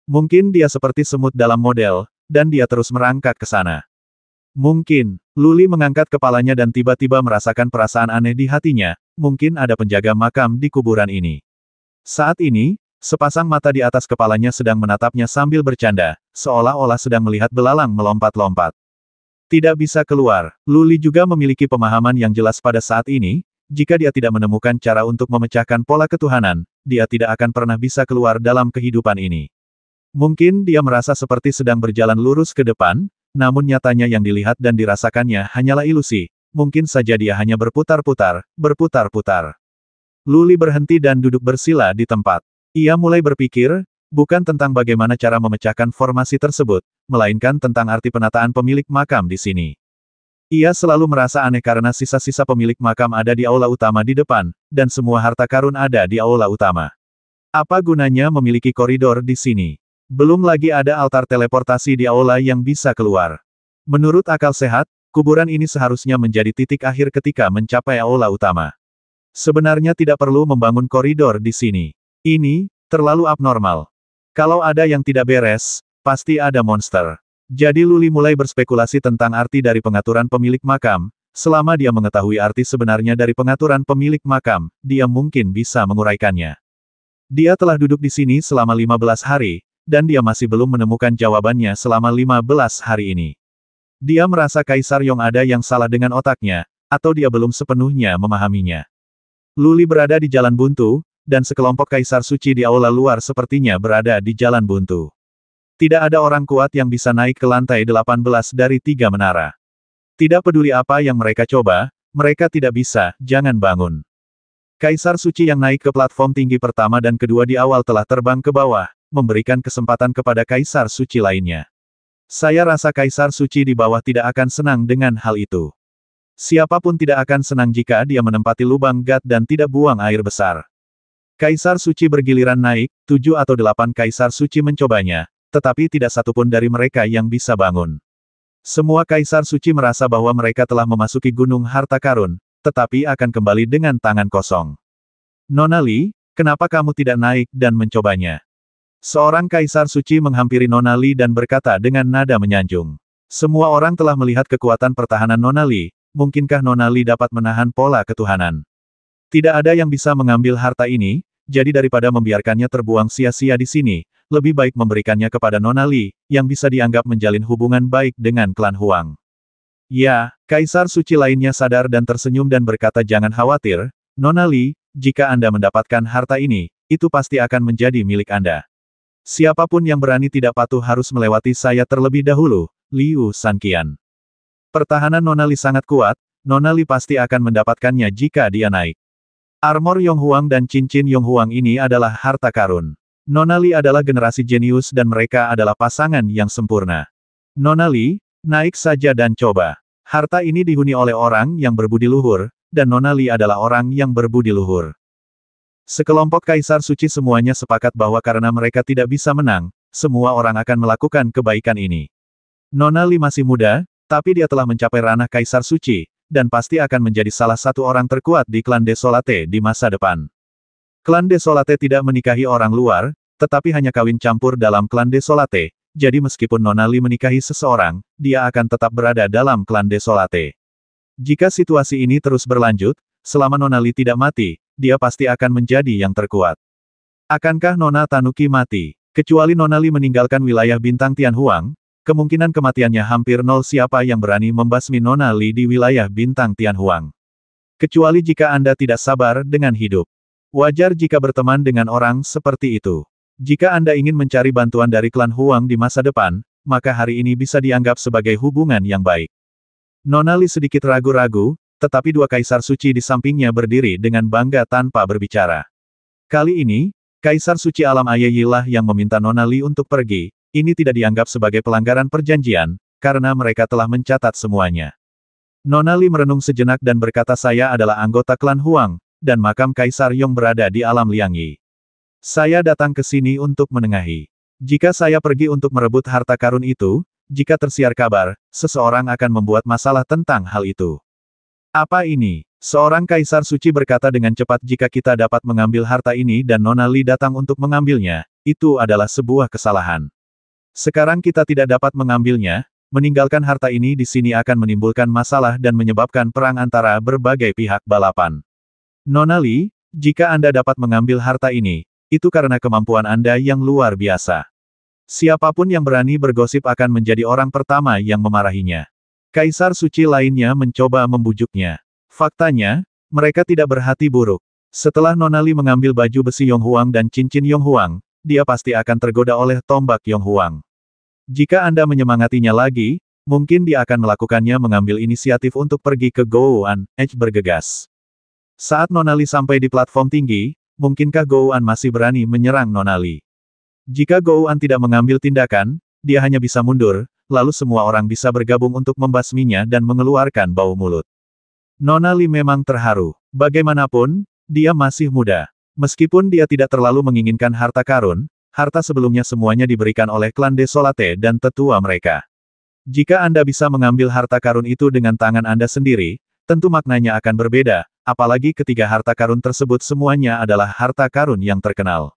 Mungkin dia seperti semut dalam model, dan dia terus merangkak ke sana. Mungkin, Luli mengangkat kepalanya dan tiba-tiba merasakan perasaan aneh di hatinya, mungkin ada penjaga makam di kuburan ini. Saat ini, sepasang mata di atas kepalanya sedang menatapnya sambil bercanda, seolah-olah sedang melihat belalang melompat-lompat. Tidak bisa keluar, Luli juga memiliki pemahaman yang jelas pada saat ini, jika dia tidak menemukan cara untuk memecahkan pola ketuhanan, dia tidak akan pernah bisa keluar dalam kehidupan ini. Mungkin dia merasa seperti sedang berjalan lurus ke depan, namun nyatanya yang dilihat dan dirasakannya hanyalah ilusi, mungkin saja dia hanya berputar-putar, berputar-putar. Luli berhenti dan duduk bersila di tempat. Ia mulai berpikir, bukan tentang bagaimana cara memecahkan formasi tersebut, melainkan tentang arti penataan pemilik makam di sini. Ia selalu merasa aneh karena sisa-sisa pemilik makam ada di aula utama di depan, dan semua harta karun ada di aula utama. Apa gunanya memiliki koridor di sini? Belum lagi ada altar teleportasi di aula yang bisa keluar. Menurut akal sehat, kuburan ini seharusnya menjadi titik akhir ketika mencapai aula utama. Sebenarnya tidak perlu membangun koridor di sini. Ini, terlalu abnormal. Kalau ada yang tidak beres, pasti ada monster. Jadi Luli mulai berspekulasi tentang arti dari pengaturan pemilik makam, selama dia mengetahui arti sebenarnya dari pengaturan pemilik makam, dia mungkin bisa menguraikannya. Dia telah duduk di sini selama 15 hari, dan dia masih belum menemukan jawabannya selama 15 hari ini. Dia merasa Kaisar Yong ada yang salah dengan otaknya, atau dia belum sepenuhnya memahaminya. Luli berada di jalan buntu, dan sekelompok Kaisar Suci di aula luar sepertinya berada di jalan buntu. Tidak ada orang kuat yang bisa naik ke lantai 18 dari tiga menara. Tidak peduli apa yang mereka coba, mereka tidak bisa, jangan bangun. Kaisar suci yang naik ke platform tinggi pertama dan kedua di awal telah terbang ke bawah, memberikan kesempatan kepada kaisar suci lainnya. Saya rasa kaisar suci di bawah tidak akan senang dengan hal itu. Siapapun tidak akan senang jika dia menempati lubang gat dan tidak buang air besar. Kaisar suci bergiliran naik, tujuh atau delapan kaisar suci mencobanya, tetapi tidak satupun dari mereka yang bisa bangun. Semua kaisar suci merasa bahwa mereka telah memasuki gunung harta karun, tetapi akan kembali dengan tangan kosong. Nona Li, kenapa kamu tidak naik dan mencobanya? Seorang kaisar suci menghampiri Nona Li dan berkata dengan nada menyanjung. Semua orang telah melihat kekuatan pertahanan Nona Li, mungkinkah Nona Li dapat menahan pola ketuhanan? Tidak ada yang bisa mengambil harta ini, jadi daripada membiarkannya terbuang sia-sia di sini, lebih baik memberikannya kepada Nona Li, yang bisa dianggap menjalin hubungan baik dengan klan Huang. Ya, Kaisar Suci lainnya sadar dan tersenyum dan berkata jangan khawatir, Nona Li, jika Anda mendapatkan harta ini, itu pasti akan menjadi milik Anda. Siapapun yang berani tidak patuh harus melewati saya terlebih dahulu, Liu Sankian. Pertahanan Nona Li sangat kuat, Nona Li pasti akan mendapatkannya jika dia naik. Armor Yonghuang dan cincin Yonghuang ini adalah harta karun. Nonali adalah generasi jenius dan mereka adalah pasangan yang sempurna. Nonali, naik saja dan coba. Harta ini dihuni oleh orang yang berbudi luhur, dan Nonali adalah orang yang berbudi luhur. Sekelompok kaisar suci semuanya sepakat bahwa karena mereka tidak bisa menang, semua orang akan melakukan kebaikan ini. Nonali masih muda, tapi dia telah mencapai ranah kaisar suci, dan pasti akan menjadi salah satu orang terkuat di klan Desolate di masa depan. Klan Desolate tidak menikahi orang luar, tetapi hanya kawin campur dalam klan Desolate, jadi meskipun Nonali menikahi seseorang, dia akan tetap berada dalam klan Desolate. Jika situasi ini terus berlanjut, selama Nonali tidak mati, dia pasti akan menjadi yang terkuat. Akankah Nona Tanuki mati? Kecuali Nonali meninggalkan wilayah bintang Tianhuang, kemungkinan kematiannya hampir nol siapa yang berani membasmi Nonali di wilayah bintang Tianhuang. Kecuali jika Anda tidak sabar dengan hidup. Wajar jika berteman dengan orang seperti itu. Jika Anda ingin mencari bantuan dari klan Huang di masa depan, maka hari ini bisa dianggap sebagai hubungan yang baik. Nona Li sedikit ragu-ragu, tetapi dua kaisar suci di sampingnya berdiri dengan bangga tanpa berbicara. Kali ini, Kaisar Suci Alam Ayayilah yang meminta Nona Li untuk pergi, ini tidak dianggap sebagai pelanggaran perjanjian, karena mereka telah mencatat semuanya. Nona Li merenung sejenak dan berkata saya adalah anggota klan Huang, dan makam Kaisar Yong berada di alam Liangyi. Saya datang ke sini untuk menengahi. Jika saya pergi untuk merebut harta karun itu, jika tersiar kabar, seseorang akan membuat masalah tentang hal itu. Apa ini? Seorang kaisar suci berkata dengan cepat jika kita dapat mengambil harta ini dan Nona Li datang untuk mengambilnya, itu adalah sebuah kesalahan. Sekarang kita tidak dapat mengambilnya, meninggalkan harta ini di sini akan menimbulkan masalah dan menyebabkan perang antara berbagai pihak balapan. Nona Li, jika Anda dapat mengambil harta ini, itu karena kemampuan Anda yang luar biasa. Siapapun yang berani bergosip akan menjadi orang pertama yang memarahinya. Kaisar suci lainnya mencoba membujuknya. Faktanya, mereka tidak berhati buruk. Setelah Nonali mengambil baju besi Yonghuang dan cincin Yonghuang, dia pasti akan tergoda oleh tombak Yonghuang. Jika Anda menyemangatinya lagi, mungkin dia akan melakukannya mengambil inisiatif untuk pergi ke Goan, Edge bergegas. Saat Nonali sampai di platform tinggi, mungkinkah Gouan masih berani menyerang Nonali? Jika Gouan tidak mengambil tindakan, dia hanya bisa mundur, lalu semua orang bisa bergabung untuk membasminya dan mengeluarkan bau mulut. Nonali memang terharu. Bagaimanapun, dia masih muda. Meskipun dia tidak terlalu menginginkan harta karun, harta sebelumnya semuanya diberikan oleh klan Desolate dan tetua mereka. Jika Anda bisa mengambil harta karun itu dengan tangan Anda sendiri, tentu maknanya akan berbeda, apalagi ketiga harta karun tersebut semuanya adalah harta karun yang terkenal.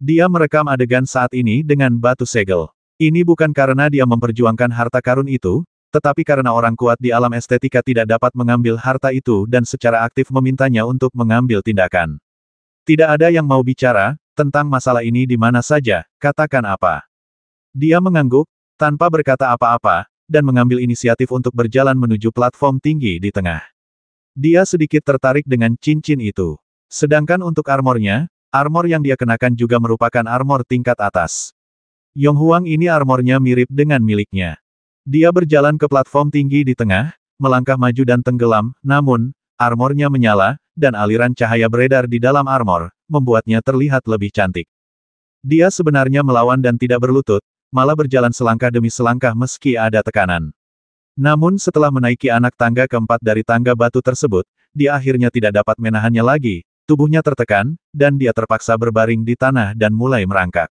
Dia merekam adegan saat ini dengan batu segel. Ini bukan karena dia memperjuangkan harta karun itu, tetapi karena orang kuat di alam estetika tidak dapat mengambil harta itu dan secara aktif memintanya untuk mengambil tindakan. Tidak ada yang mau bicara, tentang masalah ini di mana saja, katakan apa. Dia mengangguk, tanpa berkata apa-apa, dan mengambil inisiatif untuk berjalan menuju platform tinggi di tengah. Dia sedikit tertarik dengan cincin itu. Sedangkan untuk armornya, armor yang dia kenakan juga merupakan armor tingkat atas. Yong Huang ini armornya mirip dengan miliknya. Dia berjalan ke platform tinggi di tengah, melangkah maju dan tenggelam, namun, armornya menyala, dan aliran cahaya beredar di dalam armor, membuatnya terlihat lebih cantik. Dia sebenarnya melawan dan tidak berlutut, malah berjalan selangkah demi selangkah meski ada tekanan. Namun setelah menaiki anak tangga keempat dari tangga batu tersebut, dia akhirnya tidak dapat menahannya lagi, tubuhnya tertekan, dan dia terpaksa berbaring di tanah dan mulai merangkak.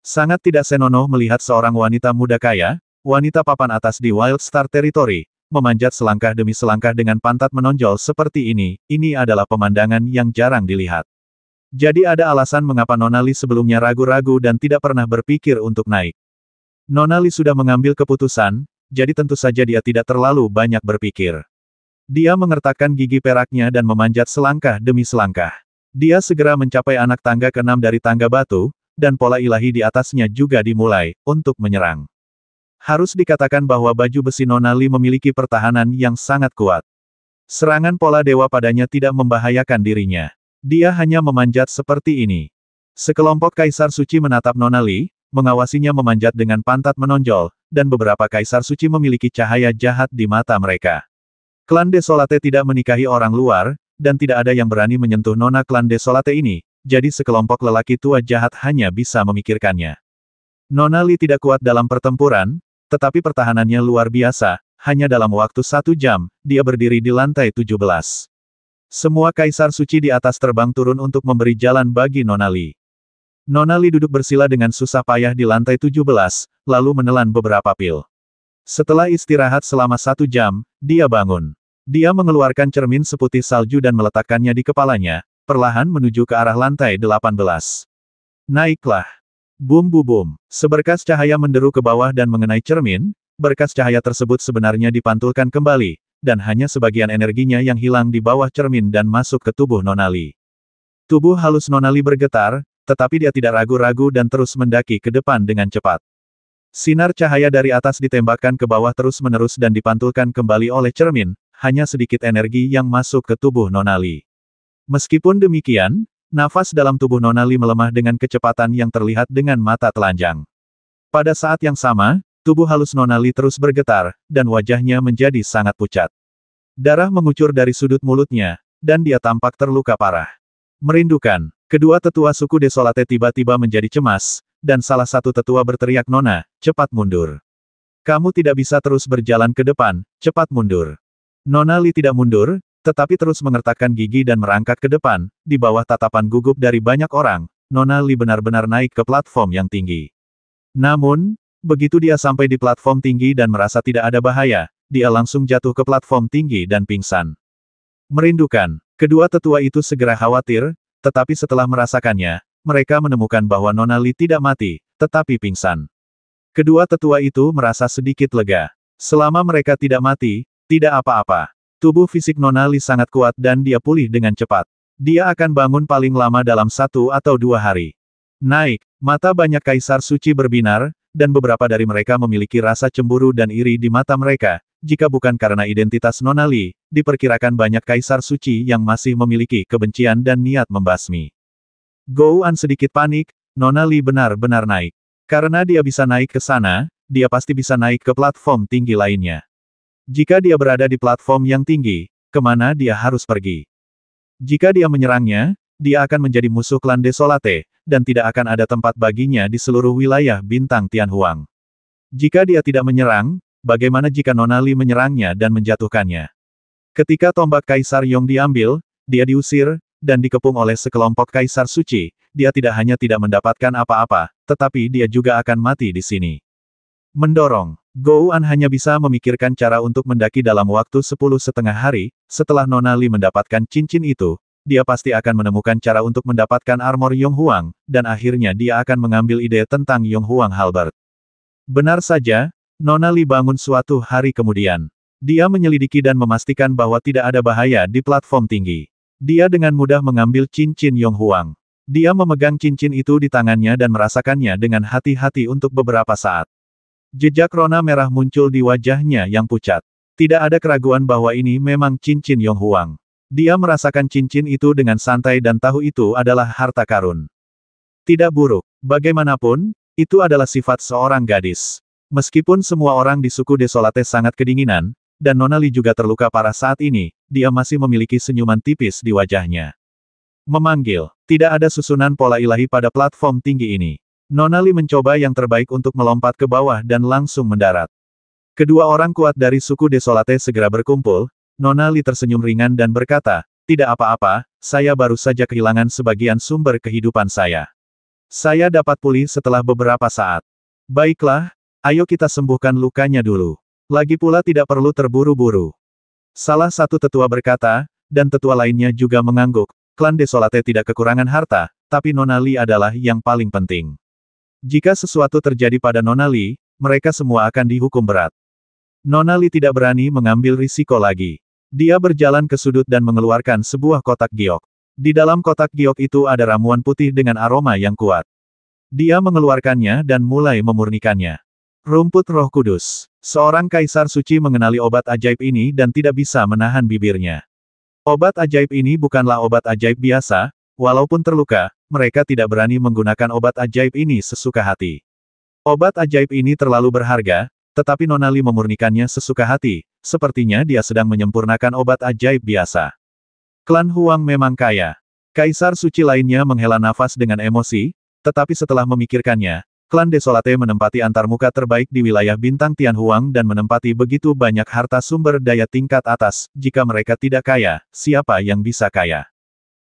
Sangat tidak senonoh melihat seorang wanita muda kaya, wanita papan atas di Wild Star Territory, memanjat selangkah demi selangkah dengan pantat menonjol seperti ini, ini adalah pemandangan yang jarang dilihat. Jadi ada alasan mengapa Nonali sebelumnya ragu-ragu dan tidak pernah berpikir untuk naik. Nonali sudah mengambil keputusan, jadi tentu saja dia tidak terlalu banyak berpikir. Dia mengertakkan gigi peraknya dan memanjat selangkah demi selangkah. Dia segera mencapai anak tangga keenam dari tangga batu, dan pola ilahi di atasnya juga dimulai, untuk menyerang. Harus dikatakan bahwa baju besi Nonali memiliki pertahanan yang sangat kuat. Serangan pola dewa padanya tidak membahayakan dirinya. Dia hanya memanjat seperti ini. Sekelompok kaisar suci menatap Nonali, mengawasinya memanjat dengan pantat menonjol, dan beberapa kaisar suci memiliki cahaya jahat di mata mereka. Klan Desolate tidak menikahi orang luar, dan tidak ada yang berani menyentuh nona klan Desolate ini, jadi sekelompok lelaki tua jahat hanya bisa memikirkannya. Nona Li tidak kuat dalam pertempuran, tetapi pertahanannya luar biasa, hanya dalam waktu satu jam, dia berdiri di lantai 17. Semua kaisar suci di atas terbang turun untuk memberi jalan bagi Nonali. Nona Li duduk bersila dengan susah payah di lantai 17, lalu menelan beberapa pil. Setelah istirahat selama satu jam, dia bangun. Dia mengeluarkan cermin seputih salju dan meletakkannya di kepalanya, perlahan menuju ke arah lantai 18. Naiklah. Boom, bu bum. Seberkas cahaya menderu ke bawah dan mengenai cermin, berkas cahaya tersebut sebenarnya dipantulkan kembali, dan hanya sebagian energinya yang hilang di bawah cermin dan masuk ke tubuh Nonali. Tubuh halus Nonali bergetar, tetapi dia tidak ragu-ragu dan terus mendaki ke depan dengan cepat. Sinar cahaya dari atas ditembakkan ke bawah terus-menerus dan dipantulkan kembali oleh cermin, hanya sedikit energi yang masuk ke tubuh Nonali. Meskipun demikian, nafas dalam tubuh Nonali melemah dengan kecepatan yang terlihat dengan mata telanjang. Pada saat yang sama, tubuh halus Nonali terus bergetar, dan wajahnya menjadi sangat pucat. Darah mengucur dari sudut mulutnya, dan dia tampak terluka parah. Merindukan. Kedua tetua suku Desolate tiba-tiba menjadi cemas, dan salah satu tetua berteriak Nona, cepat mundur. Kamu tidak bisa terus berjalan ke depan, cepat mundur. Nona Li tidak mundur, tetapi terus mengertakkan gigi dan merangkak ke depan, di bawah tatapan gugup dari banyak orang, Nona Li benar-benar naik ke platform yang tinggi. Namun, begitu dia sampai di platform tinggi dan merasa tidak ada bahaya, dia langsung jatuh ke platform tinggi dan pingsan. Merindukan, kedua tetua itu segera khawatir, tetapi setelah merasakannya, mereka menemukan bahwa Nona Li tidak mati, tetapi pingsan. Kedua tetua itu merasa sedikit lega. Selama mereka tidak mati, tidak apa-apa. Tubuh fisik Nona Li sangat kuat dan dia pulih dengan cepat. Dia akan bangun paling lama dalam satu atau dua hari. Naik, mata banyak kaisar suci berbinar, dan beberapa dari mereka memiliki rasa cemburu dan iri di mata mereka, jika bukan karena identitas Nona Li, diperkirakan banyak kaisar suci yang masih memiliki kebencian dan niat membasmi. Gouan sedikit panik, Nona Li benar-benar naik. Karena dia bisa naik ke sana, dia pasti bisa naik ke platform tinggi lainnya. Jika dia berada di platform yang tinggi, kemana dia harus pergi? Jika dia menyerangnya, dia akan menjadi musuh klan Desolate, dan tidak akan ada tempat baginya di seluruh wilayah bintang Tianhuang. Jika dia tidak menyerang, bagaimana jika Nonali menyerangnya dan menjatuhkannya? Ketika tombak Kaisar Yong diambil, dia diusir, dan dikepung oleh sekelompok Kaisar Suci, dia tidak hanya tidak mendapatkan apa-apa, tetapi dia juga akan mati di sini. Mendorong, An hanya bisa memikirkan cara untuk mendaki dalam waktu sepuluh setengah hari, setelah Nonali mendapatkan cincin itu, dia pasti akan menemukan cara untuk mendapatkan armor Yong Huang, dan akhirnya dia akan mengambil ide tentang Yong Huang Halbert. Benar saja, Nona Li bangun suatu hari kemudian. Dia menyelidiki dan memastikan bahwa tidak ada bahaya di platform tinggi. Dia dengan mudah mengambil cincin Yong Huang. Dia memegang cincin itu di tangannya dan merasakannya dengan hati-hati untuk beberapa saat. Jejak rona merah muncul di wajahnya yang pucat. Tidak ada keraguan bahwa ini memang cincin Yong Huang. Dia merasakan cincin itu dengan santai dan tahu itu adalah harta karun. Tidak buruk, bagaimanapun, itu adalah sifat seorang gadis. Meskipun semua orang di suku Desolate sangat kedinginan, dan Nona Li juga terluka parah saat ini, dia masih memiliki senyuman tipis di wajahnya. Memanggil, tidak ada susunan pola ilahi pada platform tinggi ini. Nona Li mencoba yang terbaik untuk melompat ke bawah dan langsung mendarat. Kedua orang kuat dari suku Desolate segera berkumpul, Nona Li tersenyum ringan dan berkata, tidak apa-apa, saya baru saja kehilangan sebagian sumber kehidupan saya. Saya dapat pulih setelah beberapa saat. Baiklah, Ayo kita sembuhkan lukanya dulu. Lagi pula tidak perlu terburu-buru. Salah satu tetua berkata, dan tetua lainnya juga mengangguk, klan Desolate tidak kekurangan harta, tapi Nona Li adalah yang paling penting. Jika sesuatu terjadi pada Nona Li, mereka semua akan dihukum berat. Nona Li tidak berani mengambil risiko lagi. Dia berjalan ke sudut dan mengeluarkan sebuah kotak giok. Di dalam kotak giok itu ada ramuan putih dengan aroma yang kuat. Dia mengeluarkannya dan mulai memurnikannya. Rumput Roh Kudus. Seorang kaisar suci mengenali obat ajaib ini dan tidak bisa menahan bibirnya. Obat ajaib ini bukanlah obat ajaib biasa, walaupun terluka, mereka tidak berani menggunakan obat ajaib ini sesuka hati. Obat ajaib ini terlalu berharga, tetapi Nonali memurnikannya sesuka hati, sepertinya dia sedang menyempurnakan obat ajaib biasa. Klan Huang memang kaya. Kaisar suci lainnya menghela nafas dengan emosi, tetapi setelah memikirkannya, Klan Desolate menempati antarmuka terbaik di wilayah Bintang Tianhuang dan menempati begitu banyak harta sumber daya tingkat atas, jika mereka tidak kaya, siapa yang bisa kaya?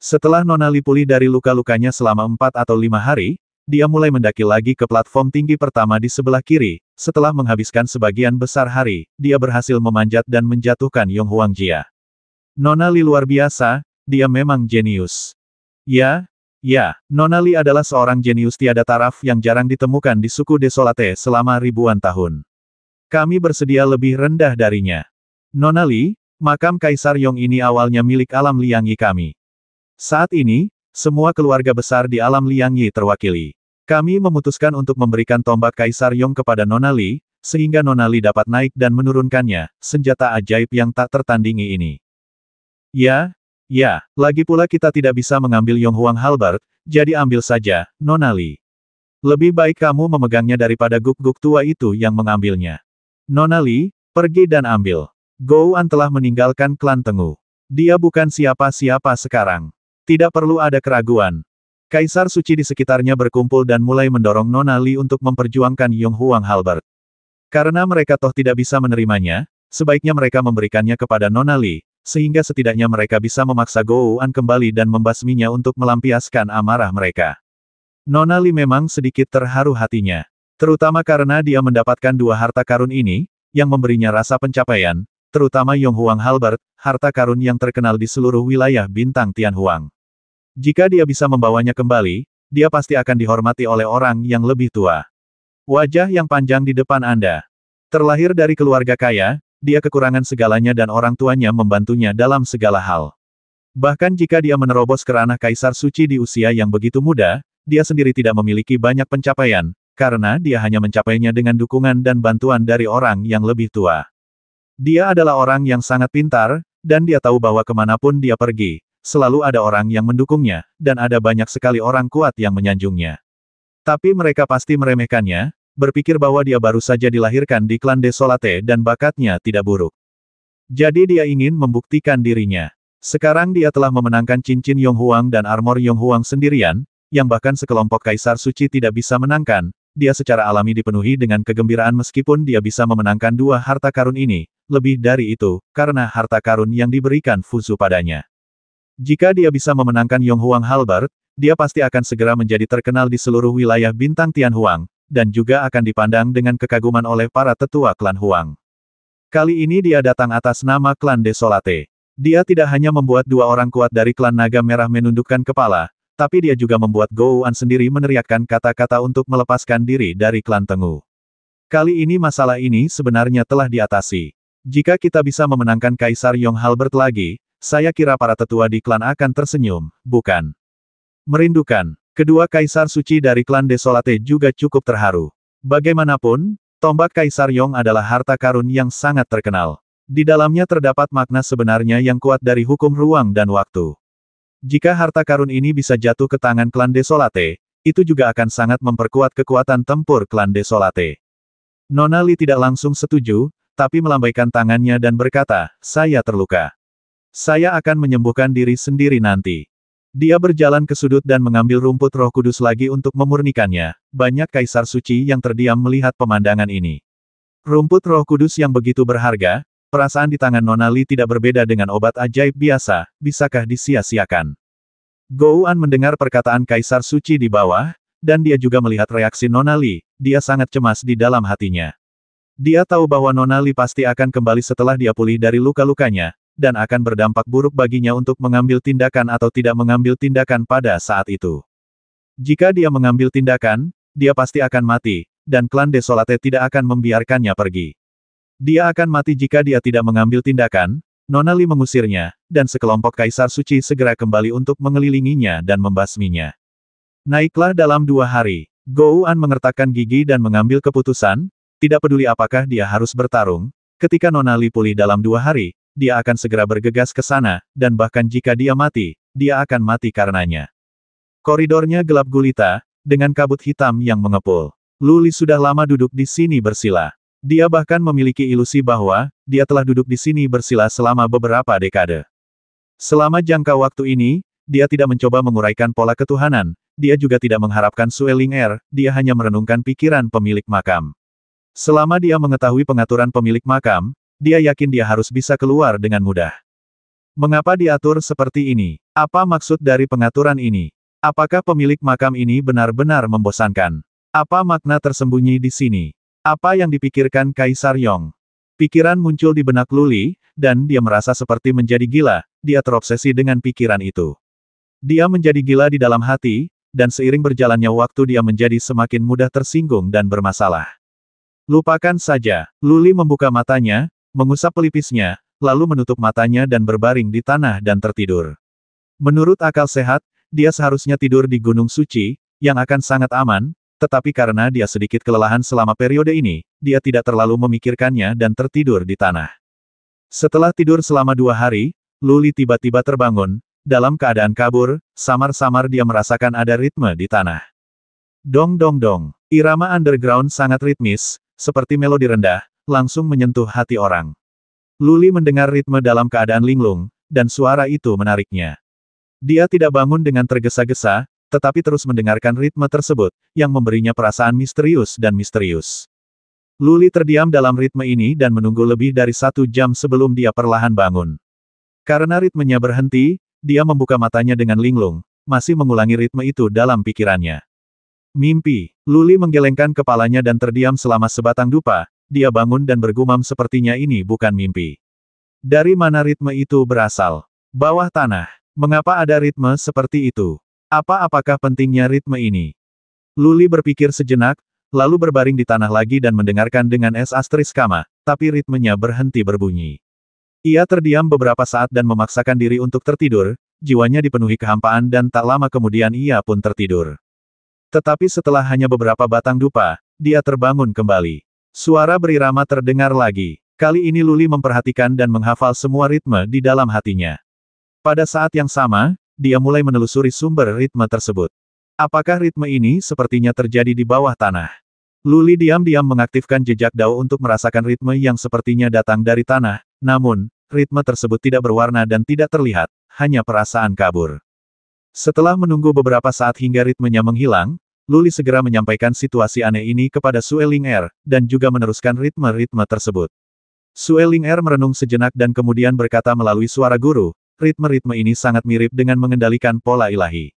Setelah Nona Li pulih dari luka-lukanya selama empat atau lima hari, dia mulai mendaki lagi ke platform tinggi pertama di sebelah kiri, setelah menghabiskan sebagian besar hari, dia berhasil memanjat dan menjatuhkan Yong Huang Jia. Nona Li luar biasa, dia memang jenius. Ya, Ya, Nonali adalah seorang jenius tiada taraf yang jarang ditemukan di suku Desolate selama ribuan tahun. Kami bersedia lebih rendah darinya. Nonali, makam Kaisar Yong ini awalnya milik alam Liangyi kami. Saat ini, semua keluarga besar di alam Liangyi terwakili. Kami memutuskan untuk memberikan tombak Kaisar Yong kepada Nonali, sehingga Nonali dapat naik dan menurunkannya, senjata ajaib yang tak tertandingi ini. Ya, Ya, lagi pula kita tidak bisa mengambil Yong Huang Halbert, jadi ambil saja, Nonali. Lebih baik kamu memegangnya daripada guk-guk tua itu yang mengambilnya. Nonali, pergi dan ambil. Gouan telah meninggalkan klan Tengu. Dia bukan siapa-siapa sekarang. Tidak perlu ada keraguan. Kaisar suci di sekitarnya berkumpul dan mulai mendorong Nonali untuk memperjuangkan Yong Huang Halbert. Karena mereka toh tidak bisa menerimanya, sebaiknya mereka memberikannya kepada Nonali, sehingga setidaknya mereka bisa memaksa Gouan kembali dan membasminya untuk melampiaskan amarah mereka. Nona Li memang sedikit terharu hatinya. Terutama karena dia mendapatkan dua harta karun ini, yang memberinya rasa pencapaian, terutama Yong Huang Halbert, harta karun yang terkenal di seluruh wilayah bintang Tianhuang. Jika dia bisa membawanya kembali, dia pasti akan dihormati oleh orang yang lebih tua. Wajah yang panjang di depan Anda. Terlahir dari keluarga kaya, dia kekurangan segalanya dan orang tuanya membantunya dalam segala hal. Bahkan jika dia menerobos ke ranah Kaisar Suci di usia yang begitu muda, dia sendiri tidak memiliki banyak pencapaian, karena dia hanya mencapainya dengan dukungan dan bantuan dari orang yang lebih tua. Dia adalah orang yang sangat pintar, dan dia tahu bahwa kemanapun dia pergi, selalu ada orang yang mendukungnya, dan ada banyak sekali orang kuat yang menyanjungnya. Tapi mereka pasti meremehkannya, berpikir bahwa dia baru saja dilahirkan di klan Desolate dan bakatnya tidak buruk. Jadi dia ingin membuktikan dirinya. Sekarang dia telah memenangkan cincin Yonghuang dan armor Yonghuang sendirian, yang bahkan sekelompok kaisar suci tidak bisa menangkan, dia secara alami dipenuhi dengan kegembiraan meskipun dia bisa memenangkan dua harta karun ini, lebih dari itu, karena harta karun yang diberikan Fuzu padanya. Jika dia bisa memenangkan Yonghuang Halbert, dia pasti akan segera menjadi terkenal di seluruh wilayah bintang Tianhuang, dan juga akan dipandang dengan kekaguman oleh para tetua klan Huang. Kali ini dia datang atas nama klan Desolate. Dia tidak hanya membuat dua orang kuat dari klan Naga Merah menundukkan kepala, tapi dia juga membuat Gouan sendiri meneriakkan kata-kata untuk melepaskan diri dari klan Tengu. Kali ini masalah ini sebenarnya telah diatasi. Jika kita bisa memenangkan Kaisar Yong Halbert lagi, saya kira para tetua di klan akan tersenyum, bukan? Merindukan. Kedua kaisar suci dari klan Desolate juga cukup terharu. Bagaimanapun, tombak kaisar Yong adalah harta karun yang sangat terkenal. Di dalamnya terdapat makna sebenarnya yang kuat dari hukum ruang dan waktu. Jika harta karun ini bisa jatuh ke tangan klan Desolate, itu juga akan sangat memperkuat kekuatan tempur klan Desolate. Nona Li tidak langsung setuju, tapi melambaikan tangannya dan berkata, saya terluka. Saya akan menyembuhkan diri sendiri nanti. Dia berjalan ke sudut dan mengambil rumput roh kudus lagi untuk memurnikannya. Banyak kaisar suci yang terdiam melihat pemandangan ini. Rumput roh kudus yang begitu berharga, perasaan di tangan Nonali tidak berbeda dengan obat ajaib biasa, bisakah disia-siakan? Gouan mendengar perkataan kaisar suci di bawah, dan dia juga melihat reaksi Nonali, dia sangat cemas di dalam hatinya. Dia tahu bahwa Nonali pasti akan kembali setelah dia pulih dari luka-lukanya, dan akan berdampak buruk baginya untuk mengambil tindakan atau tidak mengambil tindakan pada saat itu. Jika dia mengambil tindakan, dia pasti akan mati, dan klan Desolate tidak akan membiarkannya pergi. Dia akan mati jika dia tidak mengambil tindakan, Nonali mengusirnya, dan sekelompok kaisar suci segera kembali untuk mengelilinginya dan membasminya. Naiklah dalam dua hari. Gouan mengertakkan gigi dan mengambil keputusan, tidak peduli apakah dia harus bertarung, ketika Nonali pulih dalam dua hari, dia akan segera bergegas ke sana, dan bahkan jika dia mati, dia akan mati karenanya. Koridornya gelap gulita, dengan kabut hitam yang mengepul. Luli sudah lama duduk di sini bersila. Dia bahkan memiliki ilusi bahwa, dia telah duduk di sini bersila selama beberapa dekade. Selama jangka waktu ini, dia tidak mencoba menguraikan pola ketuhanan, dia juga tidak mengharapkan Sueling Air, er, dia hanya merenungkan pikiran pemilik makam. Selama dia mengetahui pengaturan pemilik makam, dia yakin dia harus bisa keluar dengan mudah. Mengapa diatur seperti ini? Apa maksud dari pengaturan ini? Apakah pemilik makam ini benar-benar membosankan? Apa makna tersembunyi di sini? Apa yang dipikirkan Kaisar Yong? Pikiran muncul di benak Luli, dan dia merasa seperti menjadi gila, dia terobsesi dengan pikiran itu. Dia menjadi gila di dalam hati, dan seiring berjalannya waktu dia menjadi semakin mudah tersinggung dan bermasalah. Lupakan saja, Luli membuka matanya, mengusap pelipisnya, lalu menutup matanya dan berbaring di tanah dan tertidur. Menurut akal sehat, dia seharusnya tidur di Gunung Suci, yang akan sangat aman, tetapi karena dia sedikit kelelahan selama periode ini, dia tidak terlalu memikirkannya dan tertidur di tanah. Setelah tidur selama dua hari, Luli tiba-tiba terbangun, dalam keadaan kabur, samar-samar dia merasakan ada ritme di tanah. Dong dong dong, irama underground sangat ritmis, seperti melodi rendah, langsung menyentuh hati orang. Luli mendengar ritme dalam keadaan linglung, dan suara itu menariknya. Dia tidak bangun dengan tergesa-gesa, tetapi terus mendengarkan ritme tersebut, yang memberinya perasaan misterius dan misterius. Luli terdiam dalam ritme ini dan menunggu lebih dari satu jam sebelum dia perlahan bangun. Karena ritmenya berhenti, dia membuka matanya dengan linglung, masih mengulangi ritme itu dalam pikirannya. Mimpi, Luli menggelengkan kepalanya dan terdiam selama sebatang dupa, dia bangun dan bergumam sepertinya ini bukan mimpi. Dari mana ritme itu berasal? Bawah tanah. Mengapa ada ritme seperti itu? Apa-apakah pentingnya ritme ini? Luli berpikir sejenak, lalu berbaring di tanah lagi dan mendengarkan dengan es astris kama, tapi ritmenya berhenti berbunyi. Ia terdiam beberapa saat dan memaksakan diri untuk tertidur, jiwanya dipenuhi kehampaan dan tak lama kemudian ia pun tertidur. Tetapi setelah hanya beberapa batang dupa, dia terbangun kembali. Suara berirama terdengar lagi. Kali ini Luli memperhatikan dan menghafal semua ritme di dalam hatinya. Pada saat yang sama, dia mulai menelusuri sumber ritme tersebut. Apakah ritme ini sepertinya terjadi di bawah tanah? Luli diam-diam mengaktifkan jejak Dao untuk merasakan ritme yang sepertinya datang dari tanah, namun, ritme tersebut tidak berwarna dan tidak terlihat, hanya perasaan kabur. Setelah menunggu beberapa saat hingga ritmenya menghilang, Luli segera menyampaikan situasi aneh ini kepada Sueling Er, dan juga meneruskan ritme-ritme tersebut. Sueling Er merenung sejenak dan kemudian berkata melalui suara guru, ritme-ritme ini sangat mirip dengan mengendalikan pola ilahi.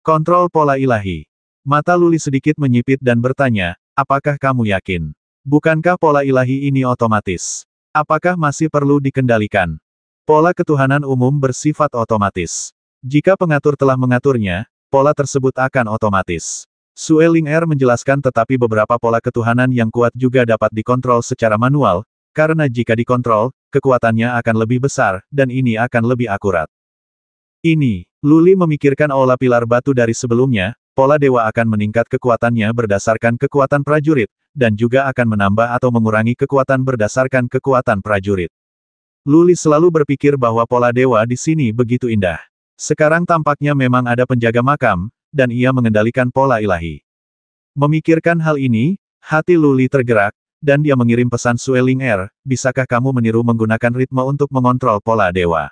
Kontrol pola ilahi. Mata Luli sedikit menyipit dan bertanya, apakah kamu yakin? Bukankah pola ilahi ini otomatis? Apakah masih perlu dikendalikan? Pola ketuhanan umum bersifat otomatis. Jika pengatur telah mengaturnya, pola tersebut akan otomatis. Sue Ling Er menjelaskan tetapi beberapa pola ketuhanan yang kuat juga dapat dikontrol secara manual, karena jika dikontrol, kekuatannya akan lebih besar, dan ini akan lebih akurat. Ini, Luli memikirkan olah pilar batu dari sebelumnya, pola dewa akan meningkat kekuatannya berdasarkan kekuatan prajurit, dan juga akan menambah atau mengurangi kekuatan berdasarkan kekuatan prajurit. Luli selalu berpikir bahwa pola dewa di sini begitu indah. Sekarang tampaknya memang ada penjaga makam, dan ia mengendalikan pola ilahi. Memikirkan hal ini, hati Luli tergerak, dan dia mengirim pesan Sueling Er. bisakah kamu meniru menggunakan ritme untuk mengontrol pola dewa?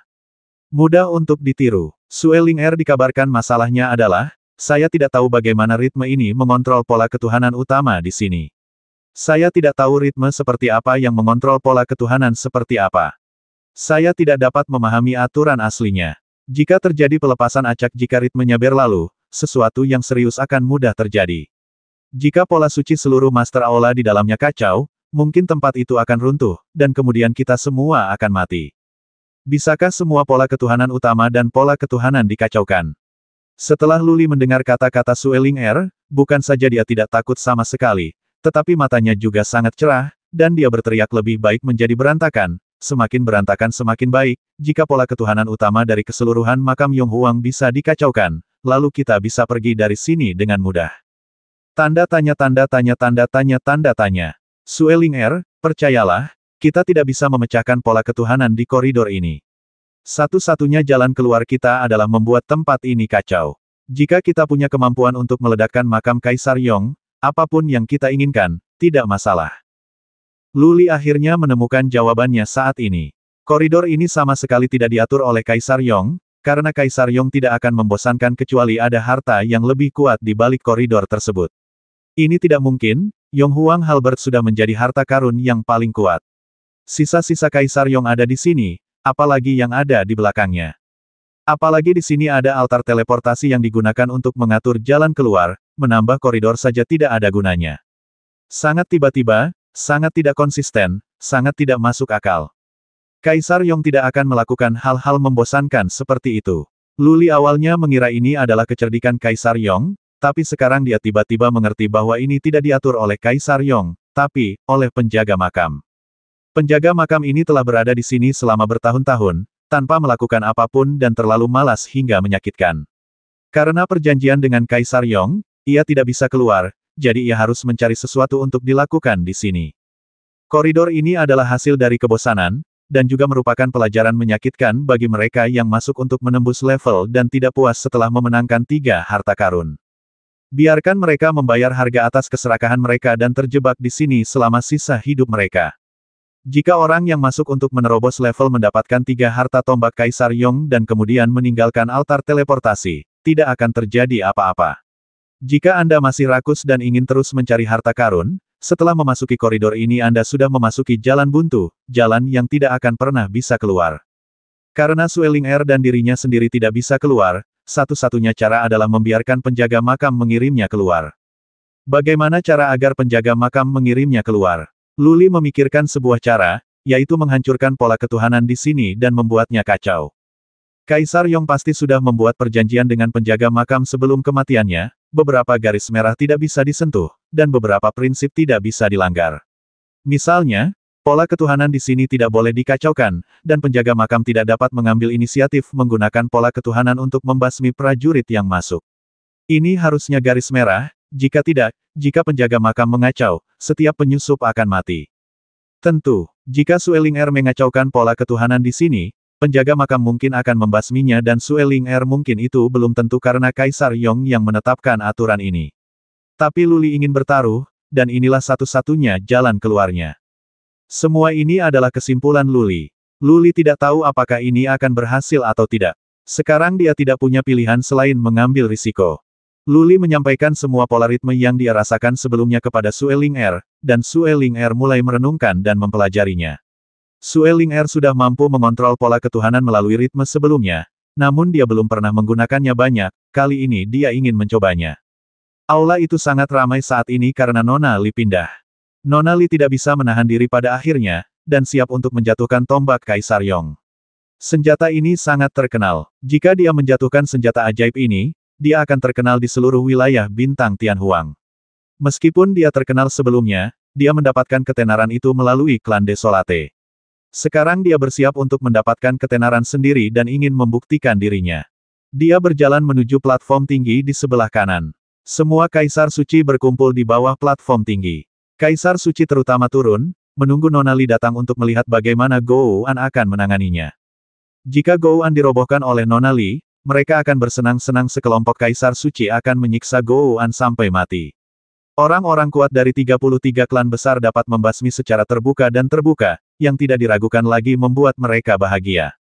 Mudah untuk ditiru. Sueling Er dikabarkan masalahnya adalah, saya tidak tahu bagaimana ritme ini mengontrol pola ketuhanan utama di sini. Saya tidak tahu ritme seperti apa yang mengontrol pola ketuhanan seperti apa. Saya tidak dapat memahami aturan aslinya. Jika terjadi pelepasan acak jika ritmenya berlalu, sesuatu yang serius akan mudah terjadi. Jika pola suci seluruh Master Aula di dalamnya kacau, mungkin tempat itu akan runtuh, dan kemudian kita semua akan mati. Bisakah semua pola ketuhanan utama dan pola ketuhanan dikacaukan? Setelah Luli mendengar kata-kata Sueling Er, bukan saja dia tidak takut sama sekali, tetapi matanya juga sangat cerah, dan dia berteriak lebih baik menjadi berantakan, semakin berantakan semakin baik, jika pola ketuhanan utama dari keseluruhan makam Yong Huang bisa dikacaukan, lalu kita bisa pergi dari sini dengan mudah. Tanda tanya tanda tanya tanda tanya tanda tanya. Sueling Er, percayalah, kita tidak bisa memecahkan pola ketuhanan di koridor ini. Satu-satunya jalan keluar kita adalah membuat tempat ini kacau. Jika kita punya kemampuan untuk meledakkan makam Kaisar Yong, apapun yang kita inginkan, tidak masalah. Luli akhirnya menemukan jawabannya saat ini. Koridor ini sama sekali tidak diatur oleh Kaisar Yong, karena Kaisar Yong tidak akan membosankan kecuali ada harta yang lebih kuat di balik koridor tersebut. Ini tidak mungkin, Yong Huang Halbert sudah menjadi harta karun yang paling kuat. Sisa-sisa Kaisar Yong ada di sini, apalagi yang ada di belakangnya. Apalagi di sini ada altar teleportasi yang digunakan untuk mengatur jalan keluar, menambah koridor saja tidak ada gunanya. Sangat tiba-tiba, sangat tidak konsisten, sangat tidak masuk akal. Kaisar Yong tidak akan melakukan hal-hal membosankan seperti itu. Luli awalnya mengira ini adalah kecerdikan Kaisar Yong, tapi sekarang dia tiba-tiba mengerti bahwa ini tidak diatur oleh Kaisar Yong, tapi oleh penjaga makam. Penjaga makam ini telah berada di sini selama bertahun-tahun, tanpa melakukan apapun dan terlalu malas hingga menyakitkan. Karena perjanjian dengan Kaisar Yong, ia tidak bisa keluar, jadi ia harus mencari sesuatu untuk dilakukan di sini. Koridor ini adalah hasil dari kebosanan, dan juga merupakan pelajaran menyakitkan bagi mereka yang masuk untuk menembus level dan tidak puas setelah memenangkan tiga harta karun. Biarkan mereka membayar harga atas keserakahan mereka dan terjebak di sini selama sisa hidup mereka. Jika orang yang masuk untuk menerobos level mendapatkan tiga harta tombak Kaisar Yong dan kemudian meninggalkan altar teleportasi, tidak akan terjadi apa-apa. Jika Anda masih rakus dan ingin terus mencari harta karun, setelah memasuki koridor ini Anda sudah memasuki jalan buntu, jalan yang tidak akan pernah bisa keluar. Karena Sueling Air dan dirinya sendiri tidak bisa keluar, satu-satunya cara adalah membiarkan penjaga makam mengirimnya keluar. Bagaimana cara agar penjaga makam mengirimnya keluar? Luli memikirkan sebuah cara, yaitu menghancurkan pola ketuhanan di sini dan membuatnya kacau. Kaisar Yong pasti sudah membuat perjanjian dengan penjaga makam sebelum kematiannya, beberapa garis merah tidak bisa disentuh, dan beberapa prinsip tidak bisa dilanggar. Misalnya, pola ketuhanan di sini tidak boleh dikacaukan, dan penjaga makam tidak dapat mengambil inisiatif menggunakan pola ketuhanan untuk membasmi prajurit yang masuk. Ini harusnya garis merah, jika tidak, jika penjaga makam mengacau, setiap penyusup akan mati. Tentu, jika Sueling Er mengacaukan pola ketuhanan di sini, Penjaga makam mungkin akan membasminya dan Sueling Er mungkin itu belum tentu karena Kaisar Yong yang menetapkan aturan ini. Tapi Luli ingin bertaruh, dan inilah satu-satunya jalan keluarnya. Semua ini adalah kesimpulan Luli. Luli tidak tahu apakah ini akan berhasil atau tidak. Sekarang dia tidak punya pilihan selain mengambil risiko. Luli menyampaikan semua pola ritme yang dia rasakan sebelumnya kepada Sueling Er, dan Sueling Er mulai merenungkan dan mempelajarinya. Sue Ling Er sudah mampu mengontrol pola ketuhanan melalui ritme sebelumnya, namun dia belum pernah menggunakannya banyak, kali ini dia ingin mencobanya. Aula itu sangat ramai saat ini karena Nona Li pindah. Nona Li tidak bisa menahan diri pada akhirnya, dan siap untuk menjatuhkan tombak Kaisar Yong. Senjata ini sangat terkenal. Jika dia menjatuhkan senjata ajaib ini, dia akan terkenal di seluruh wilayah bintang Tianhuang. Meskipun dia terkenal sebelumnya, dia mendapatkan ketenaran itu melalui klan Desolate. Sekarang dia bersiap untuk mendapatkan ketenaran sendiri dan ingin membuktikan dirinya. Dia berjalan menuju platform tinggi di sebelah kanan. Semua kaisar suci berkumpul di bawah platform tinggi. Kaisar suci terutama turun, menunggu Nonali datang untuk melihat bagaimana Gouan akan menanganinya. Jika Gouan dirobohkan oleh Nonali, mereka akan bersenang-senang sekelompok kaisar suci akan menyiksa Gouan sampai mati. Orang-orang kuat dari 33 klan besar dapat membasmi secara terbuka dan terbuka, yang tidak diragukan lagi membuat mereka bahagia.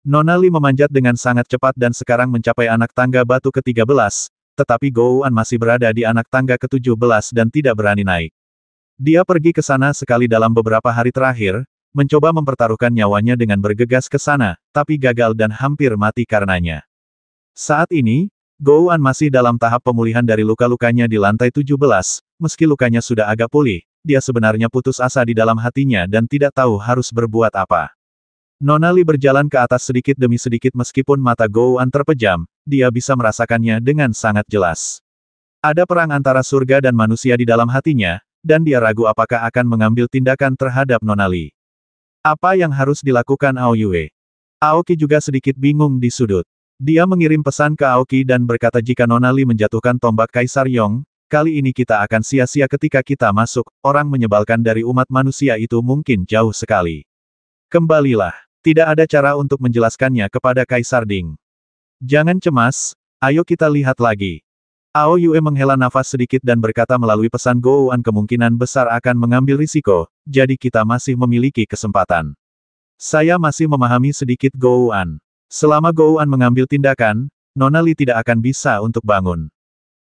Nonali memanjat dengan sangat cepat dan sekarang mencapai anak tangga batu ke-13, tetapi Gouan masih berada di anak tangga ke-17 dan tidak berani naik. Dia pergi ke sana sekali dalam beberapa hari terakhir, mencoba mempertaruhkan nyawanya dengan bergegas ke sana, tapi gagal dan hampir mati karenanya. Saat ini, Gouan masih dalam tahap pemulihan dari luka-lukanya di lantai 17, meski lukanya sudah agak pulih, dia sebenarnya putus asa di dalam hatinya dan tidak tahu harus berbuat apa. Nona Li berjalan ke atas sedikit demi sedikit meskipun mata Gouan terpejam, dia bisa merasakannya dengan sangat jelas. Ada perang antara surga dan manusia di dalam hatinya, dan dia ragu apakah akan mengambil tindakan terhadap Nona Li. Apa yang harus dilakukan Ao Yue? Aoki juga sedikit bingung di sudut. Dia mengirim pesan ke Aoki dan berkata jika Nona Li menjatuhkan tombak Kaisar Yong, Kali ini kita akan sia-sia ketika kita masuk, orang menyebalkan dari umat manusia itu mungkin jauh sekali. Kembalilah. Tidak ada cara untuk menjelaskannya kepada Kaisar Ding. Jangan cemas, ayo kita lihat lagi. Ao Yue menghela nafas sedikit dan berkata melalui pesan Gouan kemungkinan besar akan mengambil risiko, jadi kita masih memiliki kesempatan. Saya masih memahami sedikit Gouan. Selama Gouan mengambil tindakan, Nonali tidak akan bisa untuk bangun.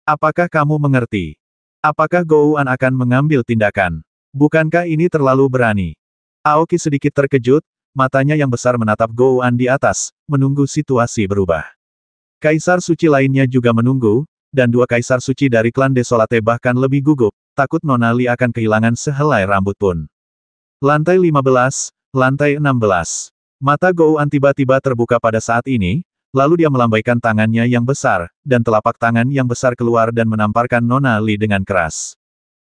Apakah kamu mengerti? Apakah Gouan akan mengambil tindakan? Bukankah ini terlalu berani? Aoki sedikit terkejut, matanya yang besar menatap Gouan di atas, menunggu situasi berubah. Kaisar suci lainnya juga menunggu, dan dua kaisar suci dari klan Desolate bahkan lebih gugup, takut Nona Li akan kehilangan sehelai rambut pun. Lantai 15, lantai 16. Mata Gouan tiba-tiba terbuka pada saat ini, Lalu dia melambaikan tangannya yang besar, dan telapak tangan yang besar keluar dan menamparkan Nona Li dengan keras.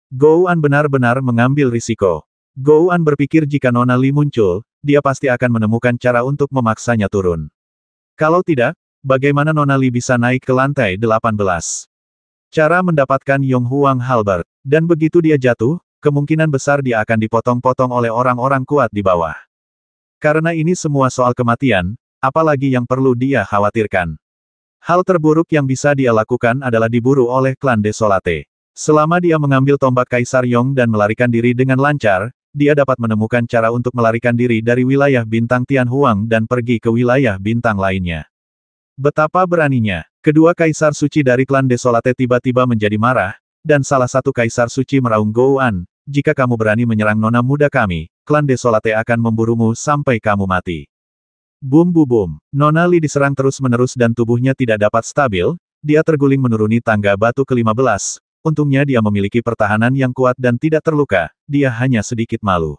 Gouan benar-benar mengambil risiko. Gouan berpikir jika Nona Li muncul, dia pasti akan menemukan cara untuk memaksanya turun. Kalau tidak, bagaimana Nona Li bisa naik ke lantai 18? Cara mendapatkan Yong Huang Halbert. Dan begitu dia jatuh, kemungkinan besar dia akan dipotong-potong oleh orang-orang kuat di bawah. Karena ini semua soal kematian, Apalagi yang perlu dia khawatirkan. Hal terburuk yang bisa dia lakukan adalah diburu oleh klan Desolate. Selama dia mengambil tombak Kaisar Yong dan melarikan diri dengan lancar, dia dapat menemukan cara untuk melarikan diri dari wilayah bintang Tianhuang dan pergi ke wilayah bintang lainnya. Betapa beraninya, kedua kaisar suci dari klan Desolate tiba-tiba menjadi marah, dan salah satu kaisar suci meraung Gouan, jika kamu berani menyerang nona muda kami, klan Desolate akan memburumu sampai kamu mati. Bum bu bum, Nona Li diserang terus-menerus dan tubuhnya tidak dapat stabil, dia terguling menuruni tangga batu ke-15. Untungnya dia memiliki pertahanan yang kuat dan tidak terluka, dia hanya sedikit malu.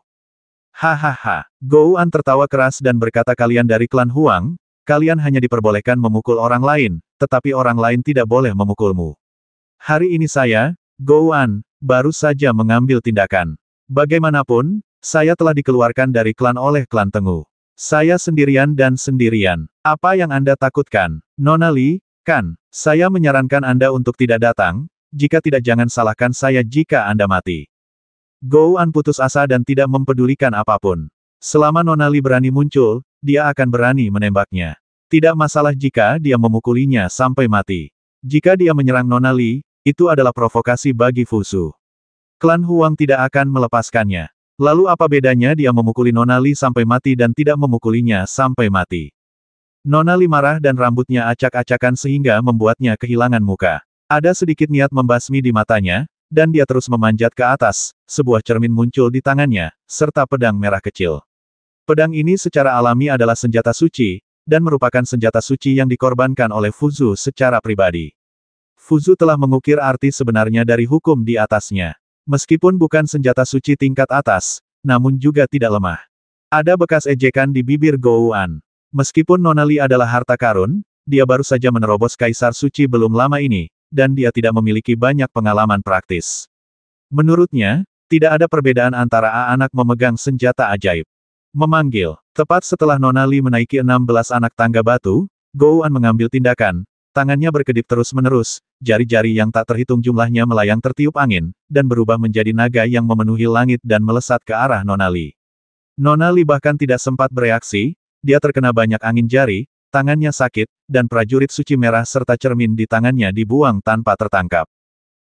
Hahaha, Gouan tertawa keras dan berkata kalian dari klan Huang, kalian hanya diperbolehkan memukul orang lain, tetapi orang lain tidak boleh memukulmu. Hari ini saya, Gouan, baru saja mengambil tindakan. Bagaimanapun, saya telah dikeluarkan dari klan oleh klan Tengu. Saya sendirian dan sendirian. Apa yang Anda takutkan? Nona Li, kan, saya menyarankan Anda untuk tidak datang, jika tidak jangan salahkan saya jika Anda mati. Gou An putus asa dan tidak mempedulikan apapun. Selama Nona Li berani muncul, dia akan berani menembaknya. Tidak masalah jika dia memukulinya sampai mati. Jika dia menyerang Nona Li, itu adalah provokasi bagi Fusu. Klan Huang tidak akan melepaskannya. Lalu apa bedanya dia memukuli Nona Li sampai mati dan tidak memukulinya sampai mati? Nona Li marah dan rambutnya acak-acakan sehingga membuatnya kehilangan muka. Ada sedikit niat membasmi di matanya, dan dia terus memanjat ke atas, sebuah cermin muncul di tangannya, serta pedang merah kecil. Pedang ini secara alami adalah senjata suci, dan merupakan senjata suci yang dikorbankan oleh Fuzu secara pribadi. Fuzu telah mengukir arti sebenarnya dari hukum di atasnya. Meskipun bukan senjata suci tingkat atas, namun juga tidak lemah. Ada bekas ejekan di bibir Gouan. Meskipun Nonali adalah harta karun, dia baru saja menerobos Kaisar Suci belum lama ini, dan dia tidak memiliki banyak pengalaman praktis. Menurutnya, tidak ada perbedaan antara A anak memegang senjata ajaib. Memanggil, tepat setelah Nonali menaiki 16 anak tangga batu, Gouan mengambil tindakan, Tangannya berkedip terus-menerus, jari-jari yang tak terhitung jumlahnya melayang tertiup angin, dan berubah menjadi naga yang memenuhi langit dan melesat ke arah Nonali. Nonali bahkan tidak sempat bereaksi, dia terkena banyak angin jari, tangannya sakit, dan prajurit suci merah serta cermin di tangannya dibuang tanpa tertangkap.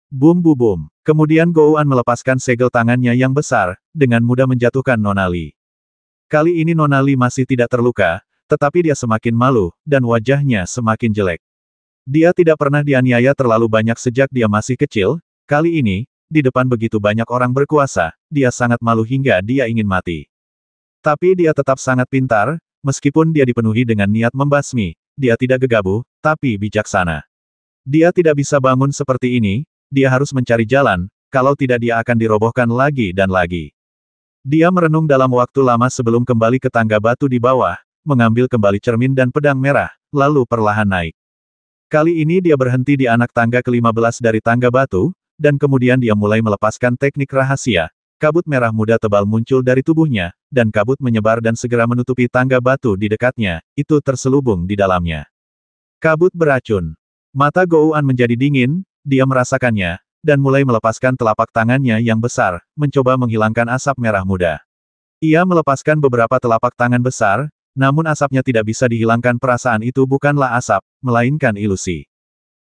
Bum bu bum. Kemudian Gouan melepaskan segel tangannya yang besar, dengan mudah menjatuhkan Nonali. Kali ini Nonali masih tidak terluka, tetapi dia semakin malu, dan wajahnya semakin jelek. Dia tidak pernah dianiaya terlalu banyak sejak dia masih kecil, kali ini, di depan begitu banyak orang berkuasa, dia sangat malu hingga dia ingin mati. Tapi dia tetap sangat pintar, meskipun dia dipenuhi dengan niat membasmi, dia tidak gegabah, tapi bijaksana. Dia tidak bisa bangun seperti ini, dia harus mencari jalan, kalau tidak dia akan dirobohkan lagi dan lagi. Dia merenung dalam waktu lama sebelum kembali ke tangga batu di bawah, mengambil kembali cermin dan pedang merah, lalu perlahan naik. Kali ini dia berhenti di anak tangga ke-15 dari tangga batu, dan kemudian dia mulai melepaskan teknik rahasia. Kabut merah muda tebal muncul dari tubuhnya, dan kabut menyebar dan segera menutupi tangga batu di dekatnya, itu terselubung di dalamnya. Kabut beracun. Mata Gouan menjadi dingin, dia merasakannya, dan mulai melepaskan telapak tangannya yang besar, mencoba menghilangkan asap merah muda. Ia melepaskan beberapa telapak tangan besar, namun asapnya tidak bisa dihilangkan perasaan itu bukanlah asap, melainkan ilusi.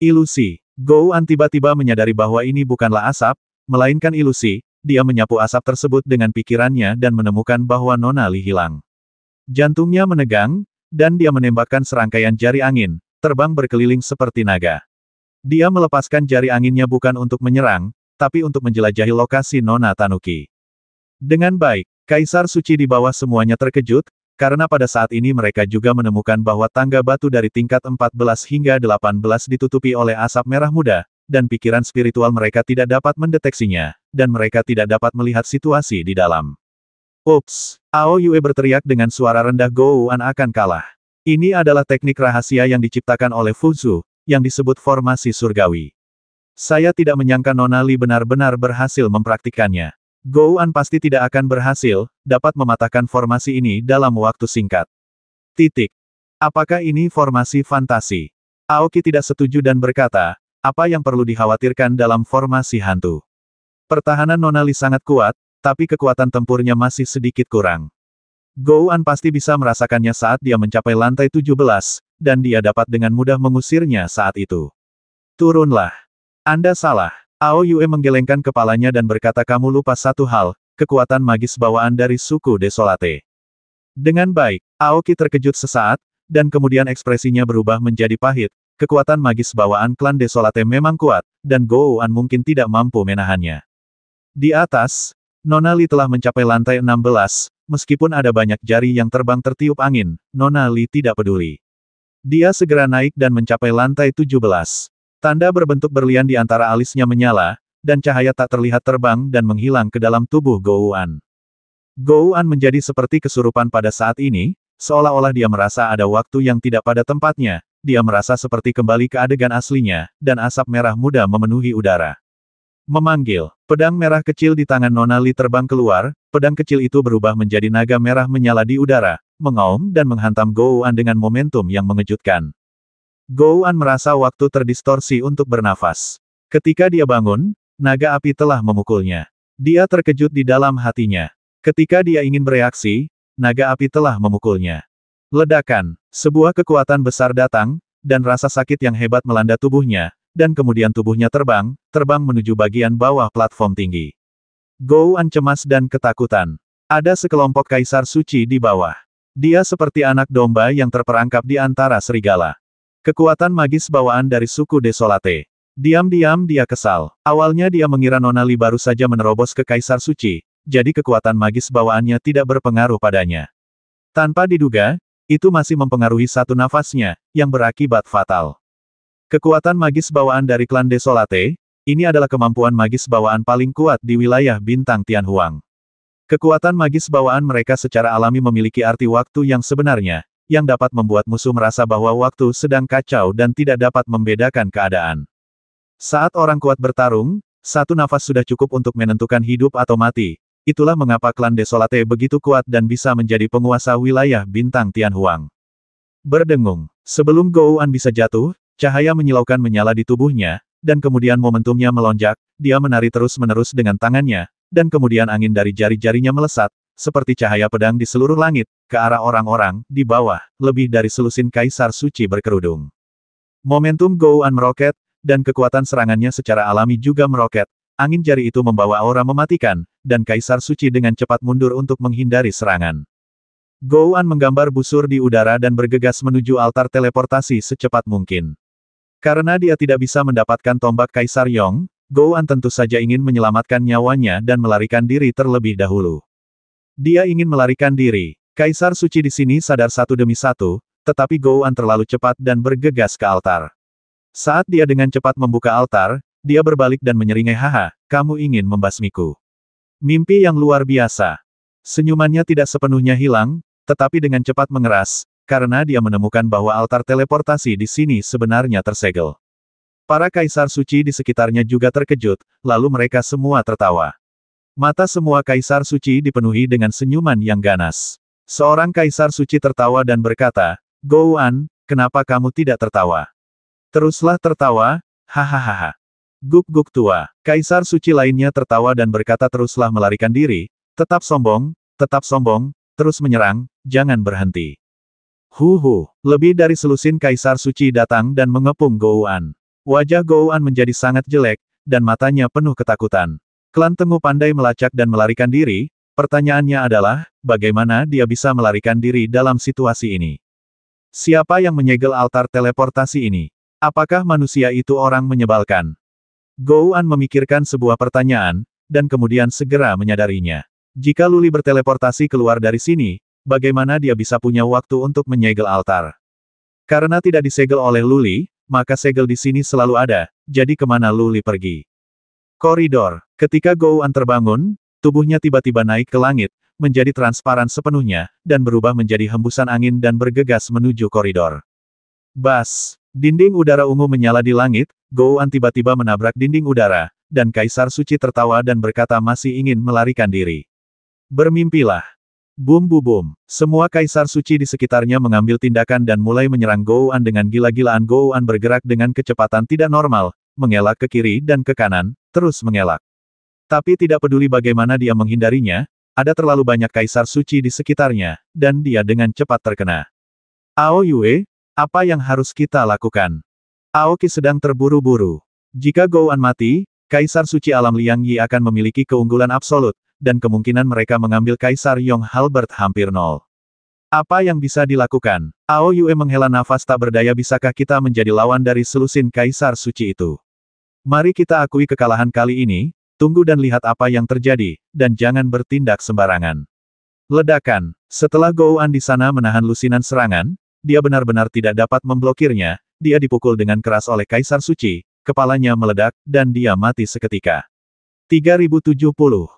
Ilusi. Gouan tiba-tiba menyadari bahwa ini bukanlah asap, melainkan ilusi, dia menyapu asap tersebut dengan pikirannya dan menemukan bahwa Nona Li hilang. Jantungnya menegang, dan dia menembakkan serangkaian jari angin, terbang berkeliling seperti naga. Dia melepaskan jari anginnya bukan untuk menyerang, tapi untuk menjelajahi lokasi Nona Tanuki. Dengan baik, Kaisar Suci di bawah semuanya terkejut, karena pada saat ini mereka juga menemukan bahwa tangga batu dari tingkat 14 hingga 18 ditutupi oleh asap merah muda, dan pikiran spiritual mereka tidak dapat mendeteksinya, dan mereka tidak dapat melihat situasi di dalam. Ups! Ao Yue berteriak dengan suara rendah Go Wan akan kalah. Ini adalah teknik rahasia yang diciptakan oleh Fuzu, yang disebut formasi surgawi. Saya tidak menyangka Nona Li benar-benar berhasil mempraktikkannya. Gouan pasti tidak akan berhasil, dapat mematahkan formasi ini dalam waktu singkat. Titik. Apakah ini formasi fantasi? Aoki tidak setuju dan berkata, apa yang perlu dikhawatirkan dalam formasi hantu? Pertahanan Nonali sangat kuat, tapi kekuatan tempurnya masih sedikit kurang. Gouan pasti bisa merasakannya saat dia mencapai lantai 17, dan dia dapat dengan mudah mengusirnya saat itu. Turunlah. Anda salah. Ao Yue menggelengkan kepalanya dan berkata kamu lupa satu hal, kekuatan magis bawaan dari suku Desolate. Dengan baik, Aoki terkejut sesaat, dan kemudian ekspresinya berubah menjadi pahit, kekuatan magis bawaan klan Desolate memang kuat, dan Gouan mungkin tidak mampu menahannya. Di atas, Nona Li telah mencapai lantai 16, meskipun ada banyak jari yang terbang tertiup angin, Nona Li tidak peduli. Dia segera naik dan mencapai lantai 17. Tanda berbentuk berlian di antara alisnya menyala, dan cahaya tak terlihat terbang dan menghilang ke dalam tubuh Gouan. Gouan menjadi seperti kesurupan pada saat ini, seolah-olah dia merasa ada waktu yang tidak pada tempatnya, dia merasa seperti kembali ke adegan aslinya, dan asap merah muda memenuhi udara. Memanggil, pedang merah kecil di tangan Nona Li terbang keluar, pedang kecil itu berubah menjadi naga merah menyala di udara, mengaum dan menghantam Gouan dengan momentum yang mengejutkan. An merasa waktu terdistorsi untuk bernafas. Ketika dia bangun, naga api telah memukulnya. Dia terkejut di dalam hatinya. Ketika dia ingin bereaksi, naga api telah memukulnya. Ledakan, sebuah kekuatan besar datang, dan rasa sakit yang hebat melanda tubuhnya, dan kemudian tubuhnya terbang, terbang menuju bagian bawah platform tinggi. An cemas dan ketakutan. Ada sekelompok kaisar suci di bawah. Dia seperti anak domba yang terperangkap di antara serigala. Kekuatan magis bawaan dari suku Desolate. Diam-diam dia kesal. Awalnya dia mengira Nonali baru saja menerobos ke Kaisar Suci, jadi kekuatan magis bawaannya tidak berpengaruh padanya. Tanpa diduga, itu masih mempengaruhi satu nafasnya, yang berakibat fatal. Kekuatan magis bawaan dari klan Desolate, ini adalah kemampuan magis bawaan paling kuat di wilayah bintang Tianhuang. Kekuatan magis bawaan mereka secara alami memiliki arti waktu yang sebenarnya, yang dapat membuat musuh merasa bahwa waktu sedang kacau dan tidak dapat membedakan keadaan. Saat orang kuat bertarung, satu nafas sudah cukup untuk menentukan hidup atau mati, itulah mengapa klan Desolate begitu kuat dan bisa menjadi penguasa wilayah bintang Tianhuang. Berdengung, sebelum Gouan bisa jatuh, cahaya menyilaukan menyala di tubuhnya, dan kemudian momentumnya melonjak, dia menari terus-menerus dengan tangannya, dan kemudian angin dari jari-jarinya melesat, seperti cahaya pedang di seluruh langit, ke arah orang-orang, di bawah, lebih dari selusin kaisar suci berkerudung. Momentum Goan meroket, dan kekuatan serangannya secara alami juga meroket, angin jari itu membawa aura mematikan, dan kaisar suci dengan cepat mundur untuk menghindari serangan. Gouan menggambar busur di udara dan bergegas menuju altar teleportasi secepat mungkin. Karena dia tidak bisa mendapatkan tombak Kaisar Yong, Goan tentu saja ingin menyelamatkan nyawanya dan melarikan diri terlebih dahulu. Dia ingin melarikan diri. Kaisar suci di sini sadar satu demi satu, tetapi Gouan terlalu cepat dan bergegas ke altar. Saat dia dengan cepat membuka altar, dia berbalik dan menyeringai haha, kamu ingin membasmiku. Mimpi yang luar biasa. Senyumannya tidak sepenuhnya hilang, tetapi dengan cepat mengeras, karena dia menemukan bahwa altar teleportasi di sini sebenarnya tersegel. Para kaisar suci di sekitarnya juga terkejut, lalu mereka semua tertawa. Mata semua kaisar suci dipenuhi dengan senyuman yang ganas. Seorang kaisar suci tertawa dan berkata, Gouan, kenapa kamu tidak tertawa? Teruslah tertawa, hahaha. Guk-guk tua, kaisar suci lainnya tertawa dan berkata teruslah melarikan diri, tetap sombong, tetap sombong, terus menyerang, jangan berhenti. Huhu, lebih dari selusin kaisar suci datang dan mengepung Gouan. Wajah Gouan menjadi sangat jelek, dan matanya penuh ketakutan. Klan Tengu pandai melacak dan melarikan diri, pertanyaannya adalah, bagaimana dia bisa melarikan diri dalam situasi ini? Siapa yang menyegel altar teleportasi ini? Apakah manusia itu orang menyebalkan? Gouan memikirkan sebuah pertanyaan, dan kemudian segera menyadarinya. Jika Luli berteleportasi keluar dari sini, bagaimana dia bisa punya waktu untuk menyegel altar? Karena tidak disegel oleh Luli, maka segel di sini selalu ada, jadi kemana Luli pergi? Koridor Ketika Gouan terbangun, tubuhnya tiba-tiba naik ke langit, menjadi transparan sepenuhnya, dan berubah menjadi hembusan angin dan bergegas menuju koridor. Bas! Dinding udara ungu menyala di langit, Gouan tiba-tiba menabrak dinding udara, dan Kaisar Suci tertawa dan berkata masih ingin melarikan diri. Bermimpilah! Bum bu bum! Semua Kaisar Suci di sekitarnya mengambil tindakan dan mulai menyerang Gouan dengan gila-gilaan Gouan bergerak dengan kecepatan tidak normal, mengelak ke kiri dan ke kanan, terus mengelak. Tapi tidak peduli bagaimana dia menghindarinya, ada terlalu banyak kaisar suci di sekitarnya, dan dia dengan cepat terkena. Ao Yue, apa yang harus kita lakukan? Aoki sedang terburu-buru. Jika Gouan mati, Kaisar Suci Alam Liang Yi akan memiliki keunggulan absolut, dan kemungkinan mereka mengambil Kaisar Yong Halbert hampir nol. Apa yang bisa dilakukan? Ao Yue menghela nafas tak berdaya bisakah kita menjadi lawan dari selusin Kaisar Suci itu? Mari kita akui kekalahan kali ini, Tunggu dan lihat apa yang terjadi, dan jangan bertindak sembarangan. Ledakan. Setelah Gouan di sana menahan lusinan serangan, dia benar-benar tidak dapat memblokirnya, dia dipukul dengan keras oleh Kaisar Suci, kepalanya meledak, dan dia mati seketika. 3070.